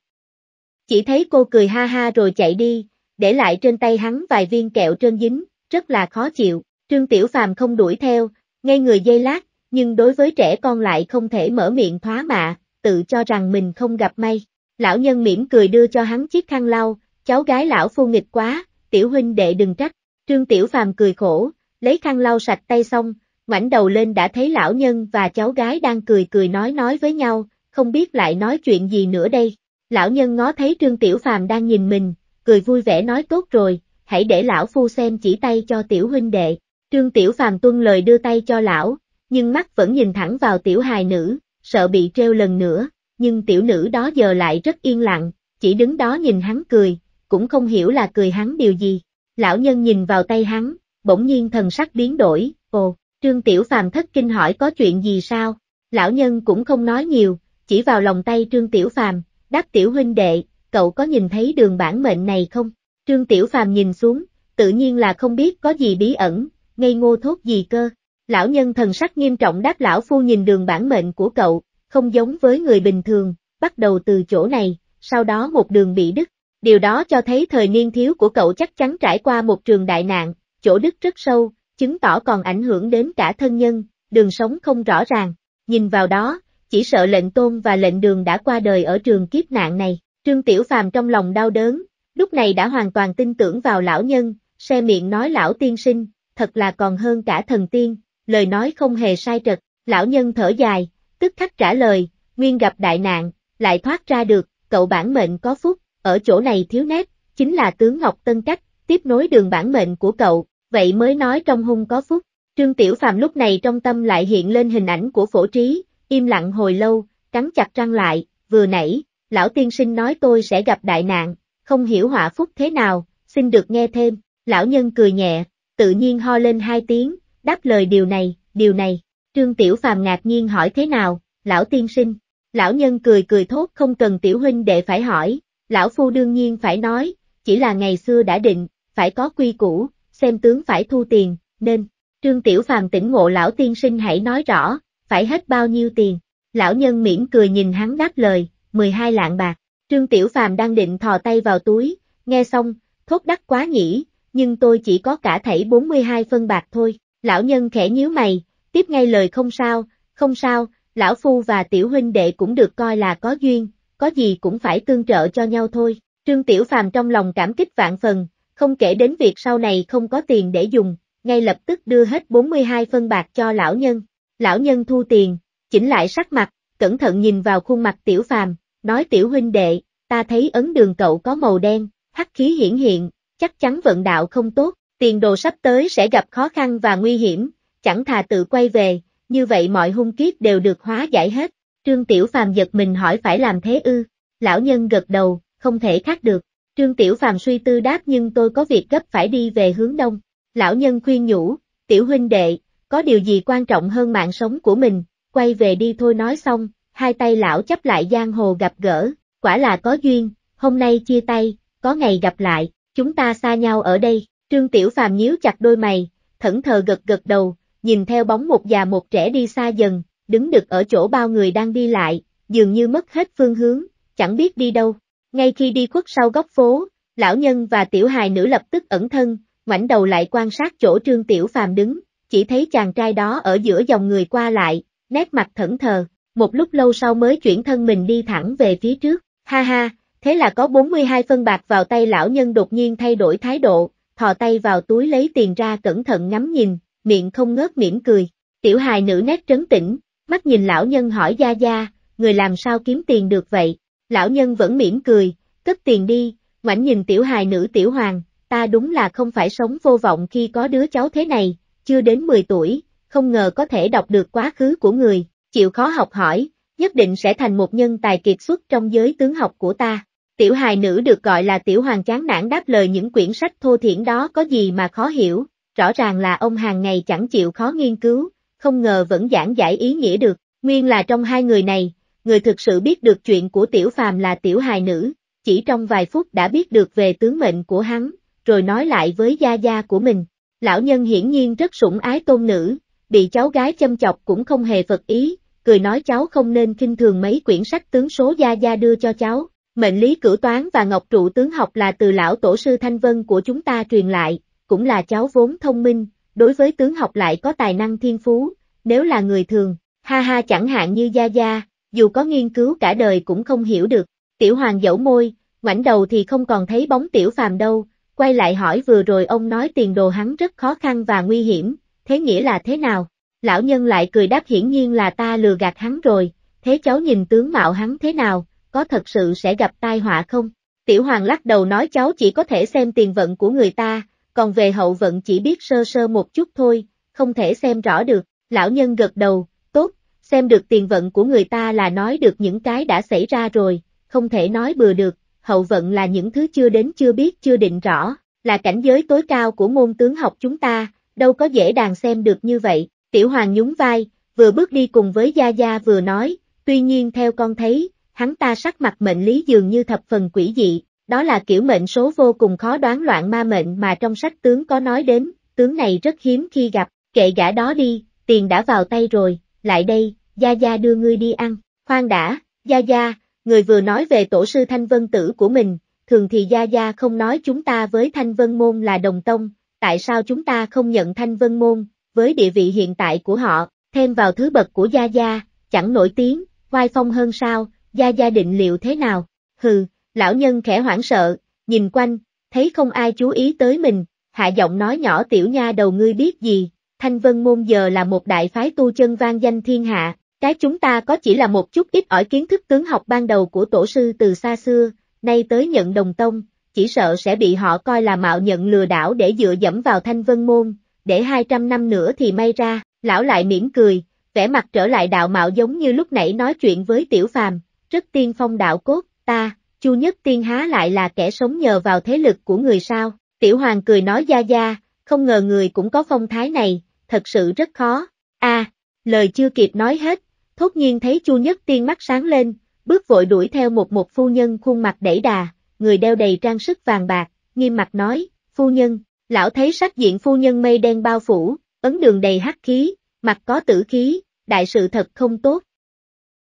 Chỉ thấy cô cười ha ha rồi chạy đi, để lại trên tay hắn vài viên kẹo trơn dính, rất là khó chịu, trương tiểu phàm không đuổi theo, ngay người dây lát, nhưng đối với trẻ con lại không thể mở miệng thoá mạ, tự cho rằng mình không gặp may. Lão nhân mỉm cười đưa cho hắn chiếc khăn lau, cháu gái lão phu nghịch quá, tiểu huynh đệ đừng trách, trương tiểu phàm cười khổ, lấy khăn lau sạch tay xong, ngoảnh đầu lên đã thấy lão nhân và cháu gái đang cười cười nói nói với nhau, không biết lại nói chuyện gì nữa đây. Lão nhân ngó thấy Trương Tiểu Phàm đang nhìn mình, cười vui vẻ nói tốt rồi, hãy để lão phu xem chỉ tay cho tiểu huynh đệ. Trương Tiểu Phàm tuân lời đưa tay cho lão, nhưng mắt vẫn nhìn thẳng vào tiểu hài nữ, sợ bị treo lần nữa, nhưng tiểu nữ đó giờ lại rất yên lặng, chỉ đứng đó nhìn hắn cười, cũng không hiểu là cười hắn điều gì. Lão nhân nhìn vào tay hắn, bỗng nhiên thần sắc biến đổi, ồ, Trương Tiểu Phàm thất kinh hỏi có chuyện gì sao? Lão nhân cũng không nói nhiều, chỉ vào lòng tay Trương Tiểu Phàm, đáp Tiểu huynh đệ, cậu có nhìn thấy đường bản mệnh này không? Trương Tiểu Phàm nhìn xuống, tự nhiên là không biết có gì bí ẩn, ngây ngô thốt gì cơ. Lão nhân thần sắc nghiêm trọng đáp lão phu nhìn đường bản mệnh của cậu, không giống với người bình thường, bắt đầu từ chỗ này, sau đó một đường bị đứt, Điều đó cho thấy thời niên thiếu của cậu chắc chắn trải qua một trường đại nạn, chỗ đứt rất sâu, chứng tỏ còn ảnh hưởng đến cả thân nhân, đường sống không rõ ràng. Nhìn vào đó, chỉ sợ lệnh tôn và lệnh đường đã qua đời ở trường kiếp nạn này. Trương Tiểu Phàm trong lòng đau đớn, lúc này đã hoàn toàn tin tưởng vào lão nhân, xe miệng nói lão tiên sinh, thật là còn hơn cả thần tiên, lời nói không hề sai trật, lão nhân thở dài, tức khắc trả lời, nguyên gặp đại nạn, lại thoát ra được, cậu bản mệnh có phúc, ở chỗ này thiếu nét, chính là tướng Ngọc Tân Cách, tiếp nối đường bản mệnh của cậu, vậy mới nói trong hung có phúc. Trương Tiểu Phàm lúc này trong tâm lại hiện lên hình ảnh của phổ trí, im lặng hồi lâu, cắn chặt răng lại, vừa nãy, lão tiên sinh nói tôi sẽ gặp đại nạn, không hiểu họa phúc thế nào, xin được nghe thêm, lão nhân cười nhẹ, tự nhiên ho lên hai tiếng, đáp lời điều này, điều này, Trương Tiểu Phàm ngạc nhiên hỏi thế nào, lão tiên sinh, lão nhân cười cười thốt không cần Tiểu Huynh đệ phải hỏi, Lão Phu đương nhiên phải nói, chỉ là ngày xưa đã định, phải có quy củ, xem tướng phải thu tiền, nên, Trương Tiểu Phàm tỉnh ngộ lão tiên sinh hãy nói rõ, phải hết bao nhiêu tiền. Lão nhân mỉm cười nhìn hắn đáp lời, 12 lạng bạc. Trương Tiểu Phàm đang định thò tay vào túi, nghe xong, thốt đắc quá nhỉ, nhưng tôi chỉ có cả thảy 42 phân bạc thôi. Lão nhân khẽ nhíu mày, tiếp ngay lời không sao, không sao, lão phu và tiểu huynh đệ cũng được coi là có duyên, có gì cũng phải tương trợ cho nhau thôi. Trương Tiểu Phàm trong lòng cảm kích vạn phần, không kể đến việc sau này không có tiền để dùng, ngay lập tức đưa hết 42 phân bạc cho lão nhân. Lão nhân thu tiền, chỉnh lại sắc mặt, cẩn thận nhìn vào khuôn mặt Tiểu Phàm, nói Tiểu huynh đệ, ta thấy ấn đường cậu có màu đen, hắc khí hiển hiện, chắc chắn vận đạo không tốt, tiền đồ sắp tới sẽ gặp khó khăn và nguy hiểm, chẳng thà tự quay về, như vậy mọi hung kiếp đều được hóa giải hết. Trương Tiểu Phàm giật mình hỏi phải làm thế ư, lão nhân gật đầu, không thể khác được. Trương Tiểu Phàm suy tư đáp nhưng tôi có việc gấp phải đi về hướng đông. Lão nhân khuyên nhủ, Tiểu huynh đệ, có điều gì quan trọng hơn mạng sống của mình, quay về đi thôi nói xong, hai tay lão chấp lại giang hồ gặp gỡ, quả là có duyên, hôm nay chia tay, có ngày gặp lại, chúng ta xa nhau ở đây. Trương Tiểu Phàm nhíu chặt đôi mày, thẫn thờ gật gật đầu, nhìn theo bóng một già một trẻ đi xa dần, đứng được ở chỗ bao người đang đi lại, dường như mất hết phương hướng, chẳng biết đi đâu. Ngay khi đi khuất sau góc phố, lão nhân và tiểu hài nữ lập tức ẩn thân, ngoảnh đầu lại quan sát chỗ trương tiểu phàm đứng, chỉ thấy chàng trai đó ở giữa dòng người qua lại, nét mặt thẫn thờ, một lúc lâu sau mới chuyển thân mình đi thẳng về phía trước, ha ha, thế là có 42 phân bạc vào tay lão nhân đột nhiên thay đổi thái độ, thò tay vào túi lấy tiền ra cẩn thận ngắm nhìn, miệng không ngớt mỉm cười, tiểu hài nữ nét trấn tĩnh, mắt nhìn lão nhân hỏi Gia Gia, người làm sao kiếm tiền được vậy? Lão nhân vẫn mỉm cười, cất tiền đi, ngoảnh nhìn tiểu hài nữ tiểu hoàng, ta đúng là không phải sống vô vọng khi có đứa cháu thế này, chưa đến 10 tuổi, không ngờ có thể đọc được quá khứ của người, chịu khó học hỏi, nhất định sẽ thành một nhân tài kiệt xuất trong giới tướng học của ta. Tiểu hài nữ được gọi là tiểu hoàng chán nản đáp lời những quyển sách thô thiển đó có gì mà khó hiểu, rõ ràng là ông hàng ngày chẳng chịu khó nghiên cứu, không ngờ vẫn giảng giải ý nghĩa được, nguyên là trong hai người này, người thực sự biết được chuyện của tiểu phàm là tiểu hài nữ, chỉ trong vài phút đã biết được về tướng mệnh của hắn, rồi nói lại với gia gia của mình. Lão nhân hiển nhiên rất sủng ái tôn nữ, bị cháu gái châm chọc cũng không hề vật ý, cười nói cháu không nên kinh thường mấy quyển sách tướng số gia gia đưa cho cháu. Mệnh lý cử toán và ngọc trụ tướng học là từ lão tổ sư Thanh Vân của chúng ta truyền lại, cũng là cháu vốn thông minh, đối với tướng học lại có tài năng thiên phú, nếu là người thường, ha ha chẳng hạn như Gia Gia, dù có nghiên cứu cả đời cũng không hiểu được, tiểu hoàng dẫu môi, ngoảnh đầu thì không còn thấy bóng tiểu phàm đâu, quay lại hỏi vừa rồi ông nói tiền đồ hắn rất khó khăn và nguy hiểm, thế nghĩa là thế nào? Lão nhân lại cười đáp hiển nhiên là ta lừa gạt hắn rồi, thế cháu nhìn tướng mạo hắn thế nào, có thật sự sẽ gặp tai họa không? Tiểu hoàng lắc đầu nói cháu chỉ có thể xem tiền vận của người ta, còn về hậu vận chỉ biết sơ sơ một chút thôi, không thể xem rõ được, lão nhân gật đầu, tốt, xem được tiền vận của người ta là nói được những cái đã xảy ra rồi, không thể nói bừa được, hậu vận là những thứ chưa đến chưa biết chưa định rõ, là cảnh giới tối cao của môn tướng học chúng ta, đâu có dễ đàn xem được như vậy, tiểu hoàng nhún vai, vừa bước đi cùng với Gia Gia vừa nói, tuy nhiên theo con thấy, hắn ta sắc mặt mệnh lý dường như thập phần quỷ dị, đó là kiểu mệnh số vô cùng khó đoán loạn ma mệnh mà trong sách tướng có nói đến, tướng này rất hiếm khi gặp, kệ gã đó đi, tiền đã vào tay rồi, lại đây, Gia Gia đưa ngươi đi ăn, khoan đã, Gia Gia, người vừa nói về tổ sư Thanh Vân Tử của mình, thường thì Gia Gia không nói chúng ta với Thanh Vân Môn là đồng tông, tại sao chúng ta không nhận Thanh Vân Môn, với địa vị hiện tại của họ, thêm vào thứ bậc của Gia Gia, chẳng nổi tiếng, oai phong hơn sao, Gia Gia định liệu thế nào, hừ, Lão nhân khẽ hoảng sợ, nhìn quanh, thấy không ai chú ý tới mình, hạ giọng nói nhỏ tiểu nha đầu ngươi biết gì, Thanh Vân Môn giờ là một đại phái tu chân vang danh thiên hạ, cái chúng ta có chỉ là một chút ít ỏi kiến thức tướng học ban đầu của tổ sư từ xa xưa, nay tới nhận đồng tông, chỉ sợ sẽ bị họ coi là mạo nhận lừa đảo để dựa dẫm vào Thanh Vân Môn, để 200 năm nữa thì may ra, lão lại mỉm cười, vẻ mặt trở lại đạo mạo giống như lúc nãy nói chuyện với tiểu phàm, rất tiên phong đạo cốt, ta, Chu Nhất Tiên há lại là kẻ sống nhờ vào thế lực của người sao, tiểu hoàng cười nói gia gia, không ngờ người cũng có phong thái này, thật sự rất khó, a à, lời chưa kịp nói hết, thốt nhiên thấy Chu Nhất Tiên mắt sáng lên, bước vội đuổi theo một một phu nhân khuôn mặt đẩy đà, người đeo đầy trang sức vàng bạc, nghiêm mặt nói, phu nhân, lão thấy sắc diện phu nhân mây đen bao phủ, ấn đường đầy hắc khí, mặt có tử khí, đại sự thật không tốt.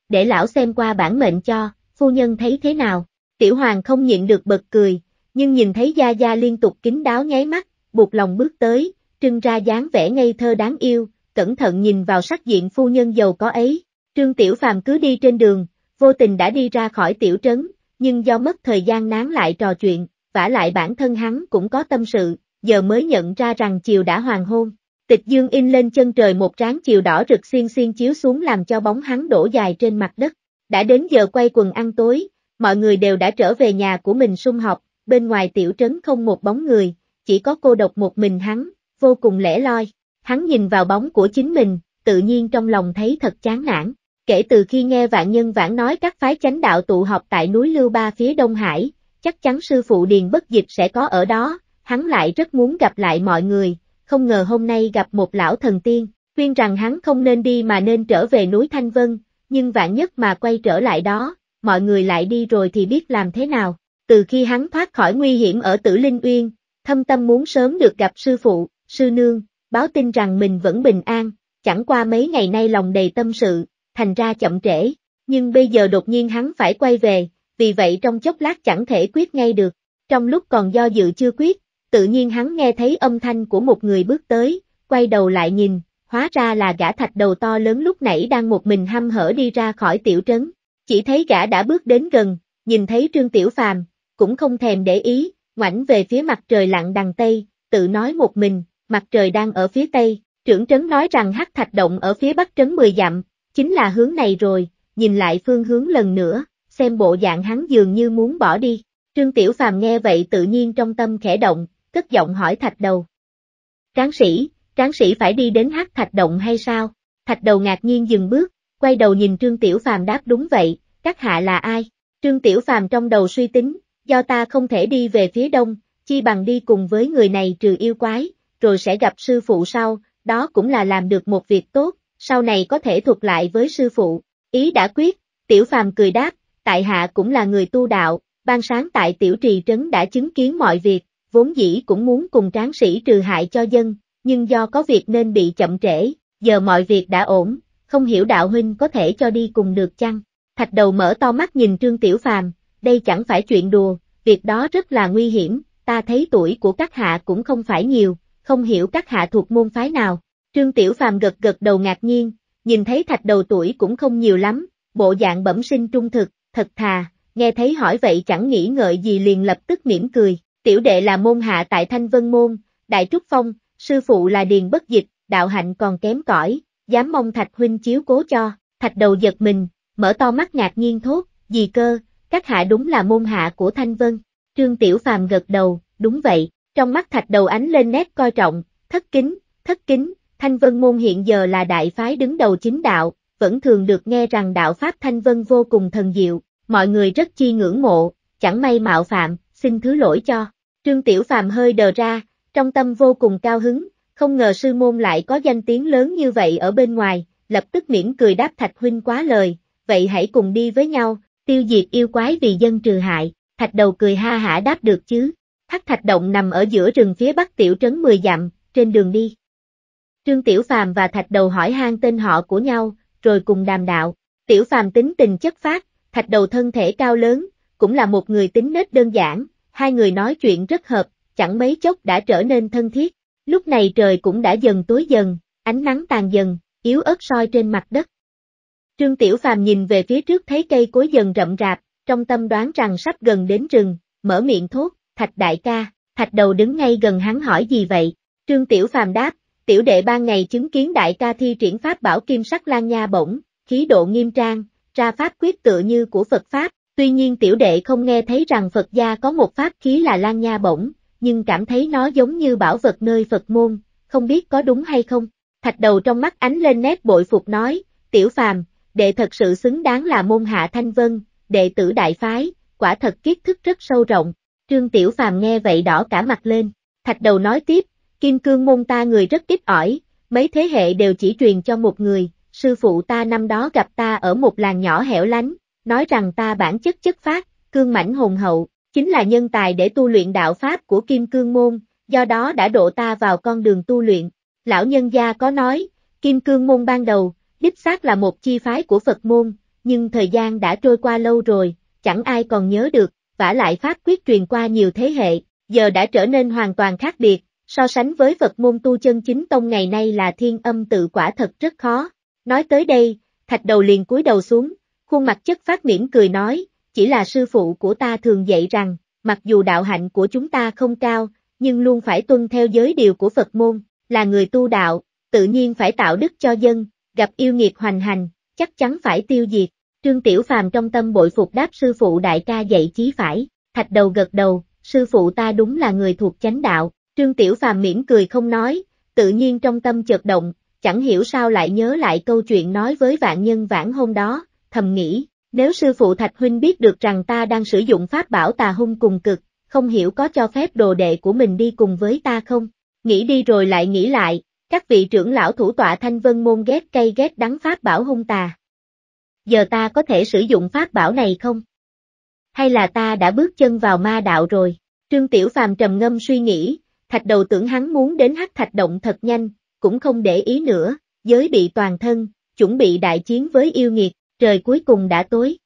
Để lão xem qua bản mệnh cho, phu nhân thấy thế nào? Tiểu Hoàng không nhịn được bật cười, nhưng nhìn thấy Gia Gia liên tục kính đáo nháy mắt, buộc lòng bước tới, trưng ra dáng vẻ ngây thơ đáng yêu, cẩn thận nhìn vào sắc diện phu nhân giàu có ấy. Trương Tiểu Phàm cứ đi trên đường, vô tình đã đi ra khỏi tiểu trấn, nhưng do mất thời gian nán lại trò chuyện, vả lại bản thân hắn cũng có tâm sự, giờ mới nhận ra rằng chiều đã hoàng hôn. Tịch dương in lên chân trời một ráng chiều đỏ rực xiên xiên chiếu xuống làm cho bóng hắn đổ dài trên mặt đất. Đã đến giờ quay quần ăn tối, mọi người đều đã trở về nhà của mình sung học, bên ngoài tiểu trấn không một bóng người, chỉ có cô độc một mình hắn, vô cùng lẻ loi. Hắn nhìn vào bóng của chính mình, tự nhiên trong lòng thấy thật chán nản. Kể từ khi nghe vạn nhân vãn nói các phái chánh đạo tụ họp tại núi Lưu Ba phía Đông Hải, chắc chắn sư phụ Điền Bất Dịch sẽ có ở đó, hắn lại rất muốn gặp lại mọi người, không ngờ hôm nay gặp một lão thần tiên, khuyên rằng hắn không nên đi mà nên trở về núi Thanh Vân, nhưng vạn nhất mà quay trở lại đó, mọi người lại đi rồi thì biết làm thế nào. Từ khi hắn thoát khỏi nguy hiểm ở tử Linh Uyên, thâm tâm muốn sớm được gặp sư phụ, sư nương, báo tin rằng mình vẫn bình an, chẳng qua mấy ngày nay lòng đầy tâm sự, thành ra chậm trễ, nhưng bây giờ đột nhiên hắn phải quay về, vì vậy trong chốc lát chẳng thể quyết ngay được. Trong lúc còn do dự chưa quyết, tự nhiên hắn nghe thấy âm thanh của một người bước tới, quay đầu lại nhìn, hóa ra là gã thạch đầu to lớn lúc nãy đang một mình hăm hở đi ra khỏi tiểu trấn, chỉ thấy gã đã bước đến gần, nhìn thấy Trương Tiểu Phàm, cũng không thèm để ý, ngoảnh về phía mặt trời lặn đằng Tây, tự nói một mình, mặt trời đang ở phía Tây, trưởng trấn nói rằng hắc thạch động ở phía Bắc trấn 10 dặm, chính là hướng này rồi, nhìn lại phương hướng lần nữa, xem bộ dạng hắn dường như muốn bỏ đi. Trương Tiểu Phàm nghe vậy tự nhiên trong tâm khẽ động, cất giọng hỏi thạch đầu. Tráng sĩ, tráng sĩ phải đi đến hắc thạch động hay sao? Thạch đầu ngạc nhiên dừng bước, quay đầu nhìn Trương Tiểu Phàm đáp đúng vậy, các hạ là ai? Trương Tiểu Phàm trong đầu suy tính, do ta không thể đi về phía đông, chi bằng đi cùng với người này trừ yêu quái, rồi sẽ gặp sư phụ sau, đó cũng là làm được một việc tốt, sau này có thể thuộc lại với sư phụ. Ý đã quyết, Tiểu Phàm cười đáp, tại hạ cũng là người tu đạo, ban sáng tại tiểu trì trấn đã chứng kiến mọi việc, vốn dĩ cũng muốn cùng tráng sĩ trừ hại cho dân, nhưng do có việc nên bị chậm trễ, giờ mọi việc đã ổn, không hiểu đạo huynh có thể cho đi cùng được chăng? Thạch đầu mở to mắt nhìn Trương Tiểu Phàm, đây chẳng phải chuyện đùa, việc đó rất là nguy hiểm, ta thấy tuổi của các hạ cũng không phải nhiều, không hiểu các hạ thuộc môn phái nào. Trương Tiểu Phàm gật gật đầu ngạc nhiên, nhìn thấy thạch đầu tuổi cũng không nhiều lắm, bộ dạng bẩm sinh trung thực, thật thà, nghe thấy hỏi vậy chẳng nghĩ ngợi gì liền lập tức mỉm cười, tiểu đệ là môn hạ tại Thanh Vân Môn, Đại Trúc Phong, sư phụ là Điền Bất Dịch, đạo hạnh còn kém cỏi, dám mong Thạch Huynh chiếu cố cho, Thạch đầu giật mình, mở to mắt ngạc nhiên thốt, gì cơ, các hạ đúng là môn hạ của Thanh Vân, Trương Tiểu Phàm gật đầu, đúng vậy, trong mắt Thạch đầu ánh lên nét coi trọng, thất kính, thất kính, Thanh Vân môn hiện giờ là đại phái đứng đầu chính đạo, vẫn thường được nghe rằng đạo Pháp Thanh Vân vô cùng thần diệu, mọi người rất chi ngưỡng mộ, chẳng may mạo phạm, xin thứ lỗi cho. Trương Tiểu Phàm hơi đờ ra, trong tâm vô cùng cao hứng, không ngờ sư môn lại có danh tiếng lớn như vậy ở bên ngoài, lập tức mỉm cười đáp Thạch Huynh quá lời, vậy hãy cùng đi với nhau, tiêu diệt yêu quái vì dân trừ hại, Thạch đầu cười ha hả đáp được chứ. Hắc Thạch Động nằm ở giữa rừng phía bắc tiểu trấn 10 dặm, trên đường đi. Trương Tiểu Phàm và Thạch Đầu hỏi han tên họ của nhau, rồi cùng đàm đạo. Tiểu Phàm tính tình chất phát, Thạch Đầu thân thể cao lớn, cũng là một người tính nết đơn giản, hai người nói chuyện rất hợp, chẳng mấy chốc đã trở nên thân thiết. Lúc này trời cũng đã dần tối dần, ánh nắng tàn dần, yếu ớt soi trên mặt đất. Trương Tiểu Phàm nhìn về phía trước thấy cây cối dần rậm rạp, trong tâm đoán rằng sắp gần đến rừng, mở miệng thốt, thạch đại ca, thạch đầu đứng ngay gần hắn hỏi gì vậy? Trương Tiểu Phàm đáp, tiểu đệ ban ngày chứng kiến đại ca thi triển pháp bảo kim sắc lan nha bổng, khí độ nghiêm trang, ra pháp quyết tựa như của Phật Pháp, tuy nhiên tiểu đệ không nghe thấy rằng Phật gia có một pháp khí là lan nha bổng, nhưng cảm thấy nó giống như bảo vật nơi Phật môn, không biết có đúng hay không. Thạch đầu trong mắt ánh lên nét bội phục nói, tiểu phàm, đệ thật sự xứng đáng là môn hạ thanh vân, đệ tử đại phái, quả thật kiến thức rất sâu rộng. Trương tiểu phàm nghe vậy đỏ cả mặt lên, thạch đầu nói tiếp, kim cương môn ta người rất ít ỏi, mấy thế hệ đều chỉ truyền cho một người, sư phụ ta năm đó gặp ta ở một làng nhỏ hẻo lánh, nói rằng ta bản chất chất phát, cương mãnh hùng hậu, Chính là nhân tài để tu luyện đạo Pháp của Kim Cương Môn, do đó đã độ ta vào con đường tu luyện. Lão nhân gia có nói, Kim Cương Môn ban đầu, đích xác là một chi phái của Phật Môn, nhưng thời gian đã trôi qua lâu rồi, chẳng ai còn nhớ được, vả lại Pháp quyết truyền qua nhiều thế hệ, giờ đã trở nên hoàn toàn khác biệt, so sánh với Phật Môn tu chân chính tông ngày nay là thiên âm tự quả thật rất khó. Nói tới đây, thạch đầu liền cúi đầu xuống, khuôn mặt chất phát mỉm cười nói, chỉ là sư phụ của ta thường dạy rằng, mặc dù đạo hạnh của chúng ta không cao, nhưng luôn phải tuân theo giới điều của Phật môn, là người tu đạo, tự nhiên phải tạo đức cho dân, gặp yêu nghiệt hoành hành, chắc chắn phải tiêu diệt. Trương Tiểu Phàm trong tâm bội phục đáp sư phụ đại ca dạy chí phải, thạch đầu gật đầu, sư phụ ta đúng là người thuộc chánh đạo, Trương Tiểu Phàm mỉm cười không nói, tự nhiên trong tâm chợt động, chẳng hiểu sao lại nhớ lại câu chuyện nói với vạn nhân vãn hôm đó, thầm nghĩ, nếu sư phụ Thạch Huynh biết được rằng ta đang sử dụng pháp bảo tà hung cùng cực, không hiểu có cho phép đồ đệ của mình đi cùng với ta không? Nghĩ đi rồi lại nghĩ lại, các vị trưởng lão thủ tọa thanh vân môn ghét cây ghét đắng pháp bảo hung tà. Giờ ta có thể sử dụng pháp bảo này không? Hay là ta đã bước chân vào ma đạo rồi? Trương Tiểu Phàm trầm ngâm suy nghĩ, thạch đầu tưởng hắn muốn đến hắc thạch động thật nhanh, cũng không để ý nữa, giới bị toàn thân, chuẩn bị đại chiến với yêu nghiệt. Trời cuối cùng đã tối.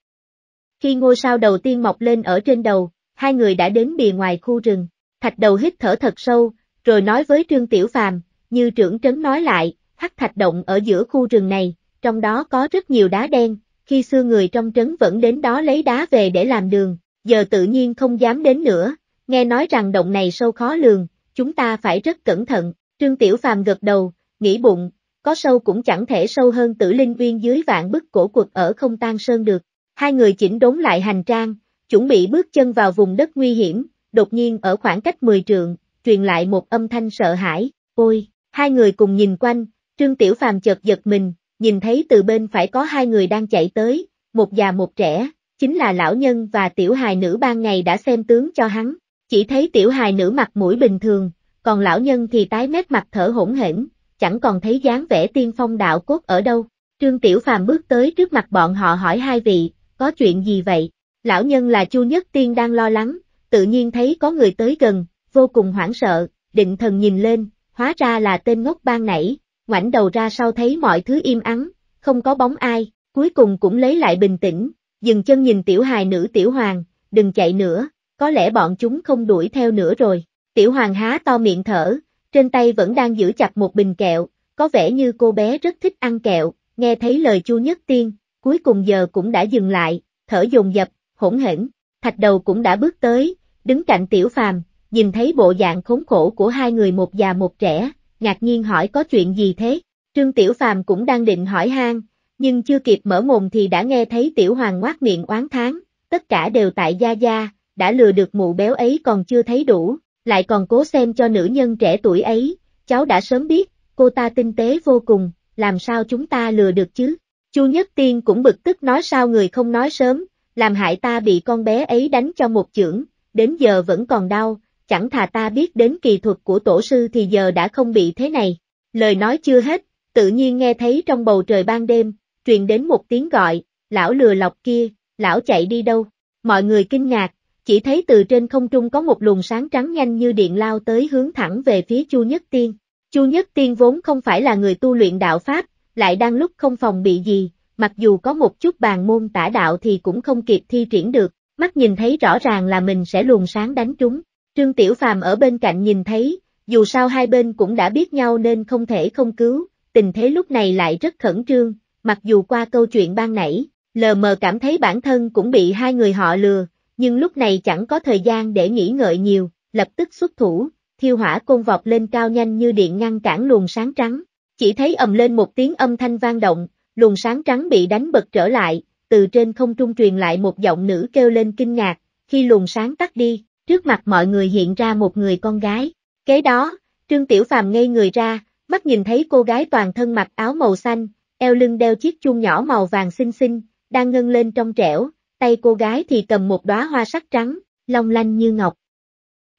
Khi ngôi sao đầu tiên mọc lên ở trên đầu, hai người đã đến bìa ngoài khu rừng. Thạch đầu hít thở thật sâu, rồi nói với Trương Tiểu Phàm, như trưởng trấn nói lại, hắc thạch động ở giữa khu rừng này, trong đó có rất nhiều đá đen, khi xưa người trong trấn vẫn đến đó lấy đá về để làm đường, giờ tự nhiên không dám đến nữa, nghe nói rằng động này sâu khó lường, chúng ta phải rất cẩn thận, Trương Tiểu Phàm gật đầu, nghĩ bụng, có sâu cũng chẳng thể sâu hơn tử linh viên dưới vạn bức cổ quật ở không tan sơn được. Hai người chỉnh đốn lại hành trang, chuẩn bị bước chân vào vùng đất nguy hiểm, đột nhiên ở khoảng cách 10 trượng, truyền lại một âm thanh sợ hãi, ôi, hai người cùng nhìn quanh, Trương Tiểu Phàm chợt giật mình, nhìn thấy từ bên phải có hai người đang chạy tới, một già một trẻ, chính là lão nhân và tiểu hài nữ ban ngày đã xem tướng cho hắn, chỉ thấy tiểu hài nữ mặt mũi bình thường, còn lão nhân thì tái mét mặt thở hỗn hển, chẳng còn thấy dáng vẻ tiên phong đạo cốt ở đâu. Trương Tiểu Phàm bước tới trước mặt bọn họ hỏi hai vị, có chuyện gì vậy? Lão nhân là Chu Nhất Tiên đang lo lắng, tự nhiên thấy có người tới gần, vô cùng hoảng sợ, định thần nhìn lên, hóa ra là tên ngốc ban nãy, ngoảnh đầu ra sau thấy mọi thứ im ắng, không có bóng ai, cuối cùng cũng lấy lại bình tĩnh, dừng chân nhìn tiểu hài nữ tiểu hoàng, đừng chạy nữa, có lẽ bọn chúng không đuổi theo nữa rồi. Tiểu hoàng há to miệng thở, trên tay vẫn đang giữ chặt một bình kẹo, có vẻ như cô bé rất thích ăn kẹo, nghe thấy lời Chu Nhất Tiên, cuối cùng giờ cũng đã dừng lại, thở dồn dập, hỗn hển, thạch đầu cũng đã bước tới, đứng cạnh tiểu phàm, nhìn thấy bộ dạng khốn khổ của hai người một già một trẻ, ngạc nhiên hỏi có chuyện gì thế, Trương Tiểu Phàm cũng đang định hỏi hang, nhưng chưa kịp mở mồm thì đã nghe thấy Tiểu Hoàng ngoác miệng oán thán, tất cả đều tại Gia Gia, đã lừa được mụ béo ấy còn chưa thấy đủ, lại còn cố xem cho nữ nhân trẻ tuổi ấy, cháu đã sớm biết, cô ta tinh tế vô cùng, làm sao chúng ta lừa được chứ? Chu Nhất Tiên cũng bực tức nói sao người không nói sớm, làm hại ta bị con bé ấy đánh cho một chưởng, đến giờ vẫn còn đau, chẳng thà ta biết đến kỳ thuật của tổ sư thì giờ đã không bị thế này. Lời nói chưa hết, tự nhiên nghe thấy trong bầu trời ban đêm, truyền đến một tiếng gọi, lão lừa lọc kia, lão chạy đi đâu? Mọi người kinh ngạc, chỉ thấy từ trên không trung có một luồng sáng trắng nhanh như điện lao tới hướng thẳng về phía Chu Nhất Tiên. Chu Nhất Tiên vốn không phải là người tu luyện đạo Pháp, lại đang lúc không phòng bị gì, mặc dù có một chút bàn môn tả đạo thì cũng không kịp thi triển được, mắt nhìn thấy rõ ràng là mình sẽ luồng sáng đánh trúng. Trương Tiểu Phàm ở bên cạnh nhìn thấy, dù sao hai bên cũng đã biết nhau nên không thể không cứu, tình thế lúc này lại rất khẩn trương, mặc dù qua câu chuyện ban nãy, lờ mờ cảm thấy bản thân cũng bị hai người họ lừa, nhưng lúc này chẳng có thời gian để nghĩ ngợi nhiều, lập tức xuất thủ, thiêu hỏa côn vọt lên cao nhanh như điện ngăn cản luồng sáng trắng. Chỉ thấy ầm lên một tiếng âm thanh vang động, luồng sáng trắng bị đánh bật trở lại, từ trên không trung truyền lại một giọng nữ kêu lên kinh ngạc, khi luồng sáng tắt đi, trước mặt mọi người hiện ra một người con gái. Kế đó, Trương Tiểu Phàm ngây người ra, mắt nhìn thấy cô gái toàn thân mặc áo màu xanh, eo lưng đeo chiếc chuông nhỏ màu vàng xinh xinh, đang ngân lên trong trẻo, tay cô gái thì cầm một đóa hoa sắc trắng, long lanh như ngọc.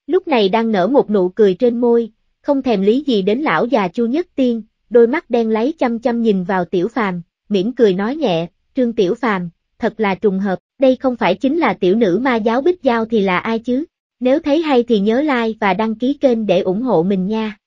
Lúc này đang nở một nụ cười trên môi, không thèm lý gì đến lão già Chu Nhất Tiên, đôi mắt đen lấy chăm chăm nhìn vào Tiểu Phàm, mỉm cười nói nhẹ, "Trương Tiểu Phàm, thật là trùng hợp, đây không phải chính là tiểu nữ ma giáo Bích Giao thì là ai chứ? Nếu thấy hay thì nhớ like và đăng ký kênh để ủng hộ mình nha."